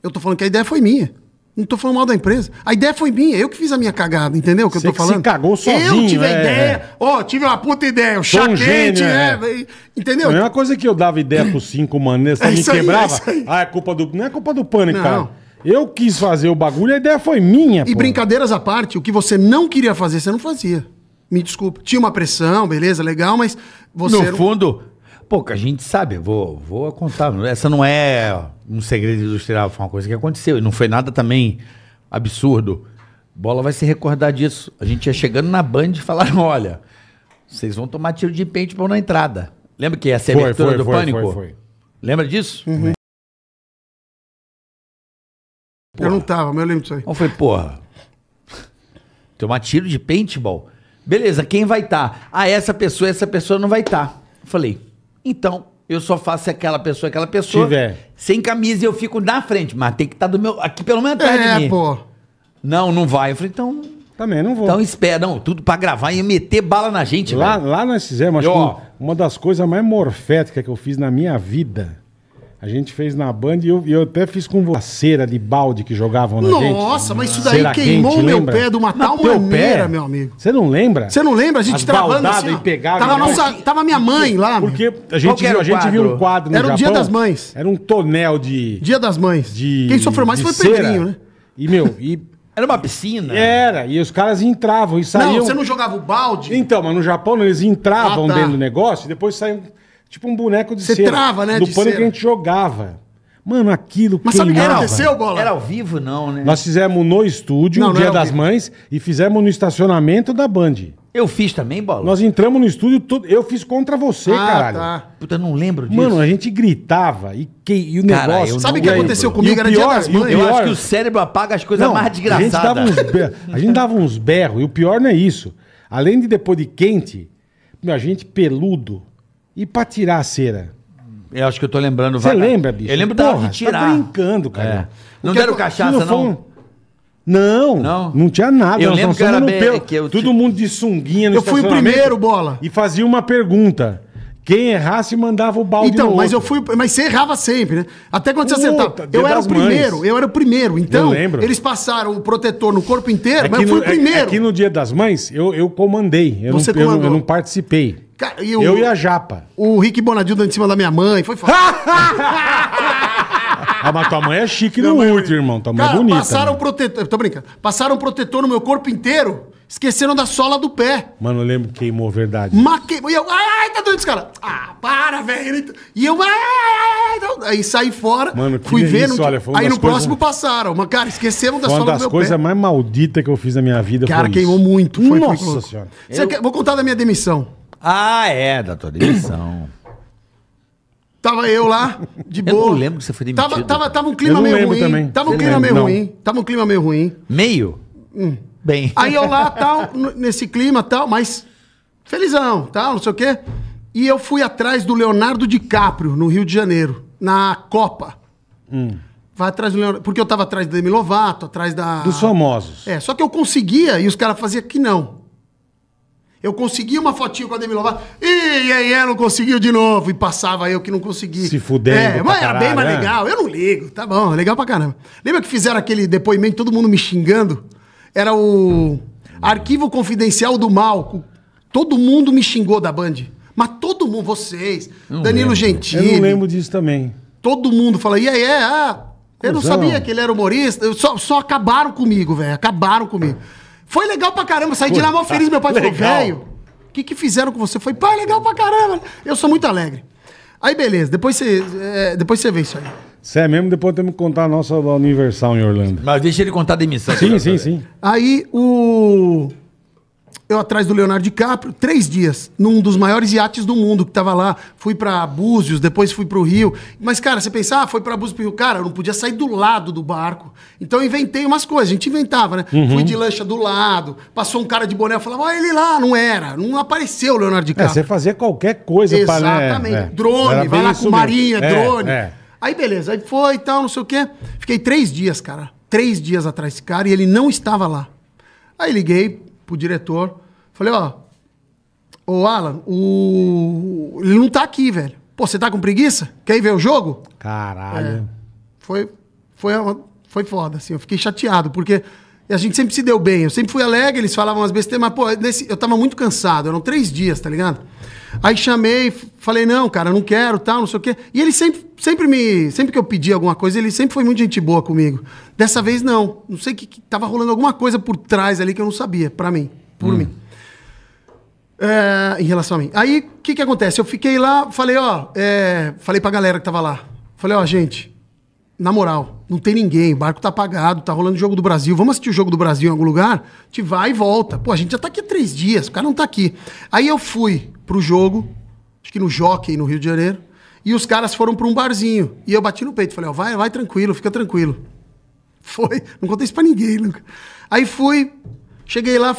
eu tô falando que a ideia foi minha. Não tô falando mal da empresa. A ideia foi minha, eu que fiz a minha cagada, entendeu o que Você eu tô falando? Você cagou sozinho, Eu tive é, a ideia, ó, é. oh, tive uma puta ideia, o chá quente, é. é. entendeu? A mesma coisa que eu dava ideia pros cinco maneiros, você me é quebrava. É ah, é culpa do... Não é culpa do pânico, não. cara. Eu quis fazer o bagulho, a ideia foi minha. E pô. brincadeiras à parte, o que você não queria fazer, você não fazia. Me desculpa. Tinha uma pressão, beleza, legal, mas você. No fundo, Pouca gente sabe, vou, vou contar. Essa não é um segredo industrial, foi uma coisa que aconteceu. E não foi nada também absurdo. Bola vai se recordar disso. A gente ia chegando na Band e falaram: [laughs] olha, vocês vão tomar tiro de paintball na entrada. Lembra que ia ser a foi, abertura foi, do foi, Pânico? Lembra disso? Uhum. Eu não tava, mas eu lembro disso aí. Eu então falei, porra, tomar tiro de paintball? Beleza, quem vai estar? Tá? Ah, essa pessoa, essa pessoa não vai estar. Tá. Falei, então, eu só faço aquela pessoa, aquela pessoa. Tiver. Sem camisa eu fico na frente, mas tem que estar tá do meu. Aqui pelo menos atrás é, de mim. pô. Não, não vai. Eu falei, então. Também não vou. Então espera, não, tudo pra gravar e meter bala na gente, lá, velho. Lá nós fizemos, acho eu, que uma das coisas mais morféticas que eu fiz na minha vida a gente fez na Band e eu, eu até fiz com cera de balde que jogavam na Nossa, gente. Nossa, mas isso daí cera queimou quente, meu lembra? pé de uma tal maneira, pé? meu amigo. Você não lembra? Você não lembra? A gente As travando assim. Ó, pegava, tava, nossa, tava minha mãe lá. Porque a gente, viu, a gente viu um quadro no Era o Japão, Dia das Mães. Era um tonel de... Dia das Mães. De, Quem sofreu mais foi o Pedrinho, né? E, meu, e [laughs] Era uma piscina? Era, e os caras entravam e saíam. Não, você não jogava o balde? Então, mas no Japão eles entravam ah, tá. dentro do negócio e depois saíam. Tipo um boneco de Você trava, né? Do pano pânico que a gente jogava. Mano, aquilo Mas sabe o que aconteceu, Bola? Era ao vivo, não, né? Nós fizemos no estúdio, Não, no não Dia das vivo. Mães, e fizemos no estacionamento da Band. Eu fiz também, Bola? Nós entramos no estúdio, todo- eu fiz contra você, Ah, caralho. tá. Puta, eu não lembro disso. Mano, a gente gritava e, que... e o negócio... Sabe o que lembro. aconteceu comigo? E o Era Dia das Mães. eu acho que o cérebro apaga as coisas Não, mais desgraçadas. a gente dava uns berros, e o pior não é isso. Além de depois de quente, a gente peludo, e pra tirar a cera? Eu acho que eu tô lembrando. Você lembra, bicho? Eu lembro Porra, da hora de tá tirar. Tá brincando, cara. É. Não deram cachaça, não? Não, não, não tinha nada. Eu lembro que era bem, pelo... que eu Todo mundo de sunguinha no Eu fui o primeiro, bola. E fazia uma pergunta. Quem errasse mandava o balde Então, mas eu fui, mas você errava sempre, né? Até quando você acertava. Eu era o primeiro, mães. eu era o primeiro. Então, eles passaram o protetor no corpo inteiro, aqui é mas eu fui no, o é- primeiro. Aqui é no Dia das Mães, eu, eu comandei. Eu, você não, eu, eu não participei. Cara, e o, eu e a Japa. O Rick Bonadil dando em cima da minha mãe, foi foda. [laughs] Ah, mas tua mãe é chique no último, irmão. Tua mãe cara, é bonita. Passaram né? o protetor. Tô brincando. Passaram protetor no meu corpo inteiro. Esqueceram da sola do pé. Mano, eu lembro que queimou, verdade. Maquei. E eu, ai, ai, tá doido esse cara. Ah, para, velho. E eu, ai, ai, ai, ai. Então, aí saí fora. Mano, que fui delícia, não. Olha, foi aí no próximo passaram. Mas, cara, esqueceram da Foi sola uma das coisas mais malditas que eu fiz na minha vida. Cara, foi Cara, queimou muito. Foi, Nossa foi senhora. Você quer- Vou contar da minha demissão. Ah, é, da tua demissão. [coughs] Tava eu lá, de Eu boa. não lembro que você foi demitido. Tava, tava, tava um clima Eu não meio lembro ruim. também. Tava um Você clima lembra? meio Não. ruim. Tava um clima meio ruim. Meio? Hum. Bem. Aí eu lá, tal, nesse clima, tal, mas felizão, tal, não sei o quê. E eu fui atrás do Leonardo DiCaprio, no Rio de Janeiro, na Copa. Hum. Vai atrás do Leonardo. Porque eu tava atrás do Demi Lovato, atrás da. Dos famosos. É, só que eu conseguia e os caras faziam que não. Eu consegui uma fotinha com a Demi Lovato. E aí ela não conseguiu de novo. E passava eu que não consegui. Se fuder É, mas é era caralho, bem mais né? legal. Eu não ligo. Tá bom, legal pra caramba. Lembra que fizeram aquele depoimento, todo mundo me xingando? Era o Arquivo Confidencial do Mal. Todo mundo me xingou da Band. Mas todo mundo, vocês, não Danilo lembro. Gentili. Eu não lembro disso também. Todo mundo fala, e aí, é, ah, eu não sabia que ele era humorista. só, só acabaram comigo, velho. Acabaram comigo. Foi legal pra caramba, saí Pô, de lá mal feliz. Tá meu pai legal. falou, velho, o que, que fizeram com você? Foi, pai, é legal pra caramba. Eu sou muito alegre. Aí, beleza, depois você, é, depois você vê isso aí. Você é mesmo, depois temos que contar a nossa Universal em Orlando. Mas deixa ele contar a demissão. Sim, sim, sim. Aí o. Eu atrás do Leonardo DiCaprio, três dias, num dos maiores iates do mundo, que tava lá. Fui para Búzios, depois fui pro Rio. Mas, cara, você pensa, ah, foi pra Búzios pro Rio. Cara, eu não podia sair do lado do barco. Então eu inventei umas coisas, a gente inventava, né? Uhum. Fui de lancha do lado, passou um cara de boné, eu falava, olha ele lá, não era. Não apareceu o Leonardo é, DiCaprio. É, você fazia qualquer coisa né? Exatamente. pra, é. Exatamente. Drone, vai lá com marinha, é, drone. É. Aí beleza, aí foi e tal, não sei o quê. Fiquei três dias, cara. Três dias atrás desse cara e ele não estava lá. Aí liguei pro diretor, falei, ó, ô Alan, o... ele não tá aqui, velho. Pô, você tá com preguiça? Quer ir ver o jogo? Caralho. É, foi, foi, uma, foi foda, assim. Eu fiquei chateado, porque a gente sempre se deu bem. Eu sempre fui alegre, eles falavam as besteiras, mas, pô, nesse, eu tava muito cansado. Eram três dias, tá ligado? Aí chamei, falei, não, cara, não quero, tal, não sei o quê. E ele sempre, sempre me. Sempre que eu pedi alguma coisa, ele sempre foi muito gente boa comigo. Dessa vez, não. Não sei que, que tava rolando alguma coisa por trás ali que eu não sabia, para mim. Por hum. mim. É, em relação a mim. Aí, o que que acontece? Eu fiquei lá, falei, ó, é, falei pra galera que tava lá. Falei, ó, gente, na moral, não tem ninguém, o barco tá apagado, tá rolando o Jogo do Brasil, vamos assistir o Jogo do Brasil em algum lugar? Te vai e volta. Pô, a gente já tá aqui há três dias, o cara não tá aqui. Aí eu fui pro jogo, acho que no Jockey, no Rio de Janeiro, e os caras foram pra um barzinho. E eu bati no peito, falei, ó, oh, vai, vai tranquilo, fica tranquilo. Foi, não contei isso pra ninguém, nunca. Aí fui, cheguei lá,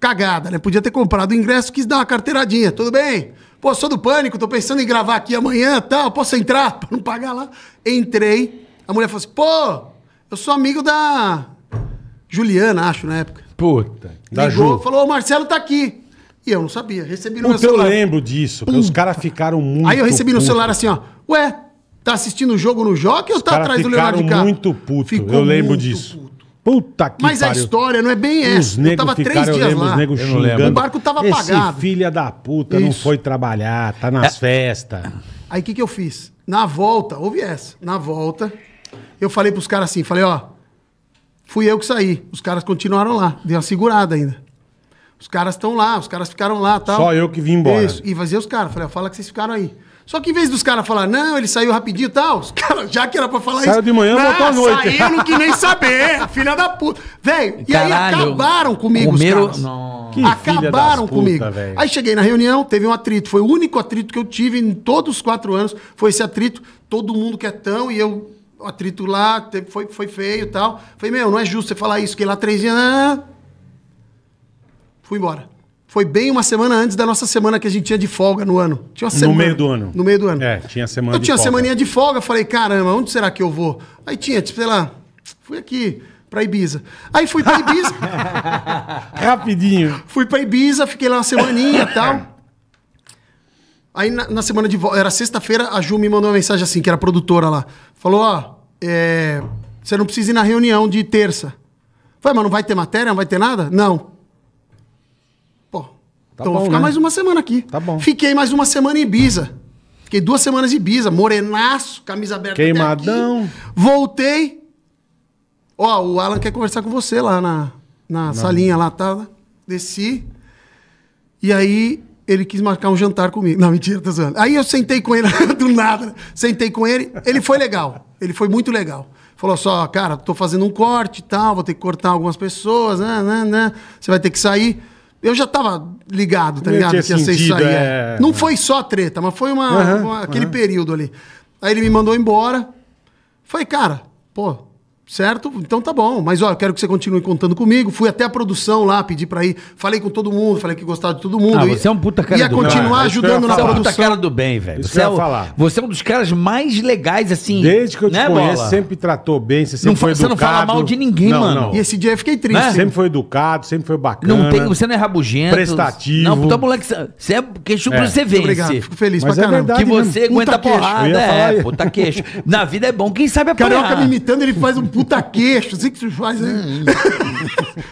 cagada, né? Podia ter comprado o ingresso, quis dar uma carteiradinha, tudo bem? Pô, sou do pânico, tô pensando em gravar aqui amanhã tal, posso entrar? [laughs] Pra não pagar lá. Entrei, a mulher falou assim: pô, eu sou amigo da Juliana, acho, na época. Puta. Da Ligou, Ju. falou: o Marcelo tá aqui. E eu não sabia. Recebi no meu Puta, eu lembro disso. Os caras ficaram muito. Aí eu recebi no celular assim: ó, ué, tá assistindo o jogo no Jockey ou tá atrás do Leonardo ficaram muito puto. Ficou eu lembro muito disso. puto. Puta que Mas a história não é bem essa. Os eu negros tava três eu dias lembro, lá. os negros xingando. O barco tava Esse apagado. filha da puta não foi trabalhar, tá nas é. festas. Aí o que, que eu fiz? Na volta, houve essa. Na volta, eu falei pros caras assim, falei, ó, fui eu que saí. Os caras continuaram lá, deu uma segurada ainda. Os caras estão lá, os caras ficaram lá tal. Só eu que vim embora. Isso, e fazia os caras. Falei, ó, fala que vocês ficaram aí. Só que em vez dos caras falar, não, ele saiu rapidinho e tal, os [laughs] caras, já que era pra falar Saiu isso. de manhã, voltou à ah, noite. Saiu, não que nem [laughs] saber, filha da puta. Velho, e aí acabaram comigo Romero- os caras. Não. Que acabaram puta, comigo. aí cheguei na reunião, teve um atrito. Foi o único atrito que eu tive em todos os quatro anos. Foi esse atrito. Todo mundo que é tão e eu um atrito lá, foi, foi feio e tal. Falei, meu, não é justo você falar isso, que lá três dias. Ah, ah, ah, fui embora. Foi bem uma semana antes da nossa semana que a gente tinha de folga no ano. Tinha uma semana, no meio do ano. No meio do ano. É, tinha semana. Eu tinha folga. uma semaninha de folga, falei, caramba, onde será que eu vou? Aí tinha, tipo, sei lá, fui aqui pra Ibiza. Aí fui pra Ibiza. [laughs] Rapidinho. Fui pra Ibiza, fiquei lá uma semaninha e tal. [laughs] Aí na, na semana de volta, era sexta-feira, a Ju me mandou uma mensagem assim, que era produtora lá. Falou: ó, é, você não precisa ir na reunião de terça. Falei, mas não vai ter matéria, não vai ter nada? Não. Pô, tá então bom, vou ficar né? mais uma semana aqui. Tá bom. Fiquei mais uma semana em Ibiza. Fiquei duas semanas em Ibiza, morenaço, camisa aberta Queimadão. Voltei. Ó, o Alan quer conversar com você lá na, na salinha lá, tá? Desci. E aí ele quis marcar um jantar comigo. Não, mentira, tô zoando. Aí eu sentei com ele, [laughs] do nada, sentei com ele, ele foi legal, ele foi muito legal. Falou só, cara, tô fazendo um corte e tal, vou ter que cortar algumas pessoas, né, né, né, você vai ter que sair. Eu já tava ligado, tá ligado? Que ia ser isso aí. É. é... Não foi só treta, mas foi uma, uhum, uma aquele uhum. período ali. Aí ele me mandou embora. Falei, cara, pô, Certo? Então tá bom. Mas ó quero que você continue contando comigo. Fui até a produção lá, pedi pra ir. Falei com todo mundo, falei que gostava de todo mundo. Ah, você é um puta cara ia do bem. Ia continuar ajudando na produção. Você é um puta cara do bem, velho. Você, é o... você é um dos caras mais legais, assim. Desde que eu te né, conheço, bola? sempre tratou bem, você sempre não, foi educado. Você não fala mal de ninguém, não, mano. Não. E esse dia eu fiquei triste. Né? Sempre foi educado, sempre foi bacana. Não tem, você não é rabugento. Prestativo. Não, puta moleque, você é, é queixo é. pra você vencer. Obrigado, fico feliz Mas pra é caramba. Verdade, que você aguenta porrada. É, puta queixo. Na vida é bom, quem sabe [laughs] apanhar. Carioca me imitando, ele faz um puta puta queixo, assim né? hum. que tu faz. hein?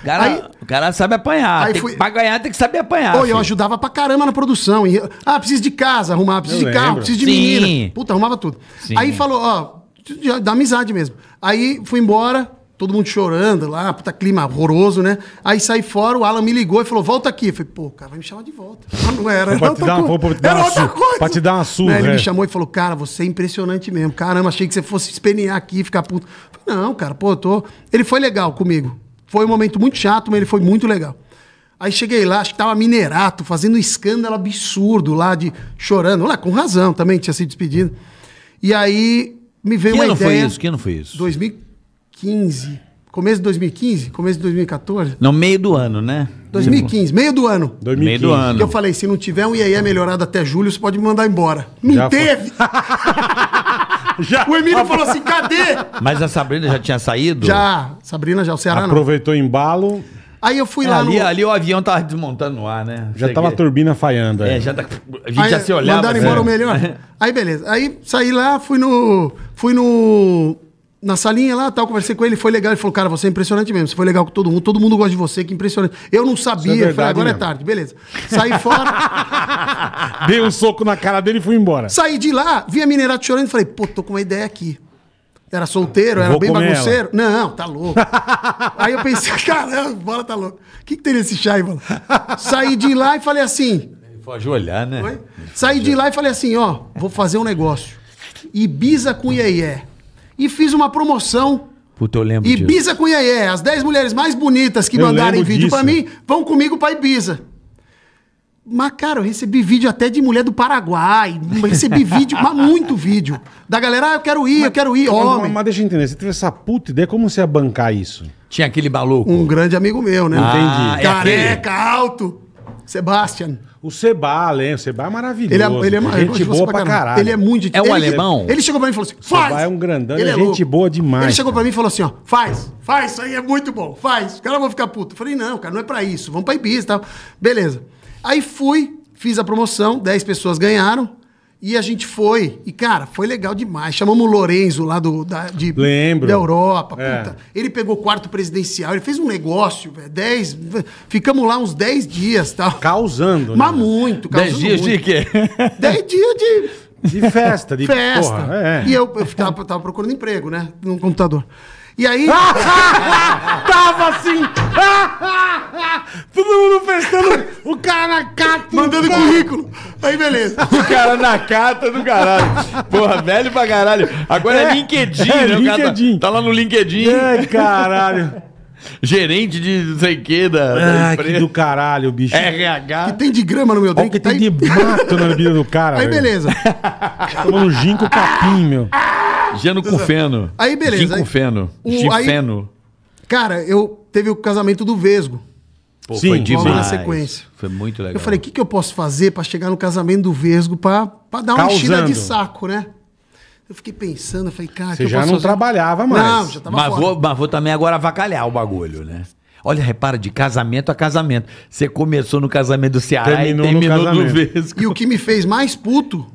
cara, aí, o cara sabe apanhar. Aí fui... que, pra ganhar tem que saber apanhar. Pô, eu ajudava pra caramba na produção. E, ah, preciso de casa, arrumar, preciso eu de lembro. carro, preciso de Sim. menina. Puta, arrumava tudo. Sim. Aí falou, ó, da amizade mesmo. Aí fui embora, todo mundo chorando lá, puta clima horroroso, né? Aí saí fora, o Alan me ligou e falou, volta aqui. Eu falei, pô, cara vai me chamar de volta. Ah, não era, era outra, tá uma, coisa. Era uma outra coisa. Pra te dar uma surra. Né? Ele é. me chamou e falou, cara, você é impressionante mesmo. Caramba, achei que você fosse espenear aqui, ficar puto. Eu falei, não, cara, pô, eu tô... Ele foi legal comigo. Foi um momento muito chato, mas ele foi muito legal. Aí cheguei lá, acho que tava minerato, fazendo um escândalo absurdo lá, de chorando. Lá, com razão também, tinha se despedido. E aí me veio que uma ideia... Que ano foi isso? Que ano foi isso? 2004. 2015. Começo de 2015? Começo de 2014? Não, meio do ano, né? 2015, meio do ano. 2015. Meio do ano. Eu falei, se não tiver um IAE melhorado até julho, você pode me mandar embora. Não Já teve! [laughs] Já. O Emílio falou assim: cadê? Mas a Sabrina já tinha saído? Já. Sabrina já, o Ceará Aproveitou o embalo. Aí eu fui é, lá ali, no... ali o avião tava desmontando no ar, né? Já Cheguei. tava a turbina falhando. É, é já tá... a gente aí, já se olhava. Mandaram né? embora é. o melhor. [laughs] Aí beleza. Aí saí lá, fui no... Fui no na salinha lá, tal, conversei com ele, foi legal. Ele falou, cara, você é impressionante mesmo. Você foi legal com todo mundo, todo mundo gosta de você, que impressionante. Eu não sabia, é falei, agora é mesmo. é tarde, beleza. Saí fora. [laughs] Dei um soco na cara dele e fui embora. Saí de lá, vi a Minerato chorando e falei, pô, tô com uma ideia aqui. Era solteiro, era bem bagunceiro. Ela. Não, tá louco. [laughs] Aí eu pensei, [laughs] caramba, bola tá louco. O que, que tem nesse chá, Ivan? Saí de lá e falei assim. Pode foi ajoelhar, né? Foi? Saí de lá e falei assim, ó, vou fazer um negócio. Ibiza com Iê, -iê e fiz uma promoção. Puta, eu lembro Ibiza disso. com Iaé. As 10 mulheres mais bonitas que eu mandarem vídeo para mim vão comigo para Ibiza. Mas, cara, eu recebi vídeo até de mulher do Paraguai. Recebi [laughs] vídeo, mas muito vídeo. Da galera, ah, eu quero ir, mas, eu quero ir, homem. Mas, mas deixa eu entender, você teve essa puta ideia, como você ia bancar isso? Tinha aquele maluco. Um grande amigo meu, né? Ah, Entendi. É Careca, é alto. Sebastian. O Seba, além. O Seba é maravilhoso. Ele é, ele é Gente boa pra caralho. caralho. Ele é muito... É um ele, alemão? Ele chegou pra mim e falou assim, faz! Seba é um grandão, ele é gente louco. boa demais. Ele chegou cara. pra mim e falou assim, ó, faz, faz, isso aí é muito bom, faz. Os caras vão ficar puto. Eu falei, não, cara, não é pra isso, vamos pra Ibiza e tal. Beleza. Aí fui, fiz a promoção, 10 pessoas ganharam, e a gente foi, e cara, foi legal demais. Chamamos o Lorenzo lá do, da, de, Lembro. da Europa. É. Ele pegou o quarto presidencial, ele fez um negócio, velho. Dez. Ficamos lá uns 10 dias tal. Causando, né? Mas né? muito, causando. 10 dias muito. de quê? 10 [laughs] dias de. De festa, de festa. Porra, é. E eu, eu tava, tava procurando emprego, né? No computador. E aí. Ah, ah, ah, [laughs] tava assim! Todo mundo festando o cara na cata. Mandando tá. currículo. Aí, beleza. [laughs] O cara na cata do caralho. Porra, velho pra caralho. Agora é, é LinkedIn, é, né? Tá- LinkedIn. Tá, tá, lá no LinkedIn. Ai, é, caralho. Gerente de não sei que da. que do caralho, bicho. RH. Que tem de grama no meu drink. que tem tá de mato na bebida do cara. Aí, velho. beleza. [laughs] Tomando gin com capim, meu. Geno com feno. Aí, beleza. Gin com feno. O, cara, eu teve o casamento do Vesgo. Pô, Sim, foi demais. na sequência. Foi muito legal. Eu falei, o que, que eu posso fazer para chegar no casamento do Vesgo para dar uma enchida de saco, né? Eu fiquei pensando, eu falei, cara... Você já não fazer? trabalhava mais. Não, já tava mas Vou, mas vou também agora avacalhar o bagulho, né? Olha, repara, de casamento a casamento. Você começou no casamento do Ceará terminou e terminou no, no Vesgo. E o que me fez mais puto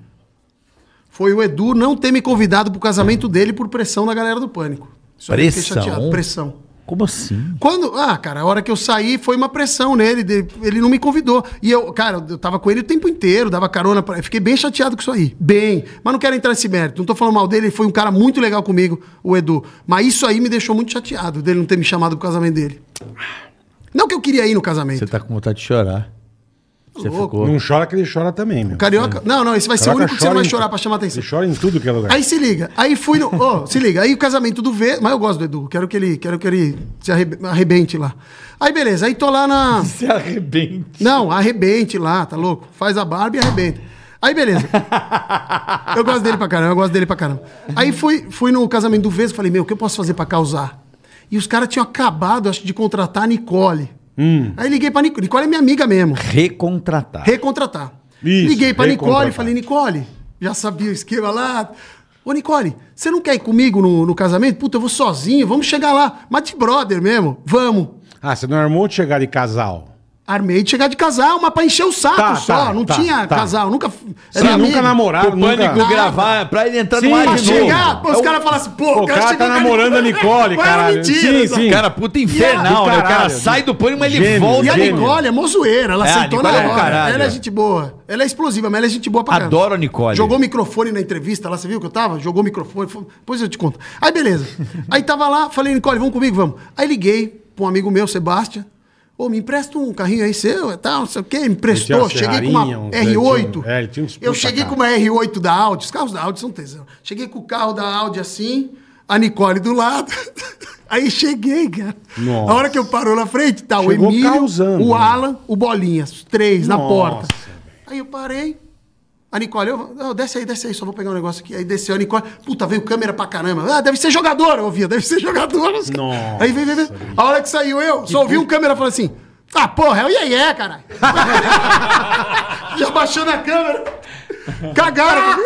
foi o Edu não ter me convidado pro casamento dele por pressão da galera do Pânico. Isso pressão? Chateado, pressão. Como assim? Quando, ah, cara, a hora que eu saí foi uma pressão nele, ele não me convidou. E eu, cara, eu tava com ele o tempo inteiro, dava carona para, fiquei bem chateado com isso aí. Bem, mas não quero entrar nesse mérito. Não tô falando mal dele, ele foi um cara muito legal comigo, o Edu, mas isso aí me deixou muito chateado dele não ter me chamado pro casamento dele. Não que eu queria ir no casamento. Você tá com vontade de chorar. Você louco. ficou. Não chora que ele chora também, meu. Carioca. É. Não, não, esse vai Caraca, ser o único que você vai em... chorar pra chamar atenção. Ele chora em tudo que ela. É aí se liga. Aí fui no. Oh, se liga. Aí o casamento do V. Mas eu gosto do Edu. Quero que ele, quero que ele se arrebente lá. Aí beleza. Aí tô lá na. [laughs] Se arrebente. Não, arrebente lá, tá louco? Faz a barba e arrebenta. Aí beleza. Eu gosto dele pra caramba, eu gosto dele pra caramba. Aí fui, fui no casamento do Vesgo, falei, meu, o que eu posso fazer pra causar? E os caras tinham acabado, acho, de contratar a Nicole. Hum. Aí liguei pra Nicole. Nicole é minha amiga mesmo. Recontratar. Recontratar. Isso, liguei pra Nicole e falei, Nicole, já sabia o esquema lá. Ô, Nicole, você não quer ir comigo no, no casamento? Puta, eu vou sozinho, vamos chegar lá. Mas de brother mesmo. Vamos. Ah, você não armou é de chegar de casal? Armei de chegar de casal, mas pra encher o saco tá, só. Tá, não tá, tinha tá. casal, nunca. Sim, nunca namorava, nunca. pânico gravar, é pra ele entrar sim, no ar pra de chegar, novo. Pô, os é caras falam assim, pô, o cara, cara tá namorando a Nicole, é cara. Sim, sim. Cara, puta infernal, né? O cara sai do pânico, mas ele volta. E a Nicole é mozoeira, ela sentou na hora. Ela é gente boa. Ela é explosiva, mas ela é gente boa pra caramba. Adoro a Nicole. Jogou microfone na entrevista lá, você viu que eu tava? Jogou microfone. Depois eu te conto. Aí, beleza. [laughs] Aí tava lá, falei, Nicole, vamos comigo, vamos. Aí liguei pra um amigo meu, Sebastião. Ô, me empresta um carrinho aí seu e é tal, não sei o quê. Me emprestou. Cheguei com uma R8. É, eu cheguei com uma R8 da Audi. Os carros da Audi são tesão. Cheguei com o carro da Audi assim, a Nicole do lado. [laughs] aí cheguei, cara. Nossa. A hora que eu parou na frente, tá Chegou o Emílio, causando, o né? Alan, né? o os Três Nossa. na porta. Aí eu parei. A Nicole, eu, oh, desce aí, desce aí, só vou pegar um negócio aqui. Aí desceu a Nicole, puta, veio câmera pra caramba. Ah, deve ser jogador, eu ouvia, deve ser jogador. Nossa, aí vem, vem, vem. A hora que saiu eu, que só ouvi um câmera falando assim, ah, porra, é o Iê, -iê caralho. [laughs] Já baixou a câmera. Cagaram.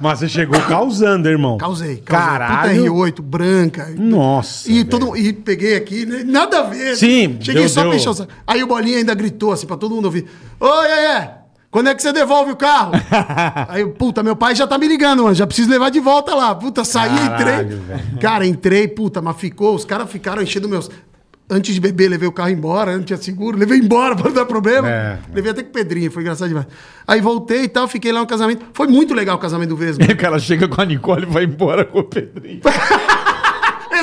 Mas você chegou causando, irmão. Causei. causei. Caralho. Puta R8, branca. Nossa. E, todo, e peguei aqui, né? nada a ver. Sim. Cheguei deu, só deu. pra encher Aí o Bolinha ainda gritou assim pra todo mundo ouvir. Ô, Iê, -iê quando é que você devolve o carro? [laughs] Aí, puta, meu pai já tá me ligando, mano. Já preciso levar de volta lá. Puta, saí, Caralho, entrei. Velho. Cara, entrei, puta, mas ficou. Os caras ficaram enchendo meus. Antes de beber, levei o carro embora, não tinha seguro, levei embora [laughs] para não dar problema. É, levei até com pedrinha, foi engraçado demais. Aí voltei e tal, fiquei lá no casamento. Foi muito legal o casamento do Vesgo. É, [laughs] o cara chega com a Nicole e vai embora com o Pedrinho.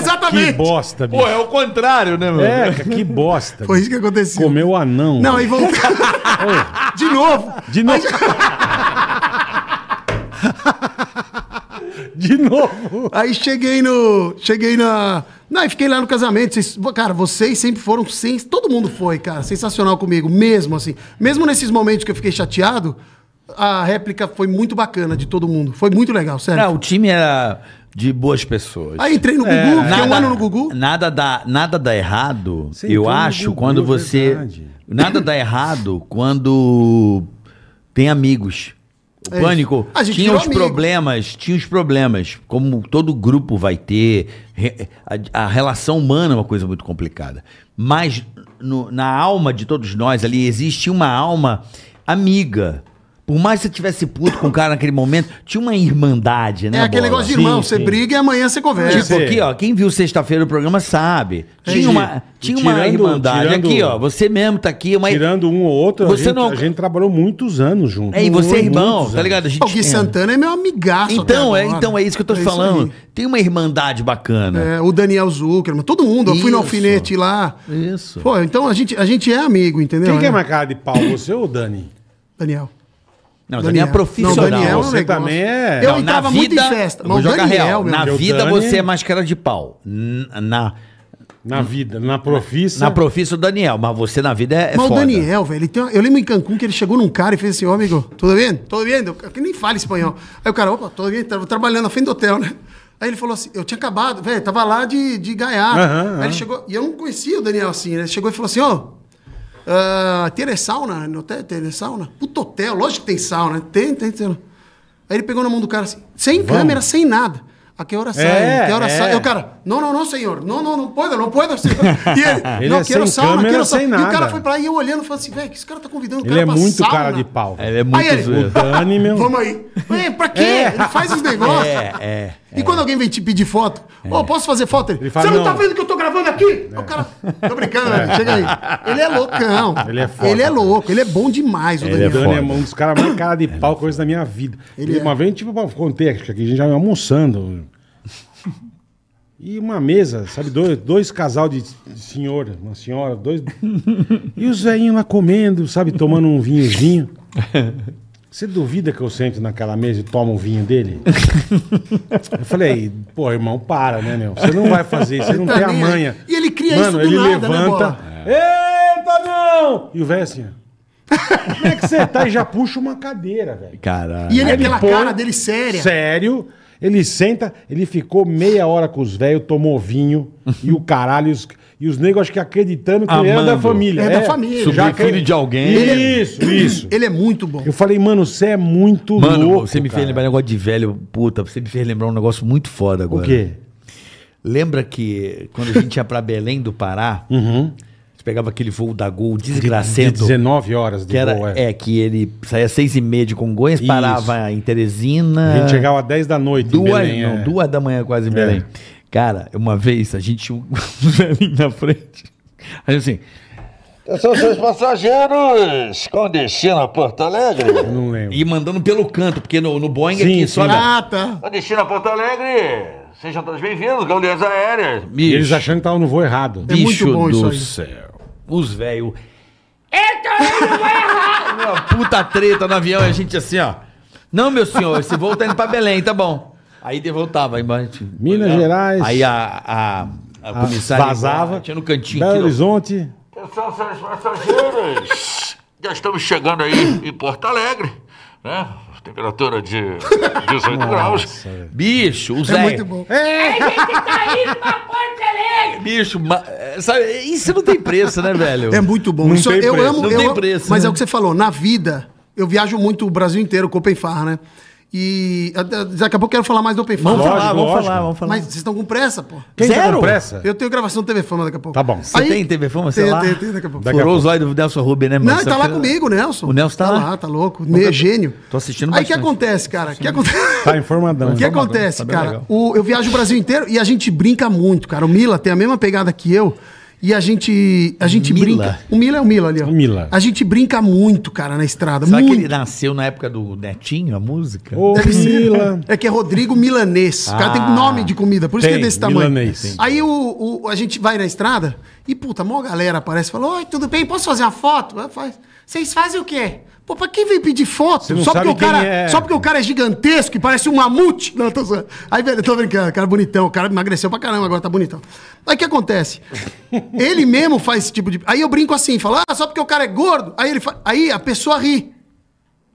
Exatamente. Que bosta, bicho. Pô, é o contrário, né, meu? É, que bosta. Foi isso que aconteceu. Comeu anão. Não, e voltou. De novo. De novo. [laughs] De novo. Aí cheguei no. Cheguei na. Não, e fiquei lá no casamento. Vocês, cara, vocês sempre foram sem. Todo mundo foi, cara. Sensacional comigo, mesmo assim. Mesmo nesses momentos que eu fiquei chateado, a réplica foi muito bacana de todo mundo. Foi muito legal, sério. Não, o time era de boas pessoas. Aí ah, entrei no é, Gugu, é, fiquei um ano no Gugu. Nada dá, nada dá errado, você eu acho, Gugu, quando é você. Verdade. Nada dá errado quando tem amigos. O é pânico tinha os problemas, tinha os problemas, como todo grupo vai ter. A, a relação humana é uma coisa muito complicada. Mas no, na alma de todos nós ali existe uma alma amiga por mais que você tivesse puto com o cara naquele momento, tinha uma irmandade, né? É aquele bola? negócio de irmão, sim, você sim. briga e amanhã você conversa. Tipo aqui, ó, quem viu sexta-feira o programa sabe. Tinha uma, tinha tirando, uma irmandade. Tirando, aqui, ó, você mesmo tá aqui. Uma... Tirando um ou outro, você a, gente, não... a gente trabalhou muitos anos juntos. É, e você é irmão, tá ligado? A gente... O Gui é. Santana é meu amigaço. Então, é, então é isso que eu tô te é falando. Tem uma irmandade bacana. É, o Daniel Zuckerman, todo mundo. Isso. Eu fui no alfinete lá. Isso. Pô, então a gente, a gente é amigo, entendeu? Quem é? que é mais cara de pau, você ou o Dani? Daniel. Não, o Daniel é profissional. Não, Daniel é você também é. Eu não, entrava vida, muito em festa. Mas Daniel, real, na vida você é máscara de pau. Na na vida, na profissa. Na profissa o Daniel, mas você na vida é, é mas o Daniel, velho, tem eu lembro em Cancún que ele chegou num cara e fez assim, ô oh, amigo, tudo bem? Tudo bem? Eu nem fala espanhol. Aí o cara, opa, tudo bem? Tava trabalhando na frente do hotel, né? Aí ele falou assim, eu tinha acabado, velho, tava lá de, de Gaiá. Uhum, Aí ele chegou, e eu não conhecia o Daniel assim, né? Ele chegou e falou assim, ó, oh, Uh, ah, ter sauna? No hotel, ter sauna? Puto hotel, lógico que tem sauna. Né? Tem, tem, tem. Aí ele pegou na mão do cara assim, sem Vamos. câmera, sem nada. A que hora sai? É, que hora é. sai? Aí cara, não, não, não, senhor. Não, não, não puedo, não puedo, senhor. E [laughs] ele, ele não, é quero sauna, câmera, quero sauna. Sem nada. E o cara foi pra aí, eu olhando, falando assim, velho, que esse cara tá convidando o cara ele é pra muito cara de pau. Ele é muito aí ele, o Dani, meu. Vamos aí. É, pra quê? É. Ele faz os negócios. [laughs] É, é. E é. quando alguém vem te pedir foto, é. ô, oh, posso fazer foto? Ele fala, Você não, não tá vendo que eu tô gravando aqui? É. O cara, tô brincando, velho, é. chega aí. Ele é loucão. Ele é foda. Ele é louco, ele é bom demais, o Dani. O Dani é um dos caras mais cara de pau, coisa da minha vida. Ele uma vez, tipo, contei, acho que a gente já ia almoçando, e uma mesa, sabe? Dois, dois casal de senhor, uma senhora, dois. [laughs] E o Zéinho lá comendo, sabe? Tomando um vinhozinho. Você duvida que eu sento naquela mesa e tomo o vinho dele? eu falei, pô, irmão, para, né, meu? Você não vai fazer isso, você não tá tem a manha. E ele cria Mano, isso do ele nada, né, levanta. Né, Eita, não! E o velho assim, como é que você tá? E já puxa uma cadeira, velho. Caralho. E ele, é aquela ele põe, cara dele séria. Sério. Ele senta, ele ficou meia hora com os velhos, tomou vinho e o caralho. E os, e os negros, acho que acreditando que Amando. ele é da família. É, da é. família. Sobrinho Já filho de alguém. Isso, é isso. Ele é muito bom. Eu falei, mano, você é muito mano, louco. Você me cara. fez lembrar um negócio de velho, puta, você me fez lembrar um negócio muito foda agora. O quê? Lembra que quando a gente ia pra Belém do Pará, uhum. Você pegava aquele voo da Gol desgraçado De, 19 horas de que era, voo, é. é. que ele saía às 6 e meia de Congonhas, Isso. parava em Teresina. A gente chegava às 10 da noite duas, Belém, Não, é. duas da manhã quase em Belém. É. Cara, uma vez a gente tinha um [laughs] velhinho na frente. Aí assim... são seus passageiros com destino a Porto Alegre. não lembro. E mandando pelo canto, porque no, no Boeing sim, aqui sobe. Ah, tá. Com destino a Porto Alegre. Sejam todos bem-vindos, Gaulias Aéreas. Bicho. Eles achando que estavam no voo errado. É Bicho muito bom do isso aí. céu os velhos. Eita, ele não vou errar! [laughs] Uma puta treta no avião, a gente assim, ó. Não, meu senhor, esse voo tá indo pra Belém, tá bom. Aí devoltava aí embaixo. Minas Gerais. Aí a, a, a, comissária. Vazava. Tinha no cantinho. Belo Horizonte. Atenção, senhores passageiros. Já estamos chegando aí em Porto Alegre, né? Temperatura de 18 graus. Bicho, o é Zé. É muito bom. É. A gente tá indo pra Porto Alegre. Bicho, ma- sabe, isso não tem preço, né, velho? É muito bom. Não Isso, tem eu preço. amo, Não eu tem preço, mas né? é o que você falou, na vida, eu viajo muito o Brasil inteiro, Copenhague, né? E daqui a pouco quero falar mais do Open Farm. Vamos falar, vamos falar, vamos falar. Mas vocês estão com pressa, pô. Quem Zero? Tá com pressa? Eu tenho gravação do TV Fama daqui a pouco. Tá bom. Você tem TV Fama, sei tem, lá? Tem, tem, daqui a pouco. Daqui Furou os olhos do Nelson Rubin, né, mano? Não, ele tá lá comigo, Nelson. O Nelson tá, tá lá. lá. tá louco. Nunca... É gênio. Tô assistindo Aí o que acontece, cara? que [laughs] tá né? acontece... Tá informadão. O que acontece, tá cara? O, eu viajo o Brasil inteiro e a gente brinca muito, cara. O Mila tem a mesma pegada que eu. E a gente, a gente Mila. brinca. O Mila é o Mila ali, ó. Mila. A gente brinca muito, cara, na estrada. Será muito. que ele nasceu na época do Netinho, a música? Ô, Deve é Mila. Ser. É que é Rodrigo Milanês. O cara tem ah. nome de comida, por isso tem, que é desse tamanho. Milanês. Aí o, o, a gente vai na estrada e, puta, a maior galera aparece e fala: Oi, tudo bem? Posso fazer uma foto? Faz. Vocês fazem o quê? Pô, pra quem veio pedir foto? Só porque, o cara, é. só porque o cara é gigantesco e parece um mamute. Não, tô zoando. Aí, velho, tô brincando, cara é bonitão. O cara emagreceu pra caramba, agora tá bonitão. Aí o que acontece? ele mesmo faz esse tipo de. Aí eu brinco assim, falo, ah, só porque o cara é gordo. Aí ele fa... Aí a pessoa ri.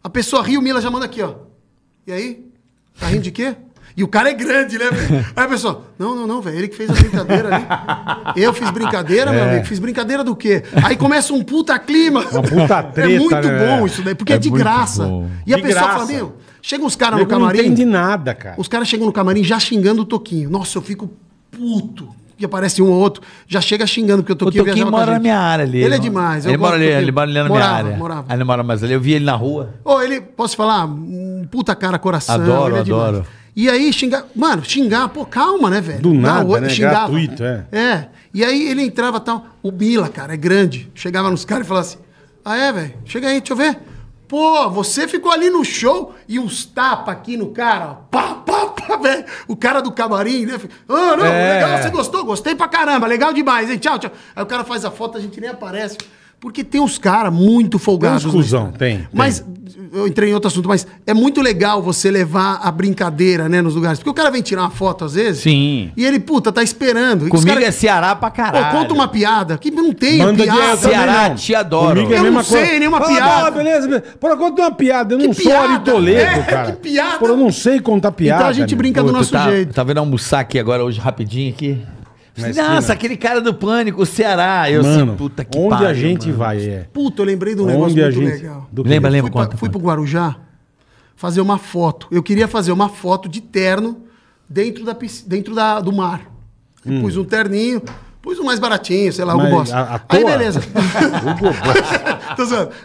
A pessoa ri, o Mila já manda aqui, ó. E aí? Tá rindo de quê? E o cara é grande, né? Véio? Aí a pessoa, não, não, não, velho, ele que fez a brincadeira ali. Eu fiz brincadeira, é. meu amigo, fiz brincadeira do quê? Aí começa um puta clima. Uma puta [laughs] é treta, É muito né? bom isso daí, né? porque é, é de graça. Bom. E a de pessoa graça. fala, meu, chega os caras no camarim. Não entende nada, cara. Os caras chegam no camarim já xingando o Toquinho. Nossa, eu fico puto que aparece um ou outro, já chega xingando, porque eu tô aqui viajando. O Toquinho mora na minha área ali. Ele é demais. Ele mora ali, ele mora ali na minha área. Morava. Ele não mora mais ali. Eu vi ele na rua. Ô, oh, ele, posso falar? Um puta cara, coração. Adoro, ele é adoro. Demais. E aí xingar. Mano, xingar, pô, calma, né, velho? Do nada, Não, né? Xingava. Gratuito, é. É. E aí ele entrava tal. O Bila, cara, é grande. Chegava nos caras e falava assim: Ah, é, velho? Chega aí, deixa eu ver. Pô, você ficou ali no show e uns tapa aqui no cara, ó. Pá, pá, pá, velho. O cara do camarim, né? Ah, oh, não, é. legal, você gostou? Gostei pra caramba, legal demais, hein? Tchau, tchau. Aí o cara faz a foto, a gente nem aparece. Porque tem uns caras muito folgados. Tem exclusão, tem, tem. Mas eu entrei em outro assunto, mas é muito legal você levar a brincadeira, né, nos lugares. Porque o cara vem tirar uma foto às vezes. Sim. E ele, puta, tá esperando. Comigo cara... é Ceará pra caralho. Pô, conta uma piada, que não tem Banda piada. De Ceará te adoro. Comigo é eu não coisa. sei nenhuma Fala, piada. Não, beleza. Por conta uma piada, eu que não piada? sou é, cara. Que piada. Por eu não sei contar piada. Então a gente brinca Pô, do nosso tá, jeito. Tá vendo almoçar aqui agora hoje rapidinho aqui? Nossa, aquele cara do pânico, o Ceará. Eu mano, assim, puta que Onde a gente mano. vai, é. Puta, eu lembrei de um onde negócio do gente... legal. Do lembra, lembra? Fui, conta, pra, fui pro Guarujá fazer uma foto. Eu queria fazer uma foto de terno dentro, da, dentro da, do mar. Hum. Pus um terninho, pus um mais baratinho, sei lá, Mas, Hugo Boss. A, a Aí beleza. [laughs]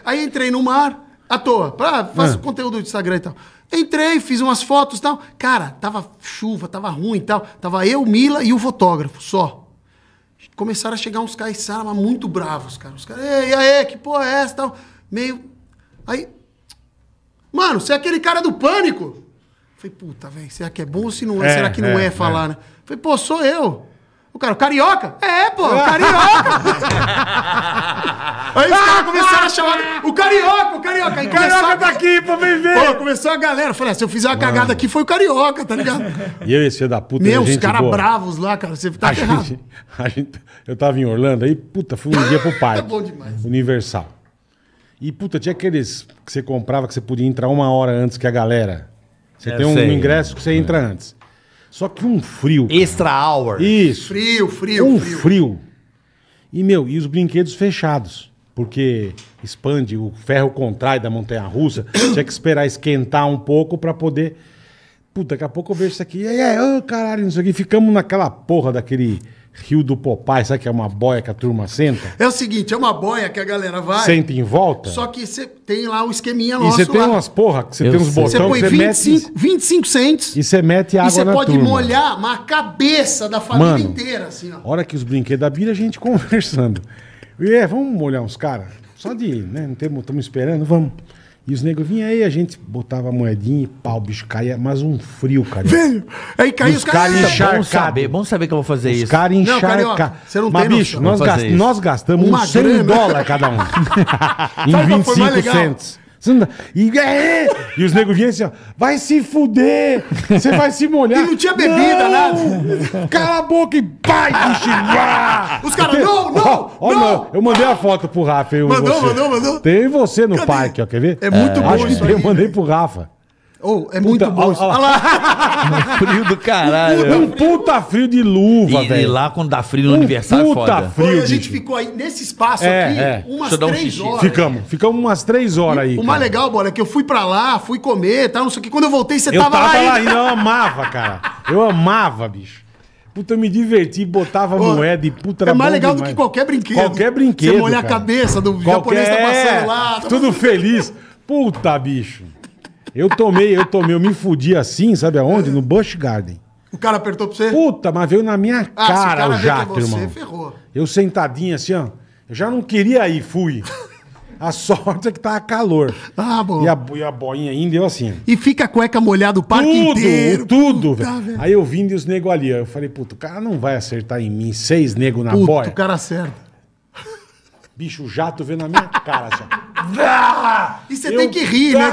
[laughs] Aí entrei no mar, à toa, pra, fazer ah. conteúdo do Instagram e tal. Entrei, fiz umas fotos e tal. Cara, tava chuva, tava ruim e tal. Tava eu, Mila e o fotógrafo só. Começaram a chegar uns caiçara, ah, mas muito bravos, cara. Os caras, ei, aê, que porra é essa tal? Meio. Aí. Mano, você é aquele cara do pânico? Falei, puta, velho, será que é bom ou se não é? é será que não é, é falar, é. né? Falei, pô, sou eu. O cara, o carioca? É, pô, o carioca! [laughs] Aí os caras começaram a chamar. O carioca, o carioca! o carioca a... tá aqui, pô, vem ver! Pô, começou a galera. falei, ah, se eu fizer uma Mano. cagada aqui, foi o carioca, tá ligado? E eu ia esse da puta. Meu, os caras bravos lá, cara. Você tá a errado. Gente, a gente, eu tava em Orlando, aí, puta, fui um dia pro [laughs] parque. é bom demais. Universal. E, puta, tinha aqueles que você comprava que você podia entrar uma hora antes que a galera. Você é, tem um sei, ingresso que você entra é. antes. Só que um frio. cara. Extra hour. Isso. Frio, frio, um frio. frio. E, meu, e os brinquedos fechados. Porque expande o ferro contrário da montanha russa. [coughs] Tinha que esperar esquentar um pouco pra poder. Puta, daqui a pouco eu vejo isso aqui. E aí, ô, caralho, isso aqui. Ficamos naquela porra daquele Rio do Popai, sabe que é uma boia que a turma senta? É o seguinte, é uma boia que a galera vai. Senta em volta. Só que você tem lá o esqueminha nosso. E você tem umas porra, você tem uns botões. Você põe 25, mete, 25 centos. E você mete água na turma. E você pode molhar uma cabeça da família Mano, inteira, assim, ó. Hora que os brinquedos da a gente [laughs] conversando. E é, vamos molhar uns caras? Só de, né? Não estamos esperando, vamos. E os negros vinham aí, a gente botava a moedinha e pau, bicho, caía mais um frio, cara. Velho! Aí caiu os caras encharcados. Bom saber, bom saber que eu vou fazer os isso. Os caras encharcados. Você não Mas, bicho, nós, gast, nós, gastamos uns 100 dólares cada um. [laughs] em 25 centos. Você não E, é, é. e os negros vinham assim, ó. Vai se fuder! Você vai se molhar. E não tinha bebida, nada. Cala a boca e pai! Os caras, não, não! Ó, não. Eu mandei a foto pro Rafa. Eu, mandou, mandou, mandou. Tem você no Cadê? parque, ó. Quer ver? É muito é, bom. Acho que eu mandei pro Rafa. Oh, é puta, muito bom. Olha lá. [laughs] frio do caralho. Um puta frio de luva, velho. E lá quando dá frio no um aniversário, é puta foda. Frio, Foi, a gente ficou aí nesse espaço é, aqui é. umas um três horas. Ficamos, ficamos umas três horas aí. O cara. mais legal, Bora, é que eu fui pra lá, fui comer tal, não sei o que. Quando eu voltei, você eu tava, tava lá. Eu tava lá ainda, eu amava, cara. Eu amava, bicho. Puta, eu me diverti, botava Pô, moeda e puta É mais legal demais. do que qualquer brinquedo. Qualquer brinquedo. Você molhar a cabeça do qualquer... japonês tá passando é, lá. Tá Tudo feliz. Puta, bicho. Eu tomei, eu tomei, eu me fudi assim, sabe aonde? No Bush Garden. O cara apertou pra você? Puta, mas veio na minha ah, cara, o jato, você, irmão. Ferrou. Eu sentadinho assim, ó. Eu já não queria ir, fui. A sorte é que tava calor. Ah, bom. E a, e a boinha ainda eu assim. E fica a cueca molhada o parque tudo, inteiro. Tudo, velho. Aí eu vim e os nego ali. Eu falei, puta, o cara não vai acertar em mim. Seis nego na puta, boia. o cara acerta. Bicho, jato vendo na minha cara, assim. Ah, [laughs] e você tem que rir, né?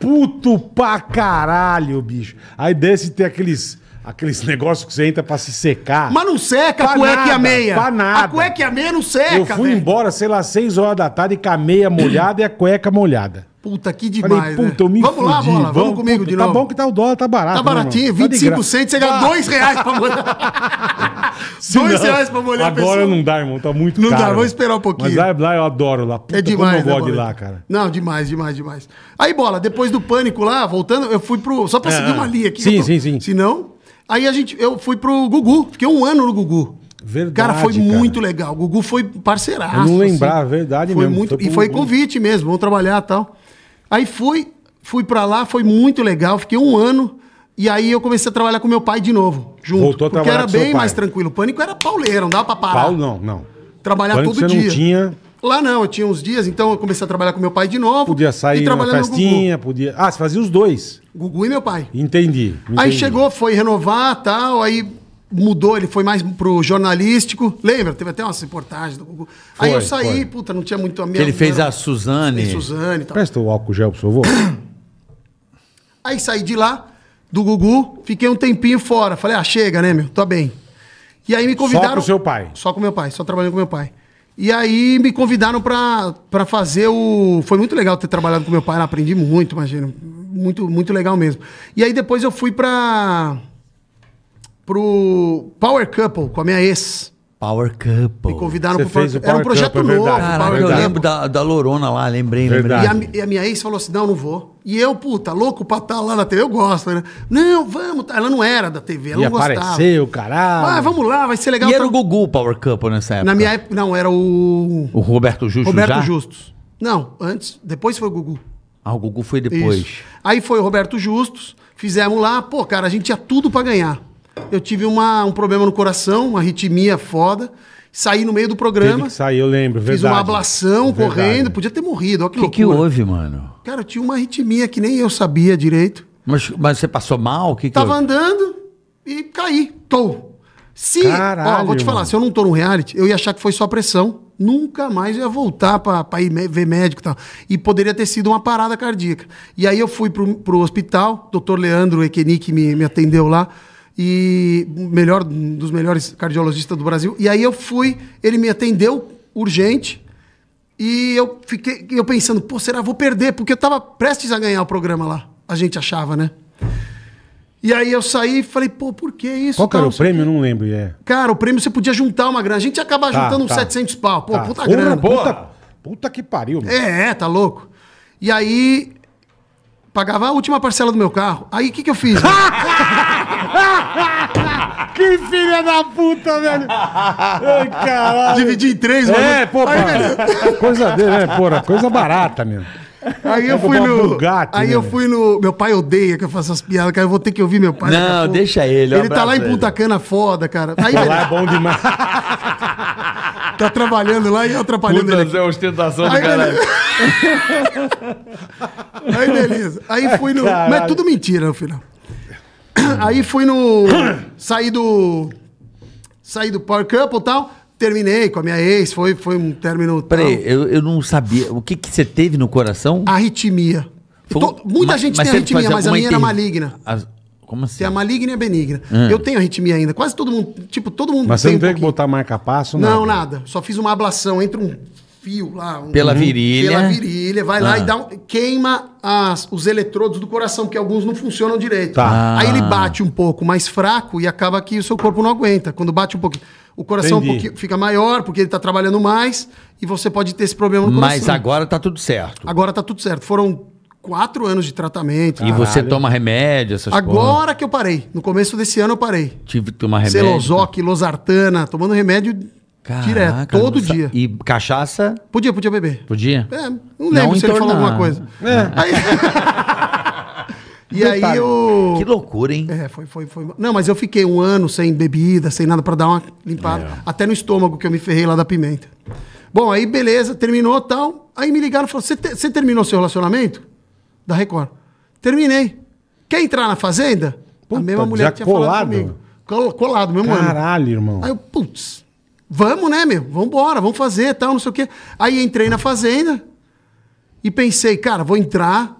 puto pra caralho, bicho. Aí desce tem aqueles. Aqueles negócios que você entra pra se secar. Mas não seca pra a cueca nada, e a meia. Pra nada. A cueca e a meia não seca. Eu fui véio. embora, sei lá, seis horas da tarde com a meia molhada e a cueca molhada. Puta, que demais. Falei, né? puta, eu me vamos fudi, lá, bola, vamos, vamos comigo puta, de tá novo. Tá bom que tá o dólar, tá barato. Tá baratinho, né, 25 tá centos, você ganha 2 ah. reais pra molhar. 2 [laughs] reais pra molhar Agora não dá, irmão, tá muito não caro. Não dá, vamos esperar um pouquinho. Mas é lá, eu adoro lá. Puta, é demais. Como eu né, de lá, cara. Não, demais, demais, demais. Aí, bola, depois do pânico lá, voltando, eu fui pro. Só pra é, seguir uma é. linha aqui. Sim, tô... sim, sim. Se não. Aí a gente, eu fui pro Gugu, fiquei um ano no Gugu. Verdade. Cara, foi cara. muito legal. O Gugu foi parceiraço. Eu não lembrar, assim. verdade foi mesmo. Muito, foi e foi convite mesmo, vamos trabalhar e tal. Aí fui, fui para lá, foi muito legal, fiquei um ano. E aí eu comecei a trabalhar com meu pai de novo, junto. Voltou a porque era bem mais tranquilo. O pânico era pauleiro, não dava pra parar. Paulo não, não. Trabalhar pânico todo você dia. Não tinha... Lá não, eu tinha uns dias, então eu comecei a trabalhar com meu pai de novo. Podia sair na festinha, podia. Ah, você fazia os dois. Gugu e meu pai. Entendi, entendi. Aí chegou, foi renovar tal, aí mudou, ele foi mais pro jornalístico. Lembra? Teve até umas reportagens do Gugu. Foi, Aí eu saí, foi. puta, não tinha muito a minha. Que ele fez a Suzane. Fez Suzane tal. Presta o álcool gel, por favor. [coughs] Aí saí de lá, do Gugu, fiquei um tempinho fora. Falei, ah, chega, né, meu? Tá bem. E aí me convidaram. Só com seu pai? Só com meu pai, só trabalhando com meu pai. E aí me convidaram pra, pra fazer o. Foi muito legal ter trabalhado com meu pai, aprendi muito, imagina. Muito, muito legal mesmo. E aí depois eu fui pra pro Power Couple com a minha ex. Power Couple. Me convidaram Você pro Power, Power Era um projeto Couple, é novo. Caraca, é eu lembro da, da Lorona lá, lembrei, verdade. lembrei. E a, e a, minha ex falou assim: não, não vou. E eu, puta, louco pra estar tá lá na TV, eu gosto, né? Não, vamos. Tá. Ela não era da TV, ela e não apareceu, gostava. apareceu, caralho. Ah, vamos lá, vai ser legal. E era tá o Gugu Power Couple nessa época? Na minha época, não, era o... O Roberto Justus Roberto já? Justus. Não, antes, depois foi o Gugu. Ah, o Gugu foi depois. Isso. Aí foi o Roberto Justus, fizemos lá. Pô, cara, a gente tinha tudo para ganhar eu tive uma, um problema no coração, uma arritmia foda. Saí no meio do programa. Saí, eu lembro, verdade. Fiz uma ablação verdade. correndo, podia ter morrido. O que, que houve, mano? Cara, tinha uma arritmia que nem eu sabia direito. Mas, mas você passou mal? Que que Tava andando e caí. Tô. Se. Caralho, ó, vou te falar, mano. se eu não tô no reality, eu ia achar que foi só pressão. Nunca mais eu ia voltar pra, ir ver médico e tal. E poderia ter sido uma parada cardíaca. E aí eu fui pro, pro hospital, doutor Leandro Ekeni, que me, me atendeu lá e melhor dos melhores cardiologistas do Brasil. E aí eu fui, ele me atendeu urgente e eu fiquei eu pensando, pô, será vou perder? Porque eu tava prestes a ganhar o programa lá, a gente achava, né? E aí eu saí e falei, pô, por que isso? Qual que era o prêmio? Não lembro, é. Cara, o prêmio você podia juntar uma grana. A gente ia acabar tá, juntando tá. uns 700 pau. Pô, tá. puta Porra, grana. Puta, puta que pariu, mano. É, é, tá louco. E aí pagava a última parcela do meu carro. Aí o que, que eu fiz? [laughs] Né? [laughs] que filha da puta, velho! Ai, caralho! Dividi em três, é, mano. É, pô, Aí, velho. coisa dele, né? porra, coisa barata mesmo. Aí eu é, fui no. Bugatti, aí né? eu fui no. Meu pai odeia que eu faça as piadas, cara. Eu vou ter que ouvir meu pai. Não, deixa ele. Ele tá lá em Punta Cana foda, cara. Aí, lá é bom demais. [laughs] tá trabalhando lá e atrapalhando Puta, ele. é ostentação do aí, caralho. Beleza. [laughs] aí beleza. Aí fui no. Caralho. Mas é tudo mentira no final. [coughs] Aí fui no. [coughs] saí do. Saí do Power Couple e tal. Terminei com a minha ex, foi, foi um término. Peraí, eu, eu não sabia. O que, que você teve no coração? Arritmia. Foi... Tô, muita mas, gente mas tem arritmia, mas a minha inter... era maligna. As... Como assim? Você é maligna e benigna. Hum. Eu tenho arritmia ainda. Quase todo mundo. Tipo, todo mundo. Mas tem você não um tem pouquinho. que botar marca-passo, Não, não nada. Só fiz uma ablação entre um fio lá. Um, pela virilha. Pela virilha, vai ah. lá e ah. dá um, queima as, os eletrodos do coração, que alguns não funcionam direito. Tá. Aí ele ah. bate um pouco mais fraco e acaba que o seu corpo não aguenta. Quando bate um pouquinho. O coração um fica maior, porque ele está trabalhando mais, e você pode ter esse problema no coração. Mas agora está tudo certo. Agora está tudo certo. Foram quatro anos de tratamento. Caralho. E você toma remédio, essas coisas? Agora porra. que eu parei. No começo desse ano eu parei. Tive que tomar remédio. Celozoc, losartana, tomando remédio Caraca, Direto, todo dia. E cachaça? Podia, podia beber. Podia? É, não lembro não se entornar. ele então falou alguma coisa. É. Aí... [laughs] [laughs] e aí eu. Que loucura, hein? É, foi, foi, foi. Não, mas eu fiquei um ano sem bebida, sem nada para dar uma limpada. É. Até no estômago que eu me ferrei lá da pimenta. Bom, aí beleza, terminou tal. Aí me ligaram e falaram: Você te... terminou seu relacionamento? Da Record. Terminei. Quer entrar na fazenda? Puta, a mesma mulher já que tinha colado. falado comigo. Colado, mesmo Caralho, irmão. Aí eu, putz, vamos, né, meu? Vamos embora, vamos fazer, tal, não sei o quê. Aí entrei na fazenda e pensei, cara, vou entrar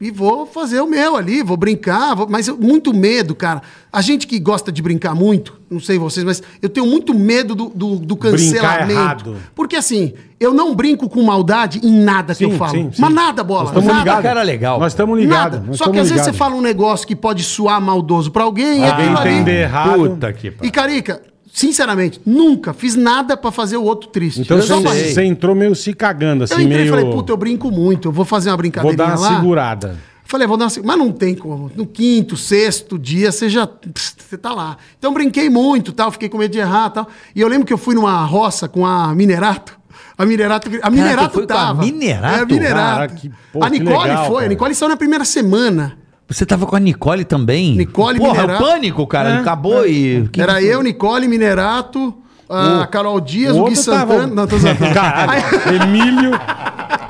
e vou fazer o meu ali, vou brincar, vou... mas muito medo, cara. A gente que gosta de brincar muito, não sei vocês, mas eu tenho muito medo do, do, do cancelamento. Porque assim, eu não brinco com maldade em nada sim, que eu falo. Sim, sim. Mas nada, bola. Nós estamos ligados. cara legal. Nós estamos ligados. Só que às ligado. vezes você fala um negócio que pode soar maldoso para alguém. Alguém ah, entender errado. Puta que pariu. E Carica, sinceramente, nunca fiz nada para fazer o outro triste. Então você, entrou meio se cagando, assim, eu entrei, meio... Eu falei, puta, eu brinco muito, eu vou fazer uma brincadeira lá. Vou dar uma lá. segurada. Falei, vou dar uma segurada. Mas não tem como. No quinto, sexto dia, você já... Você tá lá. Então brinquei muito, tal, fiquei com medo de errar, tal. E eu lembro que eu fui numa roça com a Minerato, a Minerato, a Minerato cara, tava. a Minerato? É, a Minerato. Cara, a Nicole legal, foi, cara. a Nicole saiu na primeira semana. Você tava com a Nicole também? Nicole Porra, é Minerato. é o pânico, cara. É, Acabou é. e. Era eu, Nicole Minerato, a o, Carol Dias, o, o Gui Santana. Tava... Não, tô [laughs] Caralho, Emílio.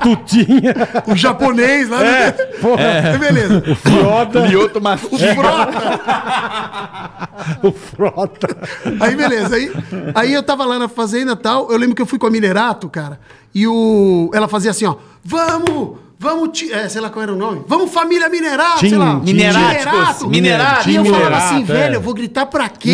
Tutinha. O japonês lá. Né? É, no... porra. É. Beleza. O Frota. Lioto O Frota. [laughs] o Frota. Aí, beleza. Aí, aí eu tava lá na fazenda e tal. Eu lembro que eu fui com a Minerato, cara. E o... ela fazia assim, ó. Vamos! Vamos, é, sei lá qual era o nome. Vamos, família minerata, sei lá. Minerato, tipo, tipo, minerato. E eu falava assim, é. velho, eu vou gritar pra quem?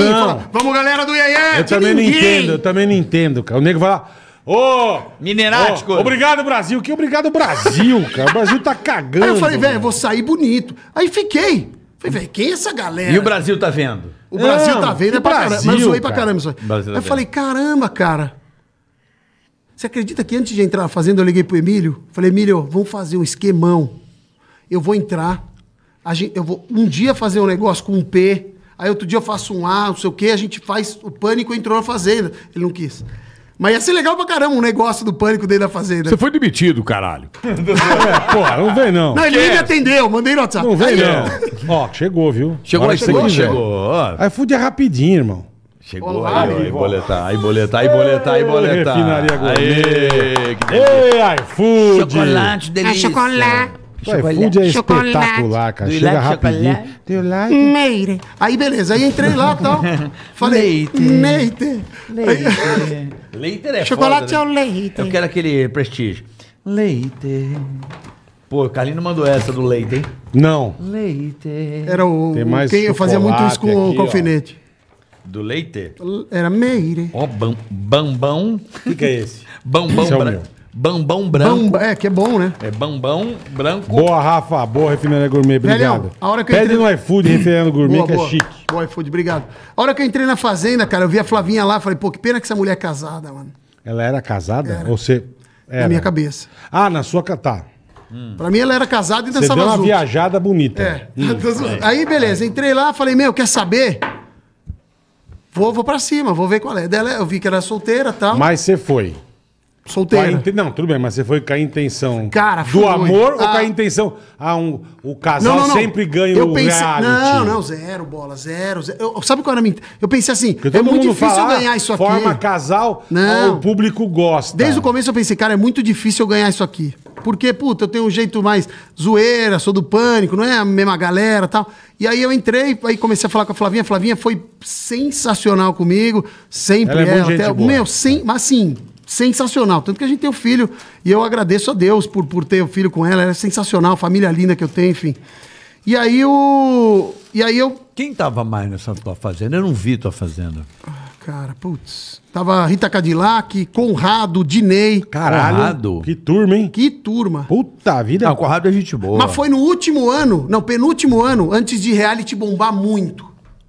Vamos, galera do Iê Eu também ninguém. não entendo, eu também não entendo, cara. O nego fala. Ô! Minerático! obrigado, Brasil! Que obrigado, Brasil, cara! O Brasil tá cagando! Aí eu falei, velho, vou sair bonito. Aí fiquei. Falei, velho, quem é essa galera? E o Brasil tá vendo? O Brasil não, tá vendo, é pra Brasil, caramba. Mas eu zoei pra caramba. Tá Aí eu falei, caramba, cara. Você acredita que antes de entrar na fazenda eu liguei pro Emílio? Falei, Emílio, vamos fazer um esquemão. Eu vou entrar, gente, eu vou um dia fazer um negócio com um P, aí outro dia eu faço um A, não sei o quê, a gente faz. O pânico entrou na fazenda. Ele não quis. Mas ia ser legal pra caramba um negócio do pânico dentro da fazenda. Você foi demitido, caralho. [laughs] porra, não vem não. Não, ele nem me atendeu, mandei no WhatsApp. Não vem Aí, não. Ó, chegou, viu? Chegou, Olha chegou, chegou. chegou. iFood é rapidinho, irmão. Chegou Olá, aí, ó, aí, boletar, aí, boletar, aí, boletar, aí, boletar. Refinaria Gourmet. Ei, iFood. Chocolate, ah, delícia. É chocolate. O iFood é espetacular, cara. Chega like rapidinho. Deu like. Meire. Aí, beleza. Aí entrei lá e tá? tal. [laughs] Falei, leite. Leite. Leite. é Chocolate foda, né? é o né? leite. Eu quero aquele prestígio. Leite. Pô, o Carlinho mandou essa do leite, hein? Não. Leite. Era o... Tem mais eu fazia muito isso com, o com alfinete. Do Leite? Era Meire. Ó, bam, bambão. O que, que, é esse? Bambão esse é branco. Bambão branco. Bamba, é, que é bom, né? É bambão branco. Boa, Rafa. Boa, refinando Gourmet. Obrigado. Velhão, Pede entrei... no iFood, [coughs] Refinaria Gourmet, boa, que é boa. é chique. Boa, iFood. Obrigado. A hora que eu entrei na fazenda, cara, eu vi a Flavinha lá. Falei, pô, que pena que essa mulher é casada, mano. Ela era casada? Era. Ou você... Era. Na minha cabeça. Ah, na sua... Tá. Hum. Pra mim, ela era casada e dançava Você deu uma viajada bonita. É. Hum. [laughs] Aí, beleza. Entrei lá, falei, meu, quer saber... Vou, vou pra cima, vou ver qual é. Dela, é, eu vi que era solteira e tal. Mas você foi. Solteira. Não, tudo bem, mas você foi com a intenção Cara, do amor ah. ou com a intenção. Ah, um, o casal não, não, não. sempre ganha eu o pensei... reality. Não, não, zero bola, zero. zero. Eu, sabe qual era a minha. Eu pensei assim, é muito difícil fala, ganhar ah, isso aqui. Forma casal, ah, não. o público gosta. Desde o começo eu pensei, cara, é muito difícil eu ganhar isso aqui. Porque, puta, eu tenho um jeito mais zoeira, sou do pânico, não é a mesma galera tal. E aí eu entrei, aí comecei a falar com a Flavinha. A Flavinha foi sensacional comigo, sempre ela. É ela até, meu, sem, mas assim, sensacional. Tanto que a gente tem o um filho, e eu agradeço a Deus por, por ter o um filho com ela, ela é sensacional, família linda que eu tenho, enfim. E aí o. E aí eu. Quem tava mais nessa tua fazenda? Eu não vi tua fazenda. Ah, cara, putz. Tava Rita Cadillac, Conrado, Dinei. Caralho. Conrado. Que turma, hein? Que turma. Puta vida. Não, Conrado é gente boa. Mas foi no último ano, não, penúltimo ano, antes de reality bombar muito.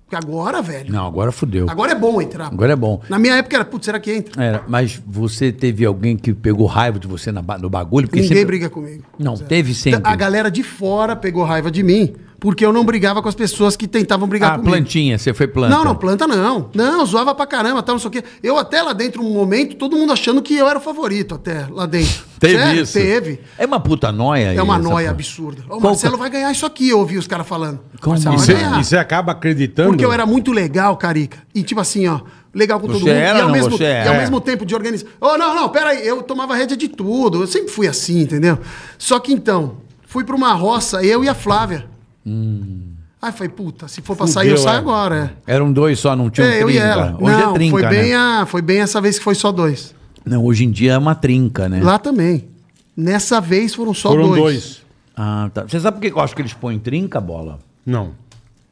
Porque agora, velho. Não, agora fudeu. Agora é bom entrar. Agora é bom. Na minha época era, putz, será que entra? Era, mas você teve alguém que pegou raiva de você na, no bagulho? Porque Ninguém sempre... briga comigo. Não, teve sempre. A galera de fora pegou raiva de mim porque eu não brigava com as pessoas que tentavam brigar ah, comigo. plantinha, você foi planta. Não, não, planta não. Não, zoava pra caramba, tal, não sei o quê. Eu até lá dentro, um momento, todo mundo achando que eu era o favorito até lá dentro. [laughs] Teve Sério? isso? Teve. É uma puta noia. É uma noia absurda. O Marcelo vai ganhar isso aqui, eu ouvi os caras falando. Como? Marcelo e, você, e você acaba acreditando? Porque eu era muito legal, Carica. E tipo assim, ó legal com você todo mundo. Era, e, ao não, mesmo, é. e ao mesmo tempo de organizar. Oh, não, não, peraí, eu tomava rédea de tudo. Eu sempre fui assim, entendeu? Só que então, fui para uma roça, eu e a Flávia. Hum. Aí falei, puta, se for pra Fudeu, sair, eu saio é. agora. É. Eram dois só, não tinha é, um trinca. Eu e ela. Hoje é não, é trinca, foi né? bem, né? a, foi bem essa vez que foi só dois. Não, hoje em dia é uma trinca, né? Lá também. Nessa vez foram só foram dois. dois. Ah, tá. Você sabe por que eu acho que eles põem trinca, bola? Não.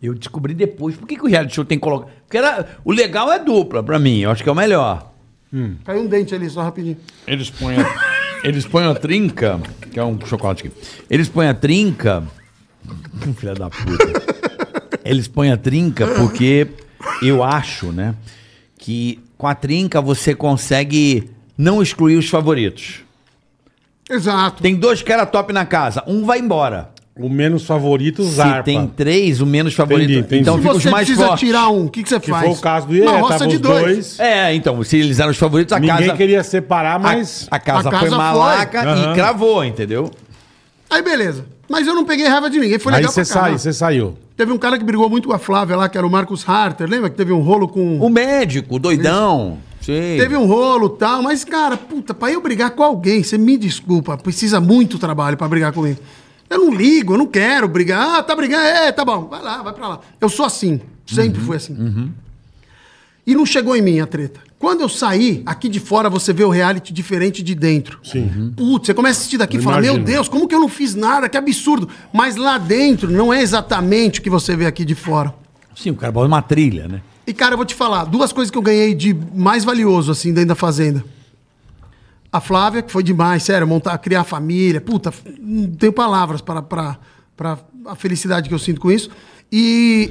Eu descobri depois. Por que, que o reality show tem que colocar. Porque era... o legal é dupla, pra mim. Eu acho que é o melhor. Hum. Caiu um dente ali, só rapidinho. Eles põem a, eles põem a trinca, que é um chocolate aqui. Eles põem a trinca [laughs] Filha da puta. Eles põem a trinca porque eu acho, né? Que com a trinca você consegue não excluir os favoritos. Exato. Tem dois que era top na casa, um vai embora. O menos favorito zarpa. Se tem três, o menos favorito. Entendi, entendi. Então fica os mais fortes. você precisa tirar um, o que, que você faz? Que foi o caso do roça de dois. dois. É, então, se eles eram os favoritos, a Ninguém casa... Ninguém queria separar, mas... A, a, casa, a casa, foi malaca Uhum. e cravou, entendeu? Aí beleza. Mas eu não peguei raiva de ninguém. Foi legal Aí você sai, você saiu. Teve um cara que brigou muito com a Flávia lá, que era o Marcos Harter. Lembra que teve um rolo com. O médico, doidão. Sim. Teve um rolo tal. Mas, cara, puta, pra eu brigar com alguém, você me desculpa, precisa muito trabalho pra brigar comigo. Eu não ligo, eu não quero brigar. Ah, tá brigando, é, tá bom, vai lá, vai pra lá. Eu sou assim. Sempre uhum, fui assim. Uhum. E não chegou em mim a treta. Quando eu sair, aqui de fora você vê o reality diferente de dentro. Sim. Putz, uhum. você começa a assistir daqui e fala: Meu Deus, como que eu não fiz nada? Que absurdo. Mas lá dentro não é exatamente o que você vê aqui de fora. Sim, o cara é uma trilha, né? E, cara, eu vou te falar: duas coisas que eu ganhei de mais valioso, assim, dentro da Fazenda. A Flávia, que foi demais, sério, montar, criar família. Puta, não tenho palavras para a felicidade que eu sinto com isso. E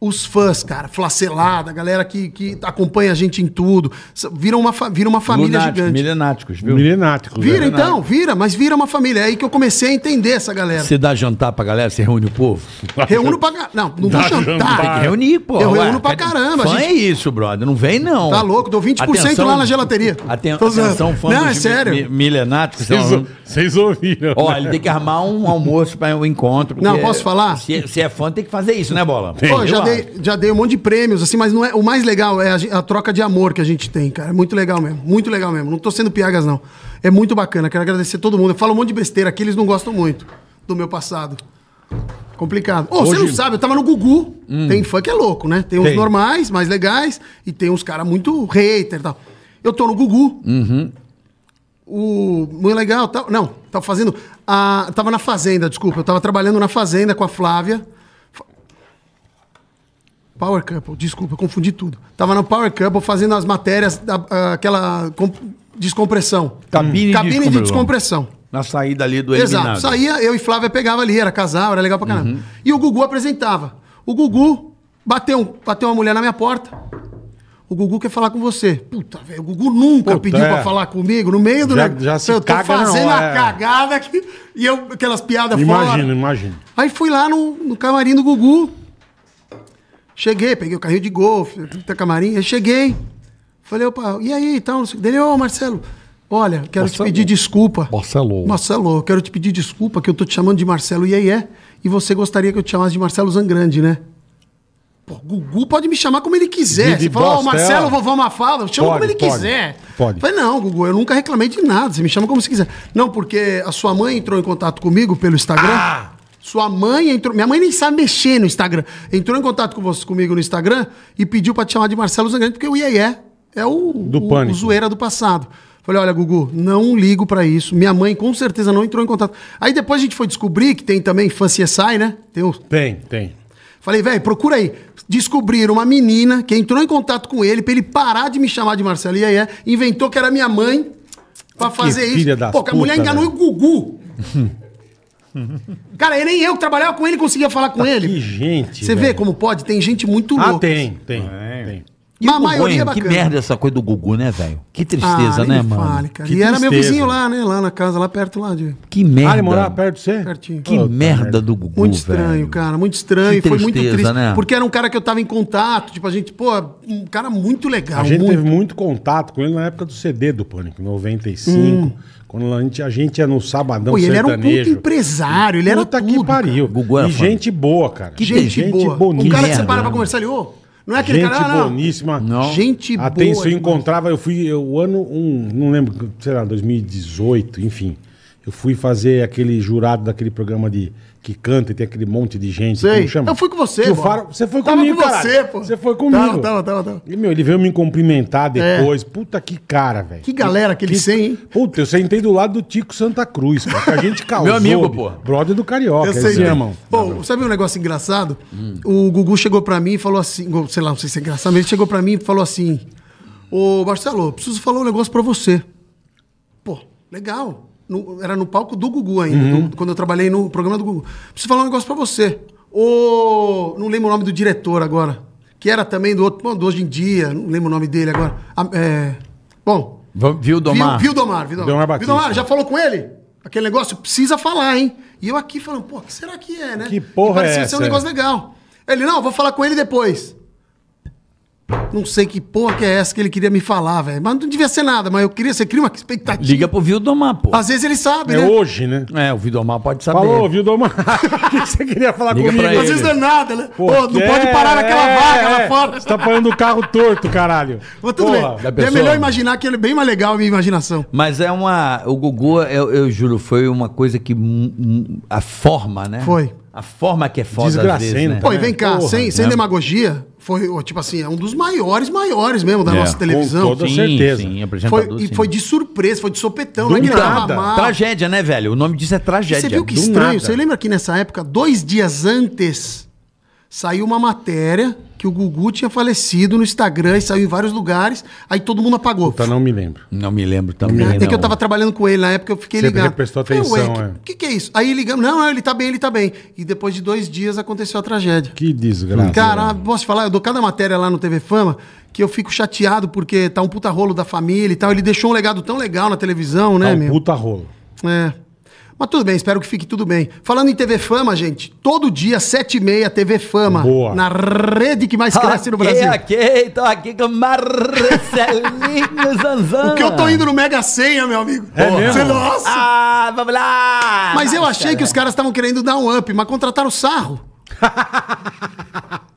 os fãs, cara, flacelada, a galera que, que acompanha a gente em tudo, vira uma, vira uma família Lunático, gigante. Milenáticos, viu? Milenáticos. Vira é então, vira, mas vira uma família. É aí que eu comecei a entender essa galera. Você dá jantar pra galera, você reúne o povo? Reúno pra caramba. Não, não dá vou jantar. Tem que reunir, pô. Eu ué, reúno pra caramba. Não gente... é isso, brother, não vem não. Tá louco, dou 20% atenção, lá na gelateria. Aten atenção, fã Não, é sério. Milenáticos. Então, vocês ouviram. Ó, né? ele tem que armar um almoço pra um encontro. Não, posso falar? Se, é, se é fã, tem que fazer isso, né, Bola? Pô, já dei, já dei um monte de prêmios, assim, mas não é, o mais legal é a, a, troca de amor que a gente tem, cara. É muito legal mesmo. Muito legal mesmo. Não tô sendo piagas, não. É muito bacana. Quero agradecer todo mundo. Eu falo um monte de besteira aqui, eles não gostam muito do meu passado. Complicado. Ô, oh, você não sabe, eu tava no Gugu. Hum. Tem funk é louco, né? Tem uns tem. normais, mais legais, e tem uns caras muito hater e tal. Eu tô no Gugu. Uhum. O. Muito legal. Tá... Não, tava fazendo. A... Tava na Fazenda, desculpa. Eu tava trabalhando na Fazenda com a Flávia. Power Couple, desculpa, confundi tudo. Tava no Power Couple fazendo as matérias, da, uh, aquela descompressão. Cabine, Cabine de, de descompressão. Na saída ali do eliminado. Exato. Saía, eu e Flávia pegava ali, era casal, era legal pra caramba. Uhum. E o Gugu apresentava. O Gugu bateu, bateu uma mulher na minha porta. O Gugu quer falar com você. Puta, velho, o Gugu nunca Puta, pediu é. pra falar comigo no meio do já, negócio. Já se eu tô caga, fazendo não, é. a cagada aqui, e eu, aquelas piadas imagina, fora. Imagina, imagina. Aí fui lá no, no camarim do Gugu, Cheguei, peguei o carrinho de golfe, da camarim, cheguei. Falei, opa, e aí, então? Dele, ô, Marcelo, olha, quero Marcelo. te pedir desculpa. Marcelo. Marcelo, quero te pedir desculpa que eu tô te chamando de Marcelo é. e você gostaria que eu te chamasse de Marcelo Zangrande, né? Pô, Gugu pode me chamar como ele quiser. Você fala, ó, Marcelo, vovó Mafalda, chama como ele pode, quiser. Pode. Falei, não, Gugu, eu nunca reclamei de nada, você me chama como você quiser. Não, porque a sua mãe entrou em contato comigo pelo Instagram. Ah! Sua mãe entrou. Minha mãe nem sabe mexer no Instagram. Entrou em contato com você, comigo no Instagram e pediu pra te chamar de Marcelo Zangrande, porque o IEE é o, do o, pânico. o zoeira do passado. Falei, olha, Gugu, não ligo para isso. Minha mãe com certeza não entrou em contato. Aí depois a gente foi descobrir que tem também fã CSI, né? Tem, tem, tem. Falei, velho, procura aí. Descobriram uma menina que entrou em contato com ele pra ele parar de me chamar de Marcelo. E aí é, inventou que era minha mãe pra fazer que isso. Filha Pô, puta, a mulher enganou véio. o Gugu. [laughs] Cara, nem eu que trabalhava com ele conseguia falar com ah, ele. Que gente. Você vê como pode? Tem gente muito ah, louca. Ah, tem, tem. tem. E Mas a maioria é bacana. Que merda essa coisa do Gugu, né, velho? Que tristeza, ah, né, mano? Fale, cara. Que e tristeza. era meu vizinho lá, né? Lá na casa, lá perto lá de. Que merda. Ah, ele morava perto de você? Pertinho. Que oh, merda do Gugu. Muito estranho, velho. cara. Muito estranho. Que Foi tristeza, muito triste. Né? Porque era um cara que eu tava em contato. Tipo, a gente, pô, um cara muito legal. A gente muito... teve muito contato com ele na época do CD do Pânico, 95. Hum. Quando a gente, a gente é no sabadão Pô, ele era um puto empresário, ele era puta tudo, que pariu. Guguã, e gente boa, cara. Que gente, gente boa. boníssima. Um cara que você para pra conversar ali, ô... Não é aquele gente cara, não. boníssima. Não. Gente boa. Atenção, eu encontrava, eu fui, o ano, um, não lembro, sei lá, 2018, enfim. Eu fui fazer aquele jurado daquele programa de que canta e tem aquele monte de gente. Sei. Como chama? Eu fui com você, Faro, Você foi tava comigo, com você, pô. Você foi comigo. Tava, tava, tava. tava. E, meu, ele veio me cumprimentar é. depois. É. Puta que cara, velho. Que galera aquele que... 100, hein? Puta, eu sentei do lado do Tico Santa Cruz, cara, que a gente [laughs] causou. meu amigo, pô. Brother do Carioca. Eu sei, eles né? Bom, sabe um negócio engraçado? Hum. O Gugu chegou pra mim e falou assim, sei lá, não sei se é engraçado, mas ele chegou pra mim e falou assim, ô Marcelo, preciso falar um negócio pra você. Pô, legal no, era no palco do Gugu ainda, uhum. do, quando eu trabalhei no programa do Gugu. Preciso falar um negócio pra você. O, não lembro o nome do diretor agora, que era também do outro, bom, do hoje em dia, não lembro o nome dele agora. Ah, é, bom. Vildomar. Vildomar, Vildomar. Vildomar, já falou com ele? Aquele negócio precisa falar, hein? E eu aqui falando, pô, o que será que é, né? Que porra e é essa? ser um negócio legal. Ele, não, vou falar com ele depois. Não sei que porra que é essa que ele queria me falar, velho. Mas não devia ser nada, mas eu queria, você cria uma expectativa. Liga pro Vildomar, pô. Às vezes ele sabe, é né? hoje, né? É, o Vildomar pode saber. Falou, Vildomar. [laughs] O que você queria falar Liga comigo? pra Às ele. vezes não é nada, né? Pô, não é, pode parar naquela é, vaga lá é. fora. Você tá parando o carro torto, caralho. Mas tudo Porra. bem. É melhor imaginar que ele é bem mais legal a minha imaginação. Mas é uma. O Gugu, eu, eu juro, foi uma coisa que. A forma, né? Foi. A forma que é foda às né? né? Pô, e vem cá, Porra. sem, sem né? demagogia, foi, tipo assim, é um dos maiores, maiores mesmo da é, nossa televisão. Com toda sim, certeza. Sim, foi, e foi de surpresa, foi de sopetão. Do né, nada. Tragédia, né, velho? O nome disso é tragédia. E você viu que Do estranho? Nada. Você lembra que nessa época, dois dias antes saiu uma matéria que o Gugu tinha falecido no Instagram e saiu em vários lugares, aí todo mundo apagou. Então não me lembro. Não me lembro também. É que eu tava trabalhando com ele na época, eu fiquei ligado. Você prestou atenção, é. que, que, que é isso? Aí ligamos, não, ele tá bem, ele tá bem. E depois de dois dias aconteceu a tragédia. Que desgraça. Cara, posso falar? Eu dou cada matéria lá no TV Fama que eu fico chateado porque tá um puta rolo da família e tal. Ele deixou um legado tão legal na televisão, né, tá um meu? puta rolo. É. Mas tudo bem, espero que fique tudo bem. Falando em TV Fama, gente, todo dia, 7 e meia, TV Fama. Boa. Na rede que mais cresce okay, no Brasil. Ok, tô aqui com Marcelinho [laughs] Zanzan. O que eu tô indo no Mega Senha, meu amigo. É mesmo? É Nossa. Ah, vamos lá. Mas eu achei que os caras estavam querendo dar um up, mas contrataram o sarro. [laughs]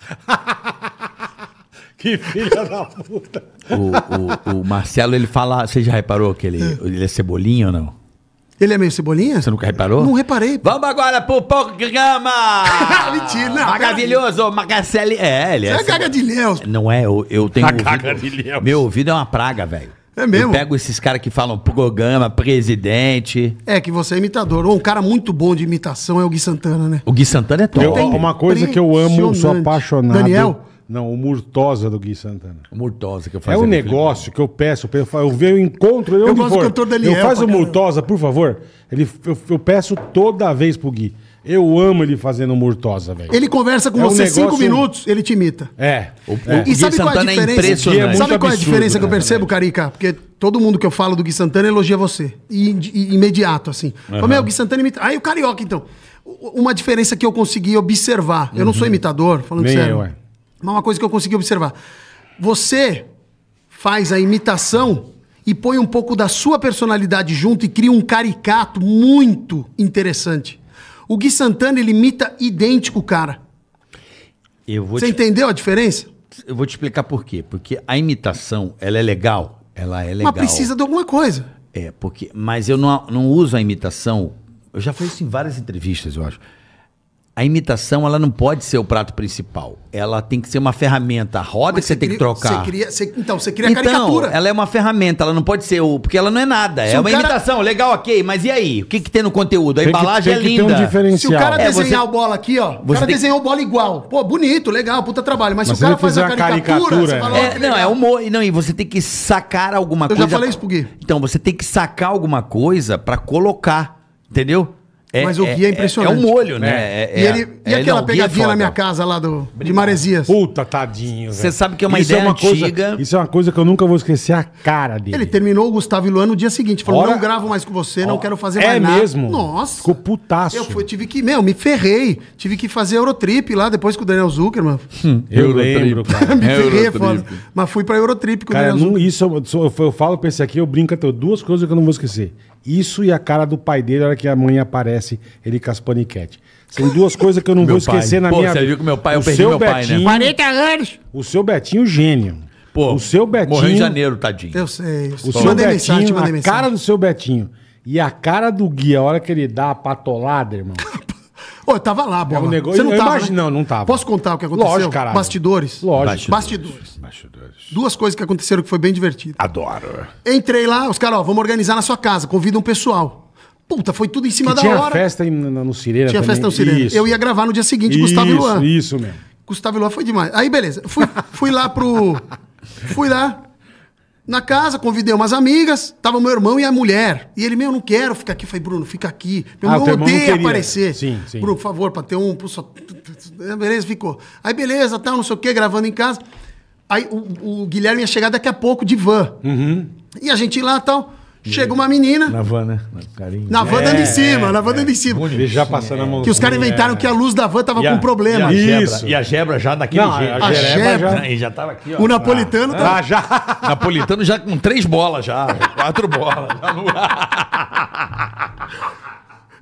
Que filha da puta. O, o, o, Marcelo, ele fala. Você já reparou que ele, é. ele é cebolinha ou não? Ele é meio cebolinha? Você nunca reparou? Não reparei. Vamos agora pro programa! [laughs] Mentira! não, Maravilhoso, Magacelli É, ele é. Você é Léo. Não é, eu, eu tenho. Léo. Meu ouvido é uma praga, velho. É mesmo? Eu pego esses caras que falam programa, presidente. É, que você é imitador. Ou um cara muito bom de imitação é o Gui Santana, né? O Gui Santana é top. Eu, uma coisa que eu amo, eu sou apaixonado. Daniel? Não, o Murtosa do Gui Santana. O Murtosa que eu faço. É um negócio que eu peço, eu, eu vejo encontro Eu, eu onde gosto for. Do cantor Daniel, eu faço o Murtosa, por favor. Ele, eu, eu, peço toda vez pro Gui. Eu amo ele fazendo Murtosa, velho. Ele conversa com é você um negócio... cinco minutos, ele te imita. É. O, é. E sabe Gui qual Santana é a diferença? É sabe qual é a é é é diferença que eu né, percebo, Carica? Porque todo mundo que eu falo do Gui Santana elogia você. E, e imediato, assim. Uhum. Fala, o Gui Santana imita. Aí o Carioca, então. Uma diferença que eu consegui observar. Eu não sou uhum. imitador, falando Nem sério. Eu, é. Mas uma coisa que eu consegui observar. Você faz a imitação e põe um pouco da sua personalidade junto e cria um caricato muito interessante. O Gui Santana, ele imita idêntico cara. Eu vou Você te... entendeu a diferença? Eu vou te explicar por quê. Porque a imitação, ela é legal. Ela é legal. Mas precisa de alguma coisa. É, porque. Mas eu não, não uso a imitação. Eu já falei isso em várias entrevistas, eu acho a imitação ela não pode ser o prato principal. Ela tem que ser uma ferramenta. A roda que você tem cria, que trocar. Você cria, você, então, você cria então, caricatura. Ela é uma ferramenta, ela não pode ser o. Porque ela não é nada. Se é uma cara... imitação, legal, ok. Mas e aí? O que, que tem no conteúdo? A tem embalagem é que, é linda. Tem um diferencial. Se o cara é, desenhar você... o bola aqui, ó. O cara tem... desenhou o bola igual. Pô, bonito, legal, puta trabalho. Mas, mas se o cara faz a caricatura. caricatura fala, é, não, é humor. Não, e você tem que sacar alguma Eu coisa. Eu já falei isso pro Gui. Então, você tem que sacar alguma coisa para colocar. Entendeu? É, mas o é, guia é, é, é impressionante. Né? É, um molho, né? e, é, ele, e aquela não, pegadinha na minha casa lá do, de Maresias? Puta, tadinho. Você sabe que é uma isso ideia uma antiga. Coisa, isso é uma coisa que eu nunca vou esquecer a cara dele. Ele terminou o Gustavo e no dia seguinte. Falou, Ora, não gravo mais com você, ó, não quero fazer mais nada. É mesmo? Nossa. Ficou putaço. Eu tive que, meu, me ferrei. Tive que fazer Eurotrip lá depois com o Daniel Zuckerman. Hum, [laughs] eu, falei, lembro, cara. [laughs] me ferrei, é foda. Mas fui pra Eurotrip com cara, o Daniel Zuckerman. Isso, eu, eu, eu falo pra esse aqui, eu brinco até duas coisas que eu não vou esquecer. Isso e a cara do pai dele, na hora que a mãe aparece, ele com as paniquete. São duas coisas que eu não vou pai. esquecer na Pô, minha vida. Você viu que meu pai, o eu perdi meu Betinho, pai, né? 40 anos! O seu Betinho, gênio. Pô, o seu Betinho. Morreu em janeiro, tadinho. Eu sei. Eu O seu Betinho, mensagem, a cara do seu Betinho. E a cara do Gui a hora que ele dá a patolada, irmão. [laughs] Pô, eu tava lá, bola. É um negócio... Você não eu tava, imagino... né? Não, não tava. Posso contar o que aconteceu? Lógico, caralho. Bastidores. Lógico. Bastidores. Bastidores. Duas coisas que aconteceram que foi bem divertido. Adoro. Entrei lá, os caras, ó, vamos organizar na sua casa. Convida um pessoal. Puta, foi tudo em cima que da tinha hora. Tinha festa em, no, no Tinha também. festa no Cireira. Eu ia gravar no dia seguinte, isso, Gustavo e Luan. Isso mesmo. Gustavo e Luan foi demais. Aí, beleza. Fui, fui lá pro... [laughs] fui lá na casa, convidei umas amigas, tava meu irmão e a mulher. E ele, meu, não quero ficar aqui. Eu falei, Bruno, fica aqui. Meu ah, irmão odeia aparecer. Sim, sim. Bruno, por favor, pra ter um. Só... É, beleza, ficou. Aí, beleza, tal, não sei o quê, gravando em casa. Aí o, o Guilherme ia chegar daqui a pouco de van. Uhum. E a gente lá tal. Chega uma menina. Na van, né? Na, na van dando em é, cima, é, na van é. dando é. em cima. Bonito, já passando a mão. Que os caras inventaram que a luz da van tava a, com problema. E a Isso. Gebra, e a gebra já daquele Não, jeito. A, a gebra já. já tava aqui, ó. O napolitano ah, tava... Tá- ah, já. [laughs] napolitano já com três bolas já. Quatro bolas. [laughs]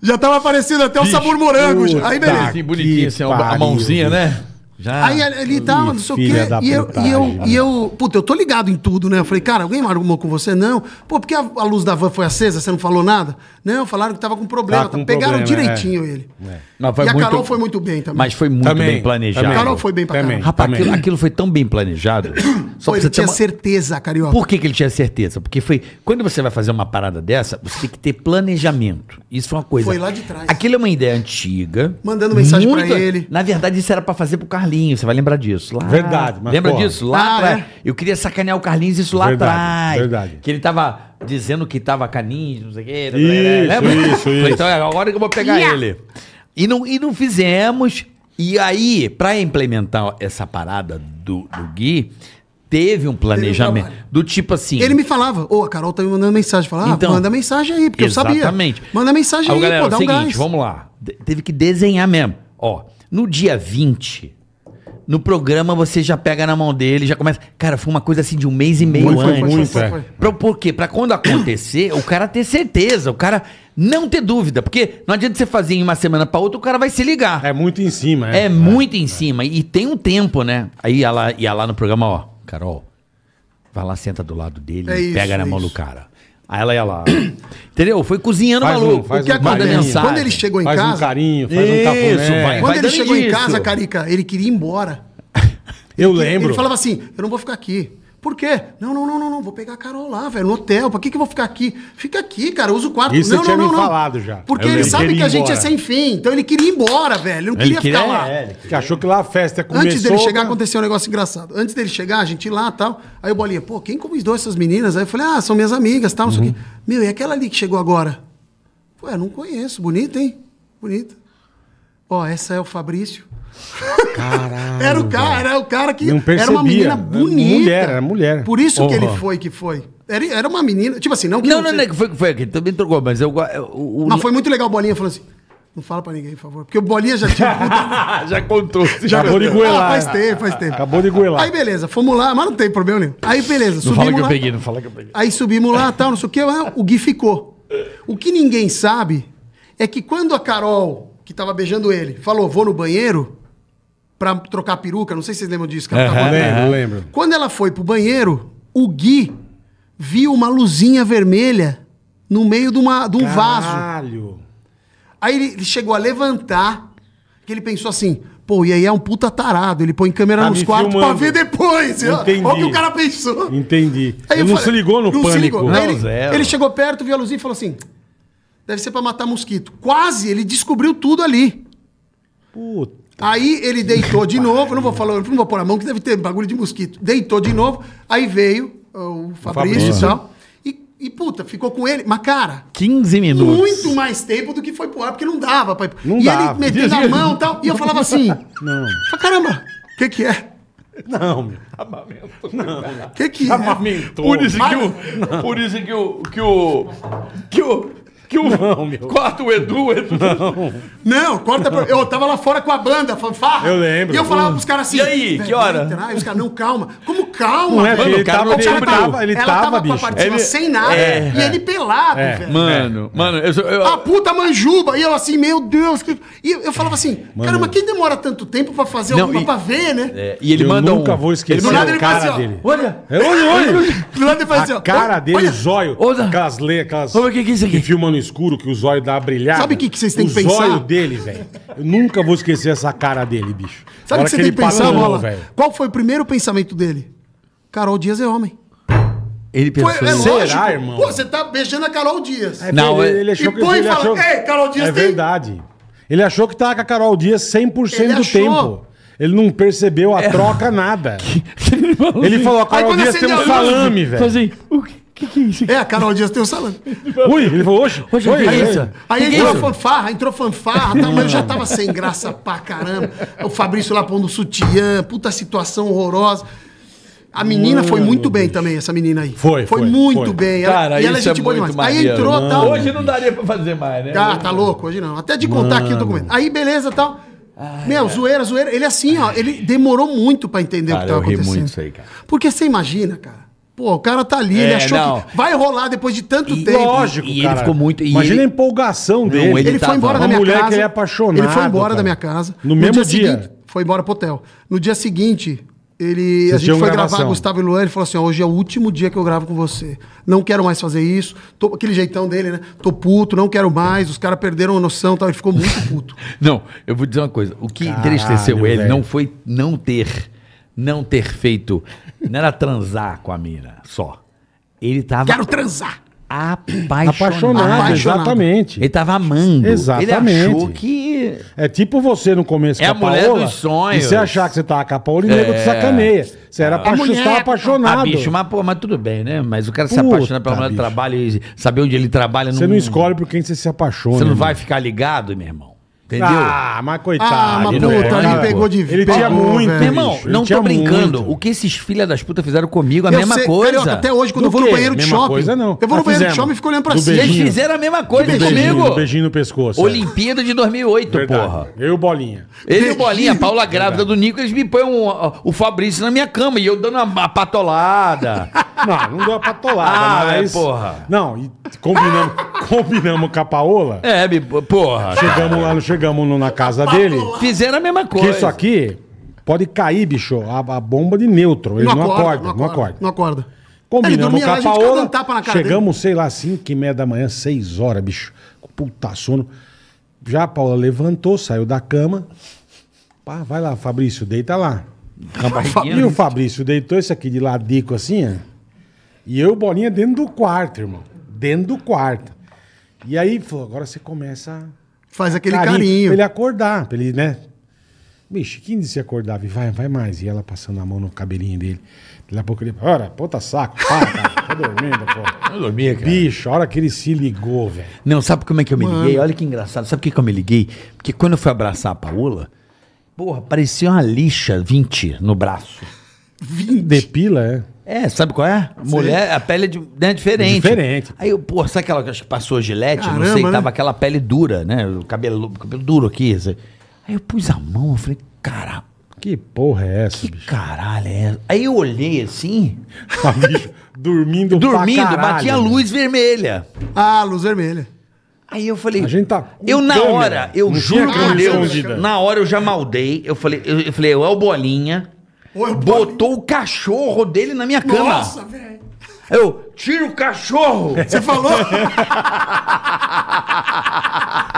Já, tava aparecendo até o sabor morango. Aí, beleza. assim, bonitinho, assim, a mãozinha, né? Já aí ele estava não sei o quê. E eu, e eu, e eu, puta, eu tô ligado em tudo, né? Eu falei, cara, alguém marcou com você? Não. Pô, porque a, a, luz da van foi acesa, você não falou nada? Não, falaram que tava com problema. Tá com Pegaram problema, é. direitinho é. ele. É. Não, e a Carol foi muito bem também. Mas foi muito também, bem planejado. A Carol foi bem pra também, Rapaz, Aquilo, aquilo, foi tão bem planejado. Só ele tinha uma... certeza, Carioca. Por que, que ele tinha certeza? Porque foi. Quando você vai fazer uma parada dessa, você tem que ter planejamento. Isso foi é uma coisa. Foi lá de trás. Aquilo é uma ideia antiga. Mandando mensagem muito... pra ele. Na verdade, isso era pra fazer pro Carlos Carlinhos, você vai lembrar disso. Lá, verdade, mas Lembra porra. disso? Lá ah, atrás. É? Eu queria sacanear o Carlinhos isso lá verdade, atrás. Verdade. Que ele tava dizendo que tava caninho, não sei o quê. Isso, lembra? isso, então isso. Então é agora que eu vou pegar yeah. ele. E não, e não fizemos. E aí, para implementar essa parada do, do Gui, teve um planejamento teve um do tipo assim. Ele me falava, ô, oh, a Carol tá me mandando mensagem. Falava, ah, então, ah, manda mensagem aí, porque exatamente. eu sabia. Exatamente. Manda mensagem aí, aí galera, pô, dá é o um seguinte, gás. Vamos lá. De teve que desenhar mesmo. Ó, no dia 20 no programa você já pega na mão dele, já começa. Cara, foi uma coisa assim de um mês e meio muito, antes. Foi, muito, foi, é. foi. Pra, por quê? Pra quando acontecer, o cara ter certeza, o cara não ter dúvida. Porque não adianta você fazer em uma semana pra outra, o cara vai se ligar. É muito em cima, é. É, é muito é, em é. cima. E tem um tempo, né? Aí ia lá, ia lá no programa, ó, Carol, vai lá, senta do lado dele, é isso, pega na mão é do cara. Aí ela ia lá. [coughs] Entendeu? Foi cozinhando faz maluco. Um, o que um Carinho, mensagem. Quando ele chegou em faz casa. Faz um carinho, faz isso, um cafuné. Vai, Quando vai ele chegou isso. em casa, Carica, ele queria ir embora. [laughs] Ele, eu lembro. Ele falava assim: eu não vou ficar aqui. Por quê? Não, não, não, não, não. Vou pegar a Carol lá, velho, no hotel. Pra que, que eu vou ficar aqui? Fica aqui, cara. Usa o quarto. Isso não, você não, tinha não, me não. falado já. Porque Eu ele sabe que a gente é sem fim. Então ele queria ir embora, velho. Ele não queria, ficar lá. é, ele Que achou que lá a festa começou... Antes dele chegar, né? aconteceu um negócio engraçado. Antes dele chegar, a gente ir lá e tal. Aí o Bolinha, pô, quem convidou essas meninas? Aí eu falei, ah, são minhas amigas tal, não sei o quê. Uhum. Meu, e aquela ali que chegou agora? Pô, eu não conheço. Bonita, hein? Bonita. Ó, essa é o Fabrício. Caralho, era o cara, era o cara que era uma menina bonita. Mulher, era mulher. Por isso que ele foi que foi. Era, era uma menina, tipo assim, não que não, não, não, não foi, foi aqui, também trocou, mas eu, eu o, Mas foi muito legal o Bolinha falou assim: "Não fala para ninguém, por favor", porque o Bolinha já tinha [laughs] já contou, já acabou de goelar. Ah, faz tempo, faz tempo. Acabou de goelar. Aí beleza, fomos lá, mas não tem problema nenhum. Aí beleza, não fala que lá, eu peguei, não fala que eu peguei. Aí subimos lá, tal, não sei o que, o Gui ficou. O que ninguém sabe é que quando a Carol que tava beijando ele, falou: "Vou no banheiro", pra trocar peruca. Não sei se vocês lembram disso. Cara, uhum, lembro, lembro. Quando ela foi pro banheiro, o Gui viu uma luzinha vermelha no meio de, uma, de um Caralho. vaso. Aí ele, ele chegou a levantar, que ele pensou assim, pô, e aí é um puta tarado. Ele põe câmera tá nos quartos filmando. pra ver depois. Entendi. [laughs] Olha o que o cara pensou. Entendi. Aí ele não falei, se ligou no não pânico. Se ligou. Não, ele, ele, chegou perto, viu a luzinha e falou assim, deve ser pra matar mosquito. Quase ele descobriu tudo ali. Puta. Aí ele deitou de novo, não vou falar, não vou pôr a mão, que deve ter bagulho de mosquito. Deitou de novo, aí veio o Fabrício e tal. E, puta, ficou com ele. Mas, cara. 15 minutos. Muito mais tempo do que foi pro ar, porque não dava. Pra... Não e dava. ele metendo a mão e tal. E eu falava assim. [laughs] Não. Ah, caramba, o que, que é? Não, meu. Amamento. Não. O que, que é? Amamento. Por isso que o. Por isso que o. Que o. Que o que o. Não, meu. Corta o Edu, o Edu. Não, não corta. Pra... Eu tava lá fora com a banda, fanfarra. Eu lembro. E eu falava pros caras assim. E aí, que hora? E os caras, não, calma. Como calma? Não é, velho? Ele, tava, ele, tava, tava, ele tava, tava bicho. com a partida ele... sem nada. É, e ele é. pelado, é. velho. É. Mano, mano. Eu, eu... A puta manjuba. E eu assim, meu Deus. Que... E eu falava assim, mano. caramba, quem demora tanto tempo pra fazer não, alguma e... pra ver, né? É, e ele eu manda. Eu nunca um... vou esquecer. Ele manda ele cara assim, dele. Olha. Olha, olha. A cara dele, zóio. Aquelas leias, aquelas. Como é que é isso aqui? Que escuro que os olhos dá a brilhar Sabe o que, vocês têm que pensar? Os olhos dele, velho. Eu nunca vou esquecer essa cara dele, bicho. Sabe o que você tem que pensar, Bola? Qual foi o primeiro pensamento dele? Carol Dias é homem. Ele pensou. Foi, é lógico. Será, irmão? Pô, você tá beijando a Carol Dias. É, não, ele, ele achou e que... Põe ele e fala, achou... ei, Carol Dias É tem... verdade. Ele achou que tava com a Carol Dias 100% ele do achou... tempo. Ele não percebeu a é. troca, nada. [laughs] ele assim. falou, a Carol Dias tem um salame, velho. Assim, o quê? que, que é isso? É, a Carol Dias tem o salão. [laughs] Ui, ele falou hoje? Hoje é isso. Aí, aí é entrou isso? fanfarra, entrou fanfarra, tá, mas eu já tava sem graça pra caramba. O Fabrício lá pondo sutiã, puta situação horrorosa. A menina foi muito bem também, essa menina aí. Foi, foi. Foi muito foi. bem. Ela, Cara, e ela é gente é boa demais. aí entrou tá, mano. tal. Hoje não daria pra fazer mais, né? Ah, tá louco, hoje não. Até de contar mano. aqui o documento. Aí, beleza tal. Ai, Meu, é. zoeira, zoeira. Ele é assim, ó, ele demorou muito para entender cara, o que tava eu acontecendo. muito isso aí, cara. Porque você imagina, cara. Pô, o cara tá ali, é, ele achou não. que vai rolar depois de tanto e, tempo. Lógico, e cara. ele ficou muito. Imagina ele... a empolgação dele. Não, ele, ele foi embora da minha mulher casa. Que ele é apaixonado. Ele foi embora cara. da minha casa. No, no mesmo dia. dia. foi embora pro hotel. No dia seguinte, ele a gente foi gravação. gravar Gustavo e Luan, ele falou assim: hoje é o último dia que eu gravo com você. Não quero mais fazer isso. Tô, aquele jeitão dele, né? Tô puto, não quero mais, os caras perderam a noção tal. Ele ficou muito puto. [laughs] não, eu vou dizer uma coisa: o que entristeceu ele velho. não foi não ter não ter feito. Não era transar com a mina só. Ele tava. Quero transar! Apaixonado. apaixonado. exatamente. Ele tava amando. Exatamente. Ele achou que. É tipo você no começo é com a, a mulher Paola, dos sonhos. E você achar que você tava tá com a Paola e o é. nego te é. sacaneia. Você era é. apaixonado. mulher, tá apaixonado. Ah, bicho, mas, pô, mas tudo bem, né? Mas o cara Puta se apaixonar pela mulher do trabalho e saber onde ele trabalha. Você não, não escolhe por quem você se apaixona. Você não irmão. vai ficar ligado, meu irmão. Entendeu? Ah, mas coitado. Ah, mas puta, ele pegou de vida. Ele pegou, tinha muito. Meu irmão, não tô brincando. Muito. O que esses filha das putas fizeram comigo, a eu mesma sei, coisa. até hoje, quando eu vou no banheiro de shopping. Coisa, não. Eu vou no ah, banheiro de shopping e fico olhando pra cima. Eles fizeram a mesma coisa do beijinho, comigo. Do beijinho no pescoço. É. Olimpíada de 2008, Verdade. porra. Eu e o Bolinha. Ele e o Bolinha, a Paula grávida do Nico, eles me põem um, o Fabrício na minha cama e eu dando uma, patolada. [laughs] não, não deu uma patolada, ah, mas. É, porra. Não, e combinamos, [laughs] combinamos com a Paola. É, porra. Chegamos lá no chegamos no, na casa dele. Fizeram a mesma coisa. Que isso aqui pode cair, bicho, a, a bomba de neutro Ele não, não, acorda, acorda, não acorda, não acorda. Combinamos com a Paola. chegamos, dele. sei lá, 5 e meia da manhã, 6 horas, bicho. Puta sono. Já a Paola levantou, saiu da cama. Pá, vai lá, Fabrício, deita lá. E o né? Fabrício deitou esse aqui de ladico assim, ó. E eu, bolinha, dentro do quarto, irmão. Dentro do quarto. E aí, falou, agora você começa Faz aquele carinho. carinho. Pra ele acordar, pra ele, né? Bicho, quem disse acordar? vai, vai mais. E ela passando a mão no cabelinho dele. Daqui a pouco ele, ora, puta saco, para, cara, tá [laughs] dormindo, pô. Eu cara. Bicho, a hora que ele se ligou, velho. Não, sabe como é que eu me Mano. liguei? Olha que engraçado. Sabe por que eu me liguei? Porque quando eu fui abraçar a Paola, porra, parecia uma lixa 20 no braço. 20? [laughs] Depila, é. É, sabe qual é? Mulher, Sim. a pele é, de, né, diferente. diferente. Aí, pô, sabe aquela que acho que passou gilete? Caramba, não sei, né? tava aquela pele dura, né? O cabelo, cabelo duro aqui. Assim. Aí eu pus a mão, eu falei, cara. Que porra é essa, que bicho? caralho é essa? Aí eu olhei assim. [laughs] dormindo Dormindo, caralho, batia a né? luz vermelha. Ah, luz vermelha. Aí eu falei. A gente tá. Eu na câmera, hora, eu juro por Deus, na hora eu já maldei. Eu falei, eu, eu falei, eu é o bolinha. Oi, Botou o cachorro dele na minha cama. Nossa, velho. Eu, tira o cachorro! Você falou? [laughs]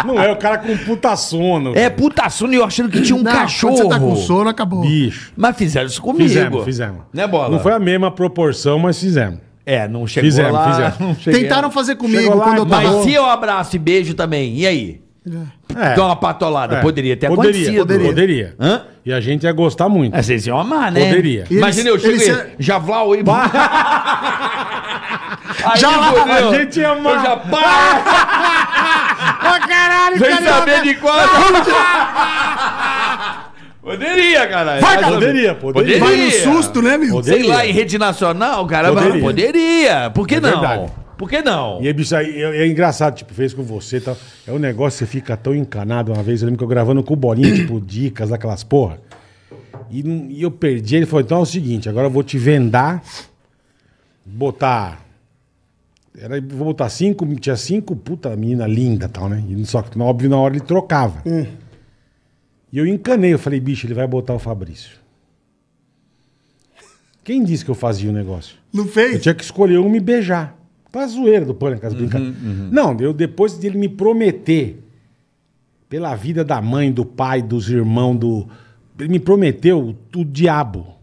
Não é, o cara com puta sono. É, puta sono e eu achando que tinha um Não, cachorro. você tá com sono, acabou. Bicho. Mas fizeram isso comigo. Fizemos, fizemos. Né, bola? Não foi a mesma proporção, mas fizemos. É, não chegou fizemos, lá. Fizemos. Tentaram fazer comigo lá, quando eu tava... Mas se eu abraço e beijo também, e aí? É. Dá uma patolada. É. Poderia ter poderia, acontecido. Poderia. poderia. Hã? E a gente ia gostar muito. É, vocês iam amar, né? Poderia. Imagina eu cheguei. javal Javlau e... Aí já lá, a gente ia amar. Eu já... Pá! Ô, caralho, Sem saber de qual... Poderia, cara. Vai, cara. Poderia, poderia. Vai no susto, né, meu? Sei lá, em rede nacional, cara. Poderia. poderia. Por que é não? Verdade. Por que não? E aí, bicho, aí, é, é engraçado, tipo, fez com você e tá? tal. É um negócio, você fica tão encanado uma vez. Eu lembro que eu gravando com o Bolinha, tipo, dicas daquelas porra. E, e, eu perdi. Ele falou: então é o seguinte, agora eu vou te vendar, botar. Era, vou botar cinco, tinha cinco puta menina linda e tal, né? E só que, óbvio, na hora ele trocava. Hum. E eu encanei, eu falei, bicho, ele vai botar o Fabrício. Quem disse que eu fazia o negócio? Não fez? Eu tinha que escolher um me beijar. Pra zoeira do Pânico, as uhum, brincadeiras. Uhum. Não, eu, depois dele me prometer, pela vida da mãe, do pai, dos irmãos, do. Ele me prometeu o, o diabo.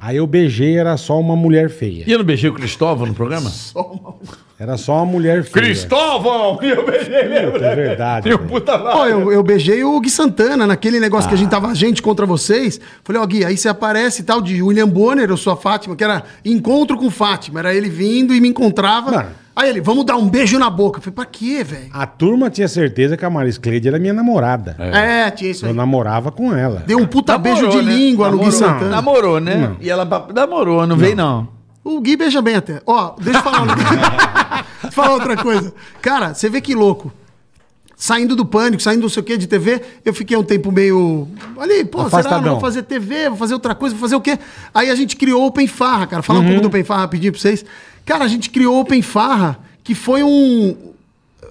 Aí eu beijei, era só uma mulher feia. E eu não beijei o Cristóvão no programa? [laughs] Só uma... Era só uma mulher feia. Cristóvão! E eu beijei mesmo. É verdade. E o puta eu, eu beijei o Gui Santana naquele negócio ah. que a gente ah. tava gente contra vocês. Falei, ó, Gui, aí você aparece e tal, de William Bonner, eu sou a Fátima, que era encontro com Fátima. Era ele vindo e me encontrava. Mano. Aí ele, vamos dar um beijo na boca. Eu falei, pra quê, velho? A turma tinha certeza que a Maris Cleide era minha namorada. É, é tinha isso aí. Eu namorava com ela. Deu um puta Namorou, beijo de né? língua no Gui Namorou. Santana. Namorou, né? Não. E ela namorou, não, veio não. O Gui beija bem até. Ó, deixa eu falar, um- [laughs] Deixa eu falar outra coisa. Cara, você vê que louco saindo do pânico, saindo não sei o quê de TV, eu fiquei um tempo meio. Ali, pô, Afastadão. será? Não vou fazer TV, vou fazer outra coisa, vou fazer o quê? Aí a gente criou o Open Farra, cara. Falar uhum. um pouco uhum. do Open Farra rapidinho pra vocês. Cara, a gente criou o Open Farra, que foi um.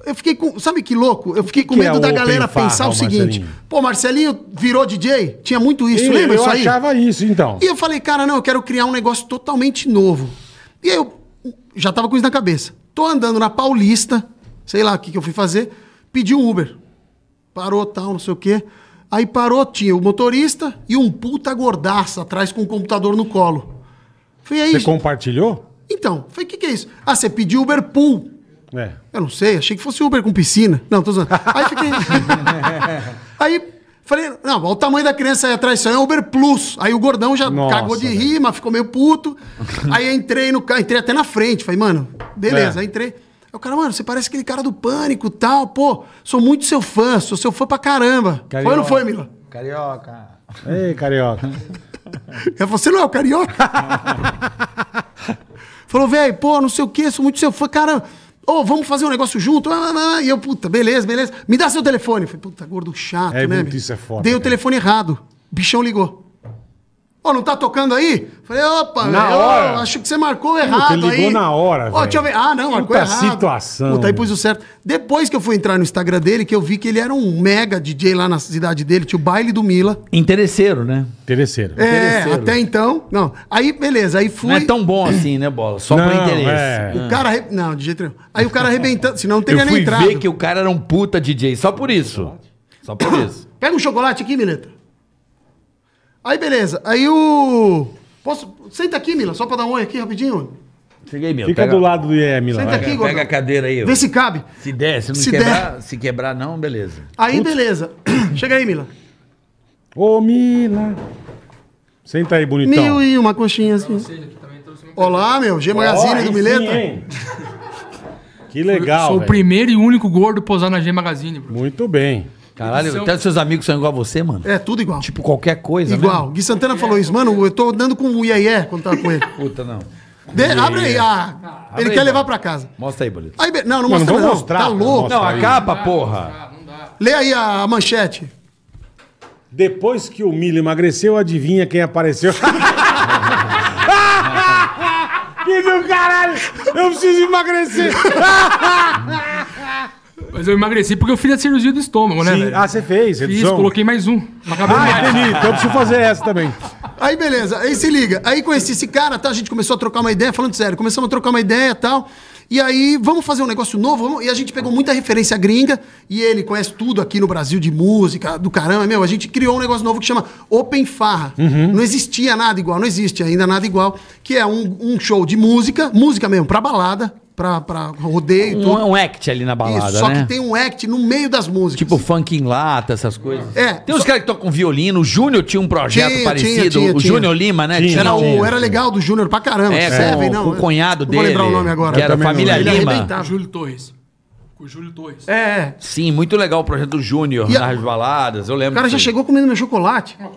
Eu fiquei com. Sabe que louco? Eu fiquei que com medo é da galera Farra, pensar o seguinte: pô, Marcelinho virou DJ? Tinha muito isso, eu, lembra eu isso aí? Eu achava isso, então. E eu falei, cara, não, eu quero criar um negócio totalmente novo. E aí eu já tava com isso na cabeça. Tô andando na Paulista, sei lá o que, que eu fui fazer pediu um Uber. Parou, tal, não sei o quê. Aí parou, tinha o motorista e um puta gordaço atrás com o computador no colo. Falei, aí. Você compartilhou? Então, falei, o que, que é isso? Ah, você pediu Uber Pool. É. Eu não sei, achei que fosse Uber com piscina. Não, tô zoando. Aí fiquei. [laughs] aí falei, não, olha o tamanho da criança aí atrás, isso é Uber Plus. Aí o gordão já Nossa, cagou de rima, ficou meio puto. aí entrei no carro, entrei até na frente. Falei, mano, beleza, é. entrei. Aí é o cara, mano, você parece aquele cara do pânico e tal, pô, sou muito seu fã, sou seu fã pra caramba. Carioca. Foi ou não foi, Mila? Carioca. Ei, carioca. É você não é o carioca? [laughs] Falou, velho, pô, não sei o quê, sou muito seu fã, cara. Ô, oh, vamos fazer um negócio junto? Ah, ah, ah, e eu, puta, beleza, beleza. Me dá seu telefone. Eu falei, puta, gordo chato, é, né? Isso é foda, Dei cara. o telefone errado. O bichão ligou não tá tocando aí? Falei, opa, na hora. acho que você marcou errado Puta, ligou aí. na hora, Ó, deixa eu ver. Ah, não, marcou Puta errado. situação. Puta, aí pus o certo. Depois que eu fui entrar no Instagram dele, que eu vi que ele era um mega DJ lá na cidade dele, tinha o baile do Mila. Interesseiro, né? Interesseiro. É, até então, não. Aí, beleza, aí fui... Não é tão bom assim, né, Bola? Só não, interesse. É. O cara... Não, nenhum. Aí o cara arrebentando, senão não teria nem entrado. Eu fui ver que o cara era um puta DJ, só por isso. Só por isso. [coughs] Pega um chocolate aqui, Mileta. Aí beleza. Aí o. Posso. Senta aqui, Mila, só pra dar um oi aqui rapidinho. Cheguei, Mila. Fica pega... do lado do IE, Mila. Senta aqui, Pega a cadeira aí. Vê se cabe. Se der, se não se quebrar, der. se quebrar não, beleza. Aí Putz. beleza. [clears throat] Chega aí, Mila. Ô, Mila. Senta aí, bonitão. Mil e uma coxinha assim. Olá, meu. G Magazine oh, do Mileta. Sim, [laughs] que legal. Sou véio. o primeiro e único gordo posar na G Magazine. Bro. Muito bem. Caralho, até os seus amigos são igual a você, mano. É, tudo igual. Tipo, qualquer coisa. Igual. Mesmo. Gui Santana falou isso, mano. Eu tô andando com o Iaie quando tava com ele. [laughs] Puta, não. De, abre aí. Ah, ah, abre ele aí, quer levar pra casa. Mostra aí, Bolito. Aí, não, não mano, mostra não. Vou mostrar, tá louco. Não, a capa, porra. Lê aí a, a manchete. Depois que o milho emagreceu, adivinha quem apareceu? [laughs] que do caralho! Eu preciso emagrecer! [laughs] Mas eu emagreci porque eu fiz a cirurgia do estômago, né, Sim. velho? Ah, você fez, Fiz, coloquei mais um. Acabou Ah, entendi. Então eu preciso fazer essa também. Aí beleza, aí se liga. Aí conheci esse cara, tá? A gente começou a trocar uma ideia, falando sério, começamos a trocar uma ideia e tal. E aí, vamos fazer um negócio novo? vamos- E a gente pegou muita referência gringa, e ele conhece tudo aqui no Brasil de música, do caramba, meu. A gente criou um negócio novo que chama Open Farra. Uhum. Não existia nada igual, não existe ainda nada igual, que é um, um show de música, música mesmo, pra balada, pra, pra rodeio um, tudo. Um act ali na balada, Isso, só né? que tem um act no meio das músicas. Tipo funk em lata, essas coisas. É. Tem só... uns caras que tocam violino, o Júnior tinha um projeto tinha, parecido, tinha, tinha, o Júnior Lima, né? Tinha, era, o, era legal do Júnior pra caramba, é, Seven, não. Né, o cunhado não dele. Vou lembrar o nome agora. Que era a família não. Lima. É Júlio Torres o Júlio Torres. É, é. Sim, muito legal o projeto do Júnior nas baladas, eu lembro. O cara já chegou comendo meu chocolate. Ah,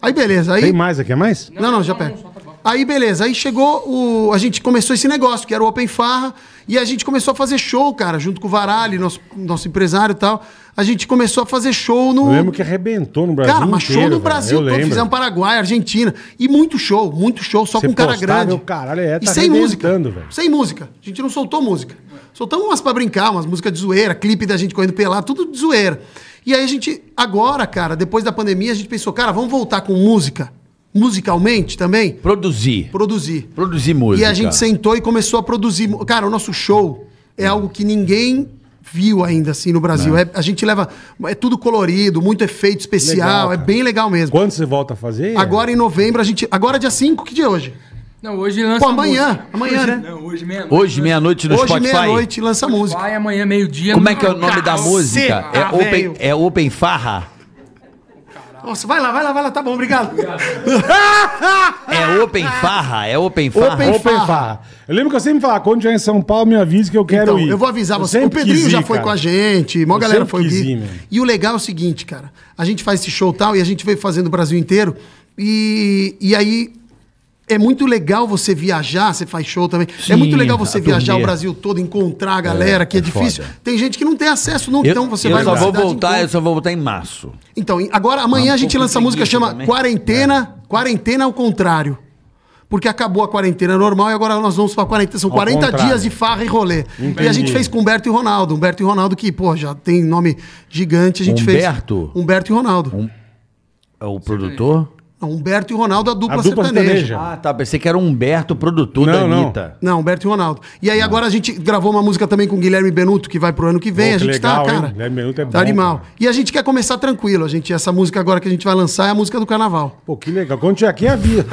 aí beleza, aí... Tem mais aqui, é mais? Não, não, não já pega. Tá Aí, beleza. Aí chegou o. A gente começou esse negócio, que era o Open Farra, e a gente começou a fazer show, cara, junto com o Varali, nosso, nosso empresário e tal. A gente começou a fazer show no. Eu lembro que arrebentou no Brasil. Cara, mas inteiro, show no Brasil todo. Fizemos Paraguai, Argentina. E muito show, muito show, só Você com cara grande. Meu caralho, é, tá e sem música. Véio. Sem música. A gente não soltou música. Soltamos umas pra brincar, umas músicas de zoeira, clipe da gente correndo pelado, tudo de zoeira. E aí a gente, agora, cara, depois da pandemia, a gente pensou, cara, vamos voltar com música. Musicalmente também? Produzir. Produzir. Produzir música. E a gente sentou e começou a produzir. Cara, o nosso show é hum. algo que ninguém viu ainda assim no Brasil. Né. É, a gente leva. É tudo colorido, muito efeito especial. Legal, é bem legal mesmo. Quando você volta a fazer? Agora em novembro, a gente. Agora é dia 5, que dia é hoje? Não, hoje lança. Pô, amanhã. Amanhã, hoje, né? Não, hoje meia-noite. Hoje meia-noite no hoje, Spotify. Hoje meia-noite lança Spotify, música. Vai amanhã meio-dia. Como é que é o nome da música? É, open, é Open Farra? Nossa, vai lá, vai lá, vai lá, tá bom, obrigado. [laughs] é open farra, é open farra. Open, open farra. farra. Eu lembro que eu sempre falava, quando já em São Paulo, me avise que eu quero então, ir. Eu vou avisar você. O Pedrinho ir, já foi cara. com a gente, uma galera foi E o legal é o seguinte, cara, a gente faz esse show tal e a gente veio fazendo o Brasil inteiro. E, e aí é muito legal você viajar, você faz show também. Sim, é muito legal você viajar o Brasil todo, encontrar a é, galera, é, que é, é difícil. Foda. Tem gente que não tem acesso, não. Eu, então você eu vai só vou voltar, Eu só vou voltar em março. Então, agora amanhã a gente lança a música chama também. Quarentena, é. Quarentena ao contrário. Porque acabou a quarentena normal e agora nós vamos para quarentena. São ao 40 contrário. dias de farra e rolê. Entendi. E a gente fez com Humberto e Ronaldo. Humberto e Ronaldo, que, pô, já tem nome gigante. A gente Humberto? fez. Humberto? Humberto e Ronaldo. Um, é o produtor? Não, Humberto e Ronaldo, a dupla, a dupla sertaneja. sertaneja. Ah, tá. Pensei que era o Humberto, produtor não, da Anitta. Não. não, Humberto e Ronaldo. E aí não. agora a gente gravou uma música também com o Guilherme Benuto, que vai pro ano que vem. Bom, a gente tá, legal, tá, cara. Guilherme Benuto é tá bom, animal. Cara. E a gente quer começar tranquilo. A gente, essa música agora que a gente vai lançar é a música do carnaval. Pô, que legal. Quando tinha aqui havia.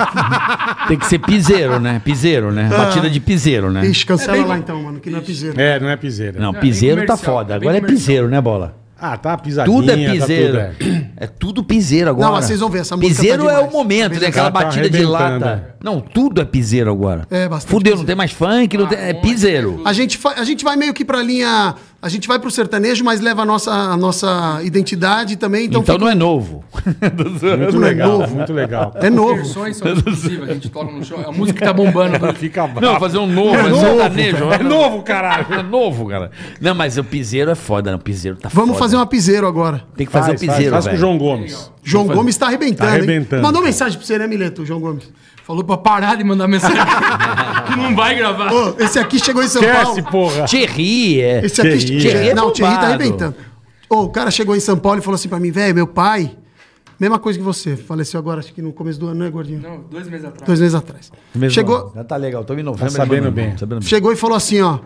[laughs] Tem que ser piseiro, né? Piseiro, né? Ah. Batida de piseiro, né? Ixi, cancela é bem... lá então, mano, que não é piseiro. É, não é piseiro. Não, é, é piseiro tá foda. É agora é piseiro, né, bola? Ah, tá pisadinha. Tudo é piseiro. Tá tudo, é. É tudo piseiro agora. Não, mas vocês vão ver essa música. Tá piseiro tá é o momento, né? Aquela tá batida de lata. Não, tudo é piseiro agora. É, bastante. Fudeu, piseiro. não tem mais funk, não ah, tem, é piseiro. A gente, a gente vai meio que pra linha. A gente vai pro sertanejo, mas leva a nossa, a nossa identidade também. Então, então fica... não é novo. muito é legal, é novo. muito legal. É novo. As versões são possíveis, a gente toca no show. É a música tá bombando. [laughs] fica bravo. Não, fazer um novo, é, é novo, sertanejo. É novo, caralho. É novo, cara. Não, mas o piseiro é foda, não. O piseiro tá Vamos foda. fazer uma piseiro agora. Tem que fazer faz, um piseiro, faz, faz velho. João Gomes. João Gomes está arrebentando. Tá arrebentando. Mandou mensagem para você, né, Mileto? João Gomes. Falou pra parar de mandar mensagem. [laughs] que não vai gravar. Ô, esse aqui chegou em São Esquece, Paulo. porra. Thierry, é. Esse aqui. Thierry, Thierry é Não, Thierry tá arrebentando. Ô, o cara chegou em São Paulo e falou assim pra mim, velho, meu pai. Mesma coisa que você. Faleceu agora, acho que no começo do ano, né, gordinho? Não, dois meses atrás. Dois meses atrás. Mesmo chegou. Já tá legal, tô em novembro. Tá sabendo, bem. sabendo bem. Chegou e falou assim, ó.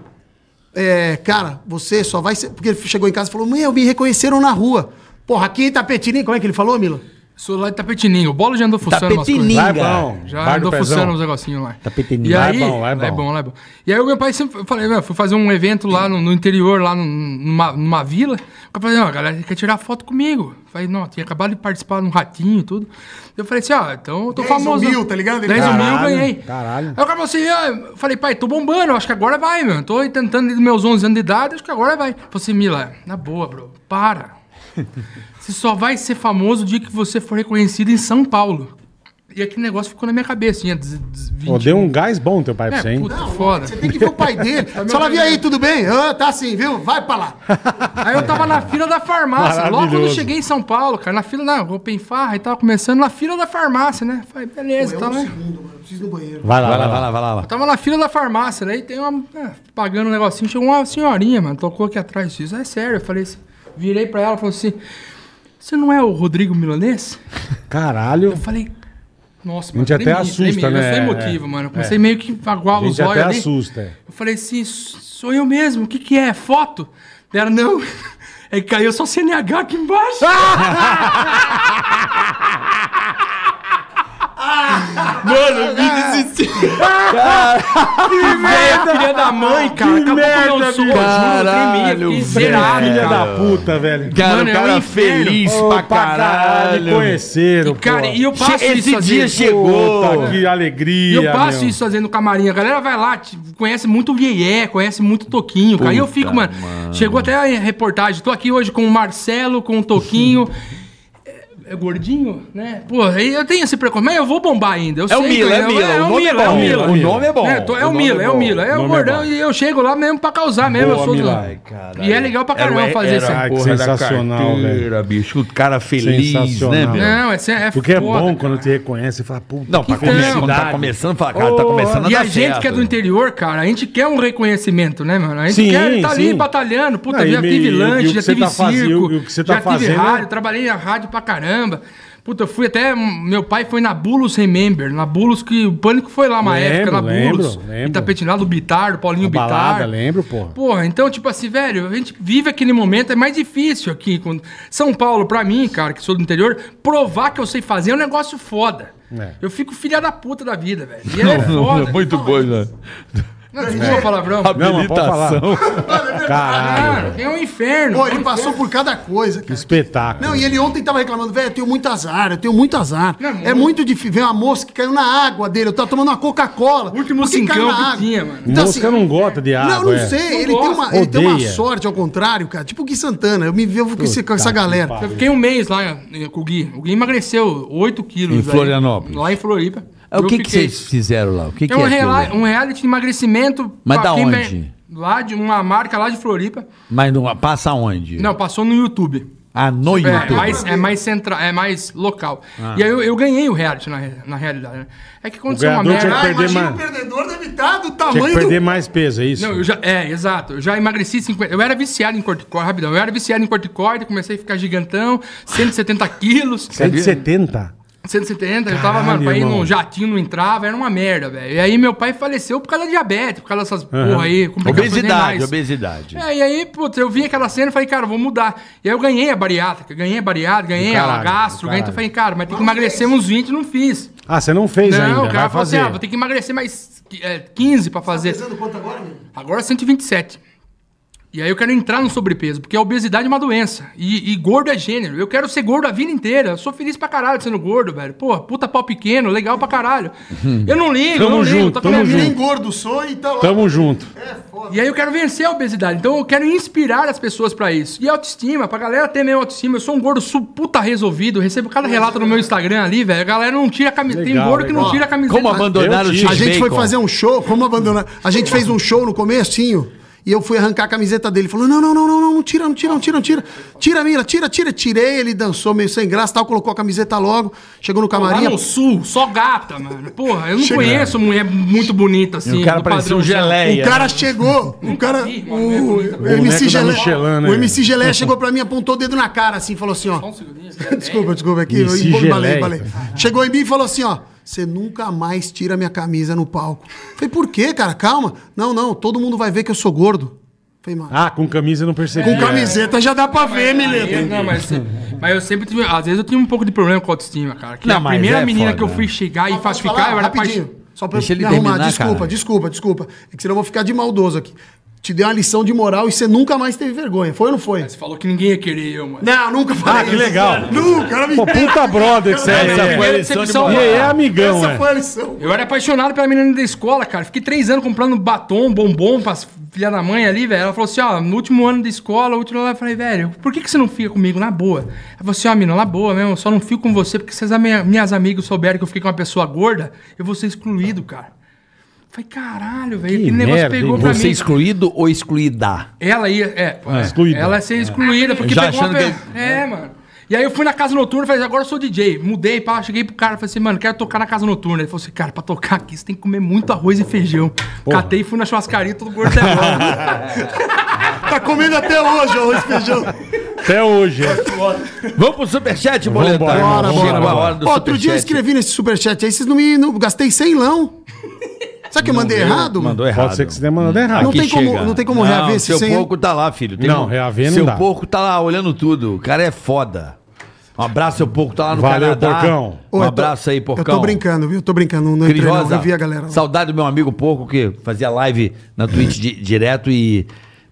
É, cara, você só vai ser. Porque ele chegou em casa e falou: Mãe, me reconheceram na rua. Porra, aqui em Itapetininga, como é que ele falou, Milo? Sou lá de Tapetininga. O bolo já andou fuçando umas coisas. Lá é bom. Já Bar andou fuçando uns negocinhos lá. Tapetininga. E é aí, é lá é bom, lá é bom. Lá é bom, lá é bom. E aí o meu pai sempre... Eu falei, meu, fui fazer um evento lá no, no interior, lá numa, numa vila. Eu falei, não, a galera quer tirar foto comigo. Eu falei, não, tinha acabado de participar num ratinho e tudo. Eu falei assim, ó, ah, então eu tô famoso. 10 mil, tá ligado? 10 mil eu ganhei. Caralho. Aí eu falei assim, eu falei, pai, tô bombando, acho que agora vai, meu. Tô tentando desde meus 11 anos de idade, acho que agora vai. falei assim, Mila, na boa, bro, para [laughs] você só vai ser famoso o dia que você for reconhecido em São Paulo. E aquele negócio ficou na minha cabeça. Tinha 20 deu um gás bom teu pai pra é, você, hein? Puta, não, foda. Você tem que ver o pai dele. Se ela vir aí, tudo bem? Ah, tá assim, viu? Vai pra lá. [laughs] Aí eu tava na fila da farmácia. Logo quando eu cheguei em São Paulo, cara, na fila da Open Farra e tava começando na fila da farmácia, né? Falei, beleza, Pô, é um tá Segundo, mano. Preciso do banheiro. Vai lá, vai lá, vai lá, vai lá. Eu tava na fila da farmácia, aí tem uma. É, pagando um negocinho, chegou uma senhorinha, mano. Tocou aqui atrás disso. É sério, eu falei assim. Virei pra ela e falei assim: Você não é o Rodrigo Milanês? Caralho. Eu falei. Nossa, mano. A gente tremi, até assusta, tremi. né? Eu sou emotivo, é, mano. Eu comecei é. meio que aguar os olhos. A gente até ali. assusta. É. Eu falei assim: Sou eu mesmo. O que, que é? é foto? Ela, não. É [laughs] que caiu só CNH aqui embaixo. [laughs] Mano, me desisti. Que merda! Filha da mãe, cara. Que merda, com meu sonho. Caralho, velho. Filha da puta, velho. Cara, Mano, o cara é pra caralho. Me conheceram, cara, e eu passo Esse isso Esse dia chegou. Puta, tá que alegria, E eu passo isso fazendo camarim. A galera vai lá, conhece muito o Yeye, conhece muito o Toquinho, Aí eu fico, mano, mano... Chegou até a reportagem. Tô aqui hoje com o Marcelo, com o Toquinho... [laughs] é gordinho, né? Pô, aí eu tenho esse preconceito. Mas eu vou bombar ainda. Eu é, sei, o Mila, é, Mila, é o Mila, é, é o Mila. O nome é bom. É, tô, é o, o é é Mila, é o Mila. É o gordão e eu chego lá mesmo pra causar mesmo. Boa, eu sou do... Ai, e é legal pra caramba era, fazer isso. Assim. Sensacional, velho. bicho. O cara feliz, né, meu? Não, é, é Porque é bom quando te reconhece e fala, puta, Não, pra começar, tá começando, fala, cara, tá começando a E a gente que é do interior, cara, a gente quer um reconhecimento, né, mano? A gente quer estar tá ali batalhando. Puta, já tive lanche, já tive tá circo, já tá tive rádio, trabalhei na rádio pra caramba caramba. Puta, eu fui até. Meu pai foi na Bulos Remember, na Bulos que o Pânico foi lá uma lembro, época, na Bulos. Itapetinado, o Bitar, do Paulinho Bitar. Balada, lembro, porra. Pô, então, tipo assim, velho, a gente vive aquele momento, é mais difícil aqui. Quando... São Paulo, pra mim, cara, que sou do interior, provar que eu sei fazer é um negócio foda. É. Eu fico filha da puta da vida, velho. E é foda. Muito então, bom, velho. É né? Desculpa, palavrão. Habilitação. É Caralho. É um inferno. Pô, é um ele passou por cada coisa, cara. Espetáculo. Não, e ele ontem tava reclamando, velho, eu tenho muito azar, eu tenho muito azar. Não, é, é muito... difícil. Vem uma mosca que caiu na água dele, eu tava tomando uma Coca-Cola. Último cincão que tinha, mano. Então, mosca assim, não gosta de água. Não, não sei. ele, tem uma, ele tem uma sorte, ao contrário, cara. Tipo o Gui Santana. Eu me vejo com essa galera. Eu fiquei um mês lá eh, com o Gui. O Gui emagreceu 8 quilos. Em Florianópolis. Lá em Floripa. É o que, que vocês fizeram lá? O que, é, que um, é um reality de emagrecimento. Mas da onde? Bem, lá de uma marca lá de Floripa. Mas não, passa onde? Não, passou no YouTube. Ah, no é, YouTube. É mais, é mais central, é mais local. Ah. E aí eu, eu, ganhei o reality na, na realidade. Né? É que aconteceu é uma merda. Ah, imagina mais... o perdedor deve estar tá do tamanho tinha que perder do... mais peso, é isso? Não, já, é, exato. Eu já emagreci 50... Eu era viciado em corticóide. rapidão. Eu era viciado em corticóide. comecei a ficar gigantão, 170 quilos. 170? 170, eu tava, mano, pra ir no jatinho, não entrava, era uma merda, velho. E aí meu pai faleceu por causa da diabetes, por causa dessas uhum. porra aí, Obesidade, obesidade. É, e aí, putz, eu vi aquela cena e falei, cara, vou mudar. E aí eu ganhei a bariátrica, ganhei a bariátrica, ganhei caralho, a gastro, ganhei, então eu falei, cara, mas tem que emagrecer uns 20, não fiz. Ah, você não fez não, ainda, Não, o cara vai assim, fazer. Assim, ah, vou ter que emagrecer mais 15 é, pra fazer. Você tá pesando quanto agora, meu? Agora 127. É e aí eu quero entrar no sobrepeso, porque a obesidade é uma doença. E, e, gordo é gênero. Eu quero ser gordo a vida inteira. Eu sou feliz pra caralho sendo gordo, velho. Pô, puta pau pequeno, legal pra caralho. Eu não ligo, tamo não junto, ligo. Tá Tô tamo junto. Nem gordo sou e tá lá. Tamo junto. É, foda. E aí eu quero vencer a obesidade. Então eu quero inspirar as pessoas pra isso. E autoestima, pra galera ter meio autoestima. Eu sou um gordo sub puta resolvido. recebo cada relato no meu Instagram ali, velho. A galera não tira a camiseta. Tem gordo legal. que não tira a camiseta. Como abandonar o A gente foi fazer um show. Como abandonar? A gente fez um show no comecinho e eu fui arrancar a camiseta dele. Falou: não, não, não, não, não, não tira, não tira, não tira, não tira. Tira, mira tira, tira. Tirei, ele dançou meio sem graça tal, colocou a camiseta logo. Chegou no camarim. Lá no sul, só gata, mano. Porra, eu não chegou. conheço mulher muito bonita assim. E o assim, cara parecia um geleia. O cara né? chegou, [laughs] o cara. o, o, né? o, MC Geleia. O MC Geleia chegou pra mim, apontou o dedo na cara assim, falou assim: ó. Um [laughs] é desculpa, desculpa, aqui. É eu embalei, embalei. Chegou em mim e falou assim: ó você nunca mais tira minha camisa no palco. Falei, por quê, cara? Calma. Não, não, todo mundo vai ver que eu sou gordo. Falei, mano. Ah, com camisa não percebi. Com é. camiseta já dá pra mas, ver, Mileto. Não, mas, mas eu sempre tive. Às vezes eu tive um pouco de problema com a autoestima, cara. Que não, a primeira é menina foda. que eu fui chegar e faz ficar eu era rapidinho. Só pra Deixa ele me terminar, arrumar. Desculpa, cara. desculpa, desculpa. É que senão eu vou ficar de maldoso aqui te deu uma lição de moral e você nunca mais teve vergonha. Foi ou não foi? você falou que ninguém ia querer eu, mano. Não, nunca ah, falei. Ah, que legal. Nunca, era Pô, puta brother que você é, é. Essa foi a lição de moral. E é amigão, Essa é. foi a lição. Eu era apaixonado pela menina da escola, cara. Fiquei três anos comprando batom, bombom pras filha da mãe ali, velho. Ela falou assim, ó, no último ano da escola, o último ano, eu falei, velho, por que, que você não fica comigo na boa? Ela falou assim, ó, menina, na boa mesmo, só não fico com você porque se as minhas amigas souberem que eu fiquei com uma pessoa gorda, eu vou ser excluído, cara. Falei, caralho, velho, que negócio merda, pegou pra Você mim. excluído ou excluída? Ela ia. É, é. é. Excluída. Ela ia ser excluída, ah, porque Já pegou achando que é, É, mano. E aí eu fui na casa noturna e falei, agora eu sou DJ. Mudei, pá, cheguei pro cara, falei assim, mano, quero tocar na casa noturna. Ele falou assim, cara, pra tocar aqui, você tem que comer muito arroz e feijão. Catei e fui na churrascaria, todo gordo é [laughs] Tá comendo até hoje, arroz e feijão. Até hoje. é. Vamos pro superchat, boletar. Vambora, bora, bora. Outro dia eu escrevi nesse superchat aí, vocês não me. Não, gastei 100 lão. Será que eu mandei Mandou- errado? Mandou errado. Pode ser que você tenha mandado errado. Não tem como- não tem como reaver esse Seu sem- porco tá lá, filho. Tem Não, reaver não Seu dá. porco tá lá olhando tudo. O cara é foda. Um abraço, seu porco tá lá no Valeu, Canadá. porcão. Um abraço aí, porcão. Eu tô brincando, viu? Eu tô brincando. Não entrei, não. Eu vi a galera. saudade do meu amigo porco que fazia live na Twitch direto e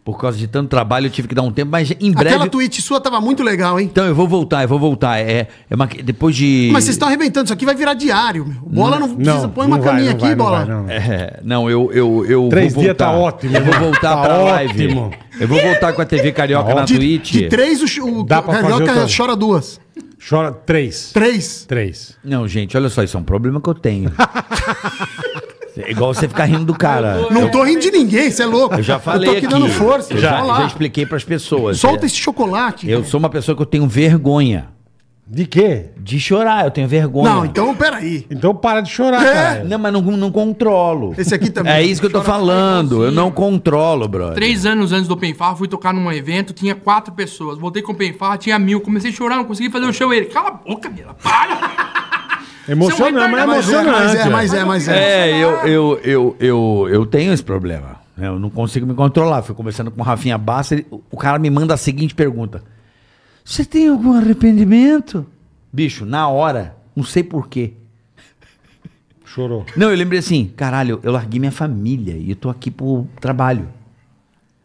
por causa de tanto trabalho, eu tive que dar um tempo, mas em breve. Aquela tweet sua tava muito legal, hein? Então, eu vou voltar, eu vou voltar. É, é uma... Depois de. Mas vocês estão arrebentando, isso aqui vai virar diário, meu. Bola não, não precisa. Não, põe uma vai, caminha aqui, vai, bola. Não, é, não, eu, eu, eu três Dias tá ótimo. Eu vou né? voltar tá pra ótimo. live. Eu vou voltar com a TV Carioca na de, Twitch. De três, o, o Carioca chora duas. Chora três. Três? Três. Não, gente, olha só, isso é um problema que eu tenho. [laughs] É igual você ficar rindo do cara. [laughs] Não tô rindo de ninguém, você é louco. Eu já falei. Eu tô aqui, aqui dando força. já, já expliquei pras pessoas. Solta é. esse chocolate. Eu sou uma pessoa que eu tenho vergonha. De quê? De chorar, eu tenho vergonha. Não, então peraí. Então para de chorar, é? cara. Não, mas não, não controlo. Esse aqui também. É isso que eu tô falando. Eu não controlo, brother. Três anos antes do Open Far, fui tocar num evento, tinha quatro pessoas. Voltei com o Open Far, tinha mil. Comecei a chorar, não consegui fazer o show. Ele, cala a boca, Mila, para! Emocionante, mas é, é emocionante. É, é. Mas é, mas é, É, eu, eu, eu, eu, eu tenho esse problema. Né? Eu não consigo me controlar. Fui conversando com o Rafinha Bassa, ele- o cara me manda a seguinte pergunta. Você tem algum arrependimento? Bicho, na hora, não sei porquê. Chorou. Não, eu lembrei assim, caralho, eu larguei minha família e eu tô aqui pro trabalho.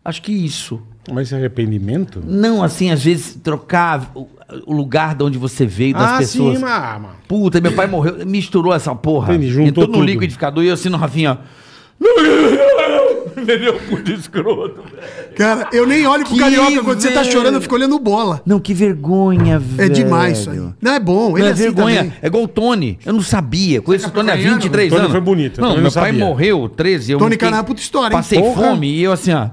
Acho que isso. Mas é arrependimento? Não, assim, às vezes trocar o lugar de onde você veio, das ah, pessoas. Sim, ah, mas... Puta, meu pai morreu, misturou essa porra. Entendi, juntou entrou no tudo. liquidificador e eu assim, novinha. [laughs] Entendeu? Puta escroto. Cara, eu nem olho pro que carioca quando você tá chorando, eu fico olhando bola. Não, que vergonha, é velho. É demais isso aí. Não, é bom. Não ele é, é assim vergonha. Assim é igual o Tony. Eu não sabia. Conheço o Tony há 23 anos. O Tony foi bonito. Não, meu não pai morreu 13. Eu Tony, fiquei, cara, é puta história, hein? Passei porra. fome e eu assim, ó.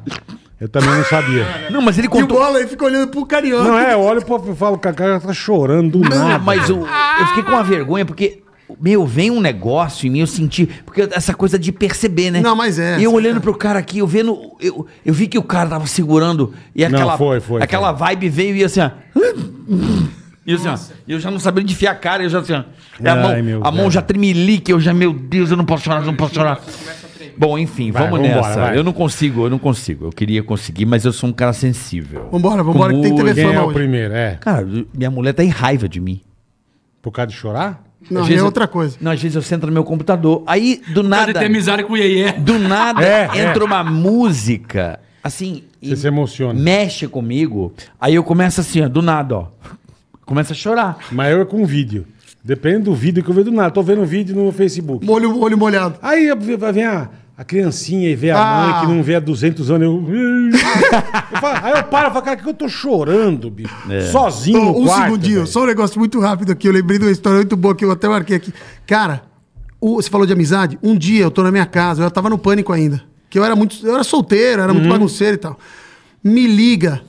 Eu também não sabia. [laughs] Não, mas ele contou. E o Bola, ele fica olhando pro carioca. Não, é, eu olho e falo, o cara tá chorando do não, nada. Mas eu, eu fiquei com uma vergonha, porque meu, vem um negócio em mim, eu senti. Porque essa coisa de perceber, né? Não, mas é. E Eu olhando é. pro cara aqui, eu vendo. Eu, eu vi que o cara tava segurando. E aquela, não, foi, foi, aquela foi. vibe veio e assim, ó. E assim, ó, eu já não sabia onde enfiar a cara, eu já assim, ó, é Ai, a mão, a mão já tremelique, eu já, meu Deus, eu não posso chorar, eu não posso chorar. Bom, enfim, vai, vamos vambora, nessa. Vai. Eu não consigo, eu não consigo. Eu queria conseguir, mas eu sou um cara sensível. Vambora, vambora, que tem telefone. Quem é o hoje. primeiro, é. Cara, minha mulher tá em raiva de mim. Por causa de chorar? Não, é outra coisa. Não, às vezes eu sento no meu computador. Aí, do nada. Ter amizade com o Iê Do nada [laughs] é, é, entra é. uma música. Assim. Você se emociona. Mexe comigo. Aí eu começo assim, ó, do nada, ó. Começa a chorar. Mas eu é com vídeo. Depende do vídeo que eu vejo do nada. Tô vendo um vídeo no Facebook. Molho, olho molhado. Aí vai a a criancinha e vê a ah. mãe que ah. não vê há 200 anos. Eu... eu falo, aí eu paro e falo, cara, que eu tô chorando, bicho. É. Sozinho então, no um quarto. segundinho, véio. só um negócio muito rápido aqui. Eu lembrei de uma história muito boa que eu até marquei aqui. Cara, o, você falou de amizade. Um dia eu tô na minha casa, eu tava no pânico ainda. Que eu era muito. Eu era solteiro, era uhum. muito bagunceiro e tal. Me liga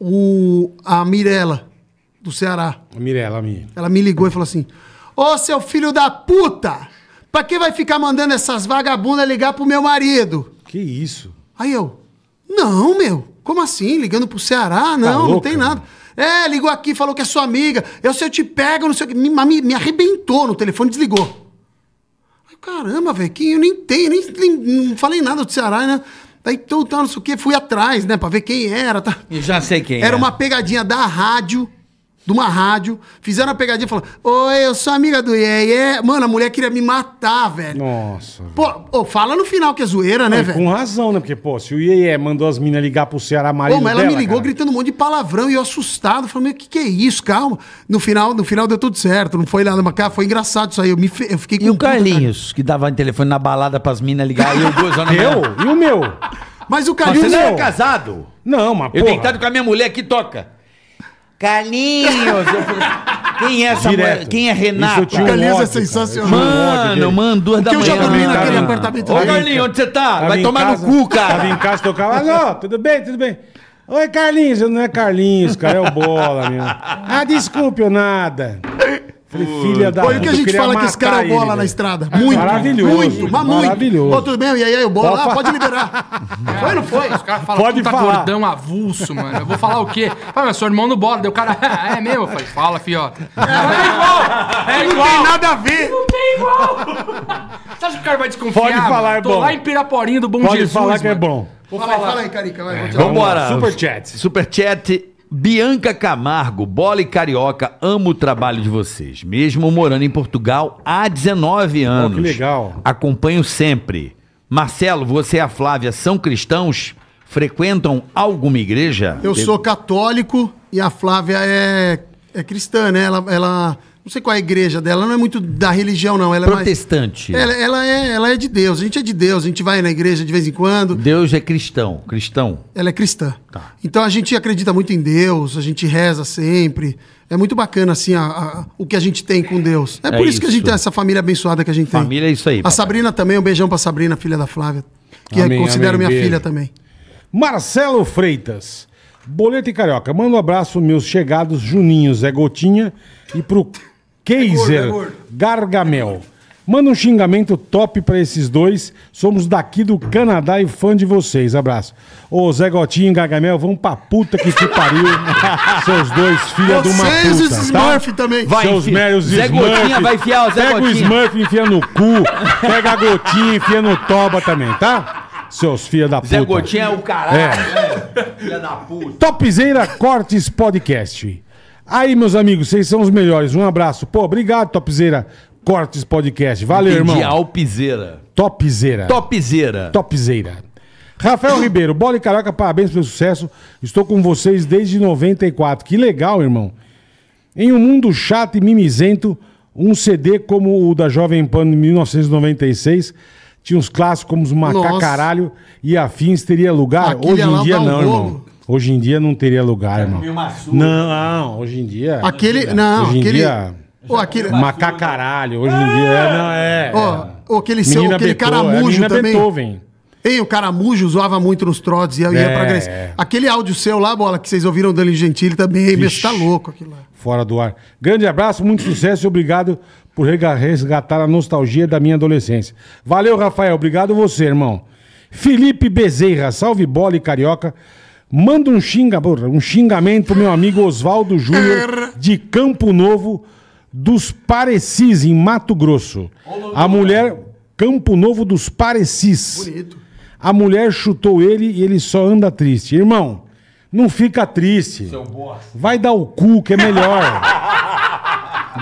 o, a Mirella, do Ceará. A Mirella, a minha. Ela me ligou e falou assim: Ô, seu filho da puta! Pra que vai ficar mandando essas vagabundas ligar pro meu marido? Que isso? Aí eu, não, meu, como assim? Ligando pro Ceará? Tá não, tá louca, não tem nada. Mano. É, ligou aqui, falou que é sua amiga. Eu, se eu te pego, não sei o que. Me, me, me arrebentou no telefone, desligou. Aí, caramba, velho, que eu nem tenho, nem, nem não falei nada do Ceará, né? Daí então, tá, não sei o que, fui atrás, né, pra ver quem era. Tá. Eu já sei quem Era é. uma pegadinha da rádio de uma rádio, fizeram a pegadinha e falaram: Oi, eu sou amiga do Iê, Iê. Mano, a mulher queria me matar, velho. Nossa. Pô, fala no final que é zoeira, né, velho? Com razão, né? Porque, pô, se o Iê, Iê mandou as minas ligar pro Ceará Maria. Pô, mas ela dela, me ligou cara. gritando um monte de palavrão e eu assustado. Falei: Meu, o que, que é isso? Calma. No final, no final deu tudo certo. Não foi nada, mas cara, foi engraçado isso aí. Eu, me, eu fiquei com E o Carlinhos, que dava telefone na balada pras minas ligar e eu duas horas Eu? E o meu? Mas o Carlinhos. Mas você não é, é casado? Não, mas. Eu porra. deitado com a minha mulher que toca. Carlinhos! Quem é essa mulher? Quem é Renato? um Carlinhos é sensacional. Mano, mano, duas da manhã. Que eu já dormi né, naquele apartamento. Ô, Carlinhos, onde você tá? Vai tomar casa, no cu, cara. Tava em casa, tocava. Alô, tudo bem, tudo bem. Oi, Carlinhos. Não é Carlinhos, cara. É o Bola, meu. Ah, desculpe, nada. Falei, filha da. Foi o que a gente fala que esse cara é bola ele, na estrada. Muito. Maravilhoso. Muito, mas muito. Maravilhoso. Ô, tudo bem? E aí, aí o bola? Ah, pode liberar. Cara, [laughs] foi, não foi? Os caras falam, pode puta falar. gordão avulso, mano. Eu vou falar o quê? Fala, ah, mas sou irmão do bola. Deu o cara, [laughs] ah, é mesmo? Eu falei, fala, fio. É, é, é igual. É igual. Não tem nada a ver. Não tem igual. Você acha que o cara vai desconfiar? Pode falar, é bom. Tô lá em Piraporinho do Bom pode Jesus. Pode falar que é mano. é bom. Vou fala, falar. fala aí, Carica. Vai, é, vamos embora. Superchat. Superchat Bianca Camargo, bola e carioca, amo o trabalho de vocês. Mesmo morando em Portugal há 19 anos. Oh, que legal. Acompanho sempre. Marcelo, você e a Flávia são cristãos? Frequentam alguma igreja? Eu sou católico e a Flávia é, é cristã, né? Ela, ela não sei qual é a igreja dela, não é muito da religião, não. Ela é Protestante. Mais, ela, ela, é, ela é de Deus, a gente é de Deus, a gente vai na igreja de vez em quando. Deus é cristão, cristão. Ela é cristã. Tá. Então a gente acredita muito em Deus, a gente reza sempre. É muito bacana, assim, a, a, o que a gente tem com Deus. É, é por isso, isso, que a gente tem essa família abençoada que a gente família tem. Família é isso aí. Papai. A Sabrina também, um beijão pra Sabrina, filha da Flávia, que amém, é, considero amém, minha beijo. filha também. Marcelo Freitas. Boleto e Carioca, manda um abraço meus chegados Juninho, Zé Gotinha e pro Keiser, é gordo, é gordo. Gargamel. É Manda um xingamento top pra esses dois. Somos daqui do Canadá e fã de vocês. Abraço. Ô, Zé Gotinho e Gargamel, vão pra puta que te pariu. [laughs] Seus dois filhos do uma Vocês e os tá? Smurf tá? também. Vai, Seus meros Zé Smurf. Gotinha vai enfiar o Zé Pega Gotinha. o Smurf e enfia no cu. Pega a Gotinha e enfia no toba também, tá? Seus filhos da puta. Zé Gotinha é o caralho. é. Né? Filha da puta. Topzeira Cortes Podcast. Aí, meus amigos, vocês são os melhores. Um abraço. Pô, obrigado, Topzeira Cortes Podcast. Valeu, Entendi, irmão. Alpizeira. Topzeira. Topzeira. Topzeira. Rafael Ribeiro, bola e caraca, parabéns pelo sucesso. Estou com vocês desde 94. Que legal, irmão. Em um mundo chato e mimizento, um CD como o da Jovem Pan de 1996 tinha uns clássicos como os Macacaralho e afins teria lugar. Hoje em dia, não, irmão. Hoje em dia não teria lugar, é, irmão. Não, não, hoje em dia. Aquele. Não, hoje em aquele. Dia, aquele... Macacaralho, hoje em dia. É. Não, é. Ó, é. aquele, seu, aquele caramujo é também. Beethoven. Ei, o caramujo zoava muito nos trotes e ia é. pra Grécia. Aquele áudio seu lá, bola, que vocês ouviram dele gentil Gentili também, Vixe, tá louco aquilo lá. Fora do ar. Grande abraço, muito sucesso e obrigado por resgatar a nostalgia da minha adolescência. Valeu, Rafael. Obrigado você, irmão. Felipe Bezerra, salve bola e carioca. Manda um xinga, um xingamento pro meu amigo Oswaldo Júnior de Campo Novo dos Parecis, em Mato Grosso. A né? mulher. Campo Novo dos Parecis. Bonito. A mulher chutou ele e ele só anda triste. Irmão, não fica triste. Vai dar o cu que é melhor. [laughs]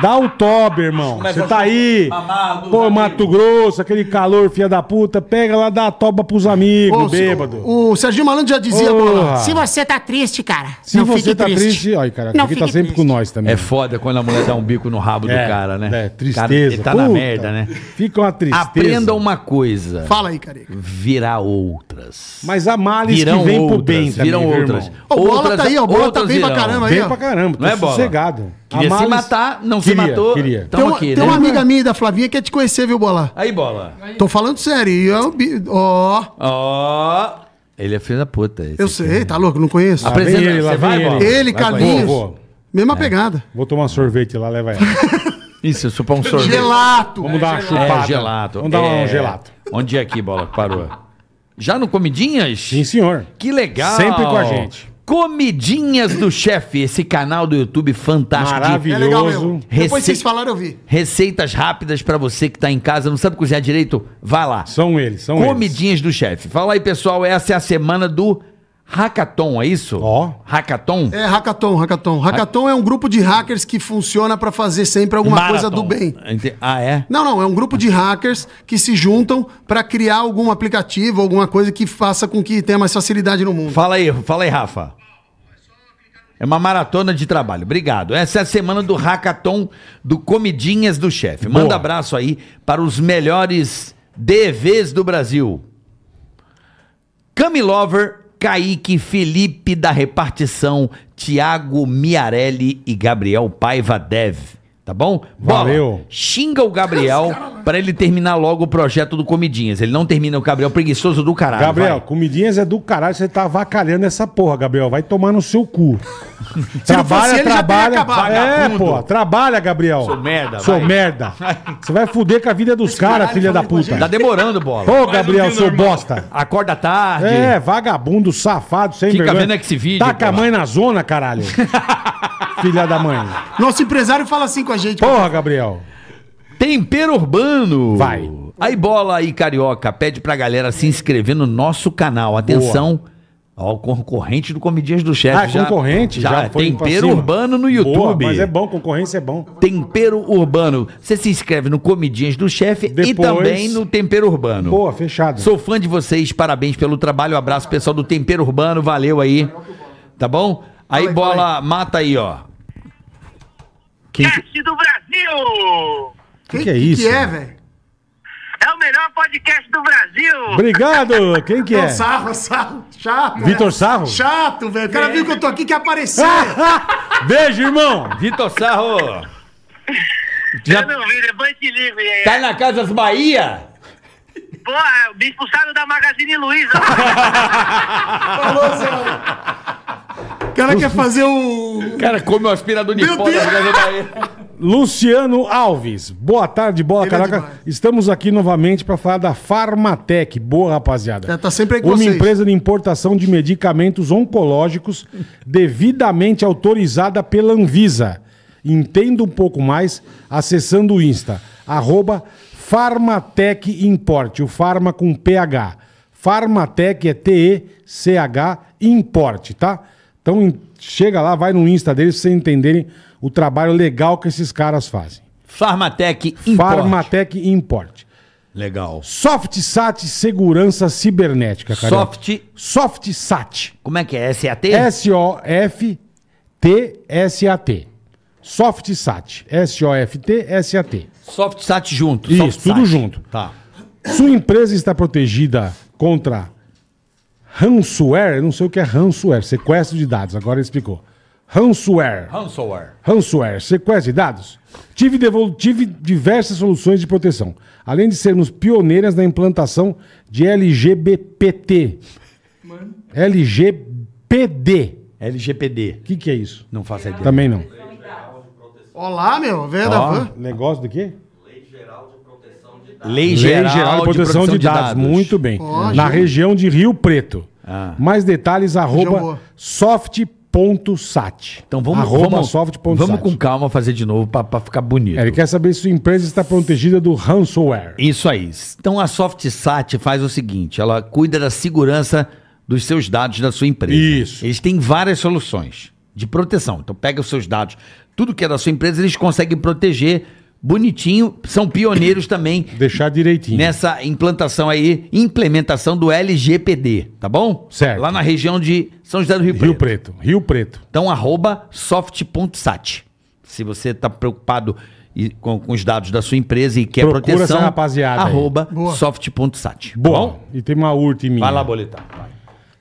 Dá o tobe, irmão. Você tá aí. Amado, Pô, Mato Grosso, aquele calor, filha da puta. Pega lá, dá a toba pros amigos, Ô, bêbado. O, o Serginho Malandro já dizia, Se você tá triste, cara. Se não você fique tá triste. triste. Olha, cara, não aqui tá sempre triste. com nós também. É foda quando a mulher dá um bico no rabo do é, cara, né? É, tristeza. Cara, ele tá puta. na merda, né? Fica uma tristeza. Aprenda uma coisa. Fala aí, careca. Virá outras. Mas há males virão que vem pro bem, também, Virão outras. Ô, O bola tá aí, ó. Bola tá bem pra caramba aí. Bem pra caramba, não é sossegado. Queria se matar, não queria, se matou. Queria. tem, uma, aqui, tem né? uma amiga minha da Flavinha que quer é te conhecer, viu, Bola? Aí, Bola. Aí. Tô falando sério. É ó. Ó. Ele é filho da puta. Eu sei, tá louco? Não conheço. Apresenta, ele, você vai, ele. Ele, Carlinhos. Vou, vou. Mesma é. pegada. Vou tomar um sorvete lá, leva ela. [laughs] Isso, eu um [laughs] sorvete. Gelato. Vamos é, dar uma é, chupada. É, gelato. Vamos dar é... um gelato. Onde é que, Bola, parou? Já no Comidinhas? Sim, senhor. Que legal. Sempre com a gente. Comidinhas do Chefe, esse canal do YouTube fantástico. Maravilhoso. É legal mesmo. Rece... Depois vocês falaram, eu vi. Receitas rápidas para você que tá em casa, não sabe cozinhar direito? Vai lá. São eles, são Comidinhas eles. Comidinhas do Chefe. Fala aí, pessoal, essa é a semana do Hackathon, é isso? Ó. Hackathon? É, hackathon, hackathon. Hackathon ha é um grupo de hackers que funciona para fazer sempre alguma Marathon. coisa do bem. Ah, ente... Ah, é? Não, não, é um grupo de hackers que se juntam para criar algum aplicativo, alguma coisa que faça com que tenha mais facilidade no mundo. Fala aí, fala aí, Rafa. É uma maratona de trabalho. Obrigado. Essa é a semana do hackathon do Comidinhas do Chefe. Manda Boa. abraço aí para os melhores DVs do Brasil. Camilover Kaique Felipe da repartição, Tiago Miarelli e Gabriel Paiva Deve. Tá bom? Valeu. Bola, xinga o Gabriel para ele terminar logo o projeto do Comidinhas. Ele não termina o Gabriel é preguiçoso do caralho. Gabriel, vai. Comidinhas é do caralho. Você tá avacalhando essa porra, Gabriel. Vai tomar no seu cu. [laughs] trabalha, trabalha. Acabado, é, pô. Trabalha, Gabriel. Sou merda. Sou vai. merda. [laughs] Você vai fuder com a vida dos caras, filha da puta. Tá demorando, bola. Pô, Gabriel, seu normal. bosta. Acorda tarde. É, vagabundo, safado, sem Fica vergonha. Fica vendo é vídeo. Taca a mãe na zona, caralho. [laughs] filha da mãe. Nosso empresário fala assim com a gente. Porra, Gabriel. Tempero Urbano. Vai. Aí bola aí, carioca, pede pra galera se inscrever no nosso canal. Atenção. Boa. Ó, o concorrente do Comedias do Chefe. Ah, é já, concorrente? Já, já foi Tempero Urbano no YouTube. Boa, mas é bom, concorrência é bom. Tempero Urbano. Você se inscreve no Comedias do Chefe e também no Tempero Urbano. Boa, fechado. Sou fã de vocês, parabéns pelo trabalho. Um abraço, pessoal do Tempero Urbano, valeu aí. Tá bom? Aí, bola, mata aí, ó. Quem... do Brasil! O que, que, é isso? que é, velho? É o melhor podcast do Brasil! Obrigado! Quem que Não, é? Sarro, Sarro, chato. Vitor Sarro? Chato, velho. O cara viu que eu tô aqui que apareceu. [laughs] Beijo, irmão! Vitor Sarro! Já... Eu não vi, depois te ligo. aí. Tá na Casas Bahia? Porra, me é expulsaram da Magazine Luiza. [laughs] Falou, cara quer fazer o. Cara, come o aspirador de pó Luciano Alves, boa tarde, bola Ele caraca. É Estamos aqui novamente para falar da Farmatec. Boa, rapaziada. É, tá sempre aí com Uma vocês. empresa de importação de medicamentos oncológicos devidamente autorizada pela Anvisa. Entenda um pouco mais acessando o Insta, arroba Farmatec Importe. o Farma com PH. Farmatec é T-E-C-H Import, tá? Então chega lá, vai no Insta deles pra vocês entenderem o trabalho legal que esses caras fazem. Farmatec Import. Farmatec Import. Legal. SoftSat Segurança Cibernética, cara. Soft. SoftSat. Como é que é? S-A-T? S-O-F-T-S-A-T. SoftSat. S-O-F-T-S-A-T. SoftSat junto. Isso, Soft tudo junto. Tá. Sua empresa está protegida contra ransomware, não sei o que é ransomware, sequestro de dados, agora ele explicou. Ransomware. Ransomware. Ransomware, sequestro de dados. Tive, tive diversas soluções de proteção, além de sermos pioneiras na implantação de LGBPT. LGPD. LGPD. O que, que é isso? Não faço ideia. Também não. Olá, meu, velho da Negócio do quê? Lei Geral, Lei Geral de Proteção de, de dados. dados. Muito bem. Oh, Na região de Rio Preto. Ah. Mais detalhes, arroba soft.sat. Então vamos, arroba vamos, soft vamos com calma fazer de novo para ficar bonito. ele quer saber se sua empresa está protegida do ransomware. Isso aí. Então a SoftSat faz o seguinte, ela cuida da segurança dos seus dados da sua empresa. Isso. Eles têm várias soluções de proteção. Então pega os seus dados, tudo que é da sua empresa, eles conseguem proteger bonitinho, são pioneiros [coughs] também. Deixar direitinho. Nessa implantação aí, implementação do LGPD, tá bom? Certo. Lá na região de São José do Rio, Rio Preto. Preto. Rio Preto. Então, arroba soft.sat. Se você está preocupado e, com, com, os dados da sua empresa e quer Procura proteção, essa rapaziada arroba soft.sat. Tá Boa. Bom? E tem uma urte minha. Vai lá boletar. Vai.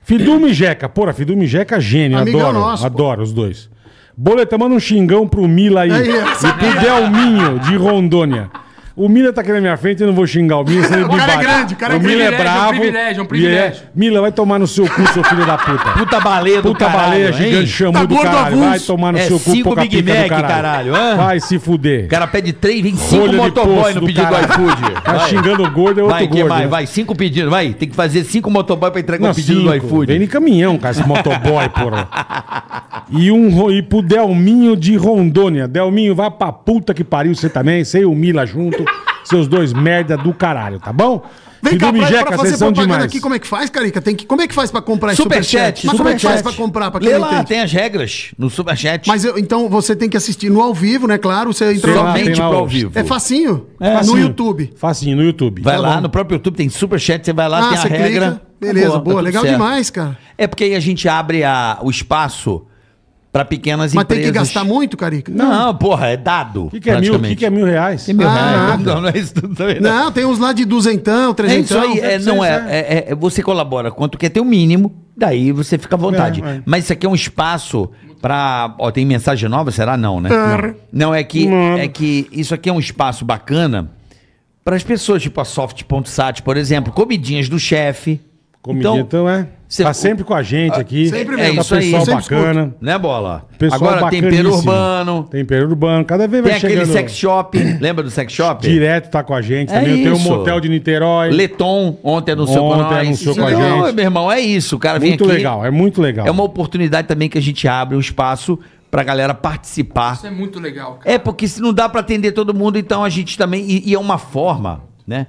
Fidume Jeca. Porra, Fidume Jeca, é gênio. Amiga adoro. Nosso, adoro os dois. Boleta, manda um xingão pro Mila aí. É e pro Delminho de Rondônia. O Mila tá aqui na minha frente, eu não vou xingar o Mila. [laughs] ele o cara é grande, o cara é grande. é bravo. É um privilégio, é um privilégio. É é- Mila, vai tomar no seu cu, seu filho da puta. [laughs] Puta baleia do puta caralho. Puta baleia gigante, hein? tá do caralho. Vai tomar no é seu cu, cinco Big pica Mac, do caralho. caralho vai se fuder. O cara pede três, vem cinco Folha motoboy no pedido do iFood. Tá xingando o gordo, é outro vai, gordo. Vai, né? vai, cinco pedidos, vai. Tem que fazer cinco motoboy pra entregar o pedido do iFood. Vem em caminhão, cara, esse motoboy, [laughs] porra. E, um, e pro Delminho de Rondônia. Delminho, vai pra puta que pariu você também. e o Mila junto seus dois merda do caralho, tá bom? Vem Bidu cá, Mijeca, pra, fazer propaganda demais. aqui, como é que faz, Carica? Tem que, como é que faz pra comprar superchat, superchat? Mas como é que faz pra comprar? Pra Lê lá, entende? tem as regras no superchat. Mas eu, então você tem que assistir no ao vivo, né? Claro, você entra Sei lá, Somente pro ao vivo. É facinho. É, facinho. no YouTube. Facinho, no YouTube. Vai tá lá, bom. no próprio YouTube tem superchat, você vai lá, ah, tem a regra. Clica. Beleza, boa, tá boa tá legal certo. demais, cara. É porque aí a gente abre a, o espaço para pequenas Mas empresas. Mas tem que gastar muito, Carica? Não, não porra, é dado. O que, que, é mil, que, que é mil reais? Que é mil ah, reais? Não, não é isso também. Não. É não, tem uns lá de duzentão, trezentão. É isso aí, é, não é, né? é, é, Você colabora quanto quer ter o mínimo, daí você fica à vontade. É, é. Mas isso aqui é um espaço para... Ó, tem mensagem nova? Será? Não, né? Ah. Não, é que, é que isso aqui é um espaço bacana para as pessoas, tipo a Soft.sat, por exemplo, comidinhas do chefe. Comidinha, então, então, é. Cê, tá sempre com a gente ah, aqui. Sempre tá mesmo. É isso pessoal aí. Pessoal bacana. Escuto. Né, Bola? Pessoal Agora, tempero urbano. Tempero urbano. Cada vez vai tem chegando... Tem aquele sex shop. [coughs] Lembra do sex shop? Direto tá com a gente. É também tem um motel de Niterói. Leton, ontem anunciou ontem com nós. anunciou com a gente. Não, meu irmão, é isso. O cara vem muito aqui. Muito legal, é muito legal. É uma oportunidade também que a gente abre um espaço pra galera participar. Isso é muito legal, cara. É, porque se não dá pra atender todo mundo, então a gente também... E, e é uma forma, né?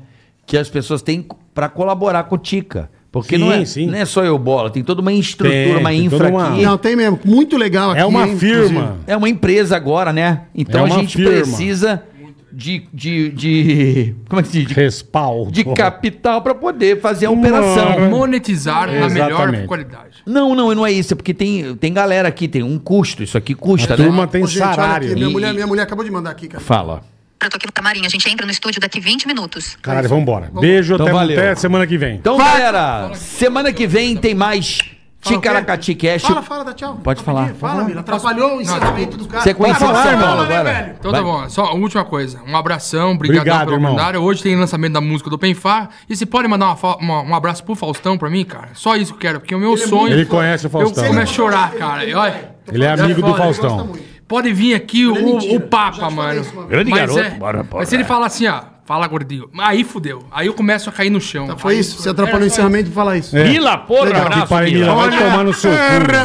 Que as pessoas têm para colaborar com o Tica. Porque sim, não, é, sim. não é só eu bola, tem toda uma estrutura, tem, uma infra uma... aqui. Não, tem mesmo. Muito legal é aqui. É uma firma. Inclusive. É uma empresa agora, né? Então é a gente firma. precisa de, de, de. Como é que se diz? Respaldo. De capital para poder fazer a operação. monetizar é. a melhor qualidade. Não, não, não é isso. É porque tem, tem galera aqui, tem um custo. Isso aqui custa, a né? Turma tem Ô, gente, salário. Aqui, minha, e... mulher, minha mulher acabou de mandar aqui, cara. Fala. Eu tô aqui no camarim. A gente entra no estúdio daqui 20 minutos. Caralho, vambora. Beijo, Então, até, valeu. até semana que vem. Então, galera, semana que vem tem mais Ticaracati Cash. Fala, fala, dá tchau. Pode falar. Rapidinho, Fala, Mila. Atrapalhou o encerramento do cara. Sequência de Fala, São agora. Então tá bom, só última coisa. Um abração, obrigado pelo irmão. comentário. Hoje tem lançamento da música do Penfar. E se pode mandar um abraço pro Faustão pra mim, cara? Só isso que eu quero, porque o meu é sonho. Ele conhece o Faustão. Eu começo a chorar, cara. Ele é amigo é do Faustão. muito pode vir aqui o, o, Papa, mano. Grande Mas é, garoto. É, bora, bora, Mas se ele falar assim, ó, Fala, gordinho. Aí fudeu. Aí eu começo a cair no chão. Tá, foi Aí, isso? Você atrapalhou é, o encerramento de falar isso. É. Mila, porra, Legal. abraço, Pai, Mila. Vai tomar no seu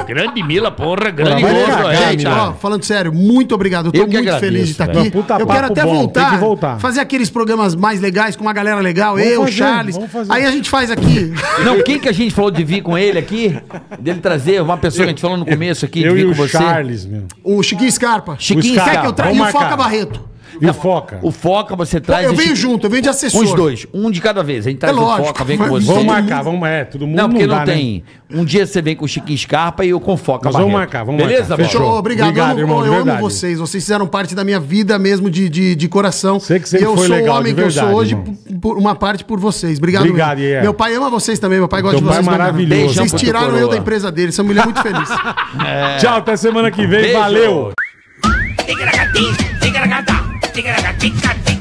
Grande Mila, porra, grande Vai tá é, Gente, ó, falando sério, muito obrigado. Eu tô Eu muito agradeço, feliz de estar aqui. Puta eu quero até bom, voltar, que voltar. Fazer aqueles programas mais legais com uma galera legal. Vamos eu, fazer, Charles. Aí a gente faz aqui. Não, quem que a gente falou de vir com ele aqui? Dele trazer uma pessoa que a gente falou no começo aqui, de Eu vir e o você. Charles, meu. o Chiquinho Scarpa. Chiquinho, Scarpa. quer que eu traga? E o Foca Barreto. E o Foca? O Foca você traz. Eu venho esse... junto, eu venho de assessor. Os dois, um de cada vez. A gente é traz é lógico, o Foca, vem com você. Vamos marcar, vamos, é, todo mundo. Não, porque não, dá, né? tem. Né? Um dia você vem com o Chiquinho Scarpa e eu com o Foca. Mas vamos marcar, vamos Beleza, marcar. Beleza, Fechou, obrigado. obrigado eu, irmão, eu amo vocês. Vocês fizeram parte da minha vida mesmo de, de, de coração. Sei que sempre eu foi sou legal, o homem verdade, que eu sou hoje, por, uma parte por vocês. Obrigado. Obrigado, yeah. Meu pai ama vocês também, meu pai gosta de vocês. Pai é maravilhoso. Vocês tiraram eu da empresa dele, essa mulher é muito feliz. [laughs] Tchau, até semana que vem, valeu. Fica na gatinha, na gatinha. tica, tica,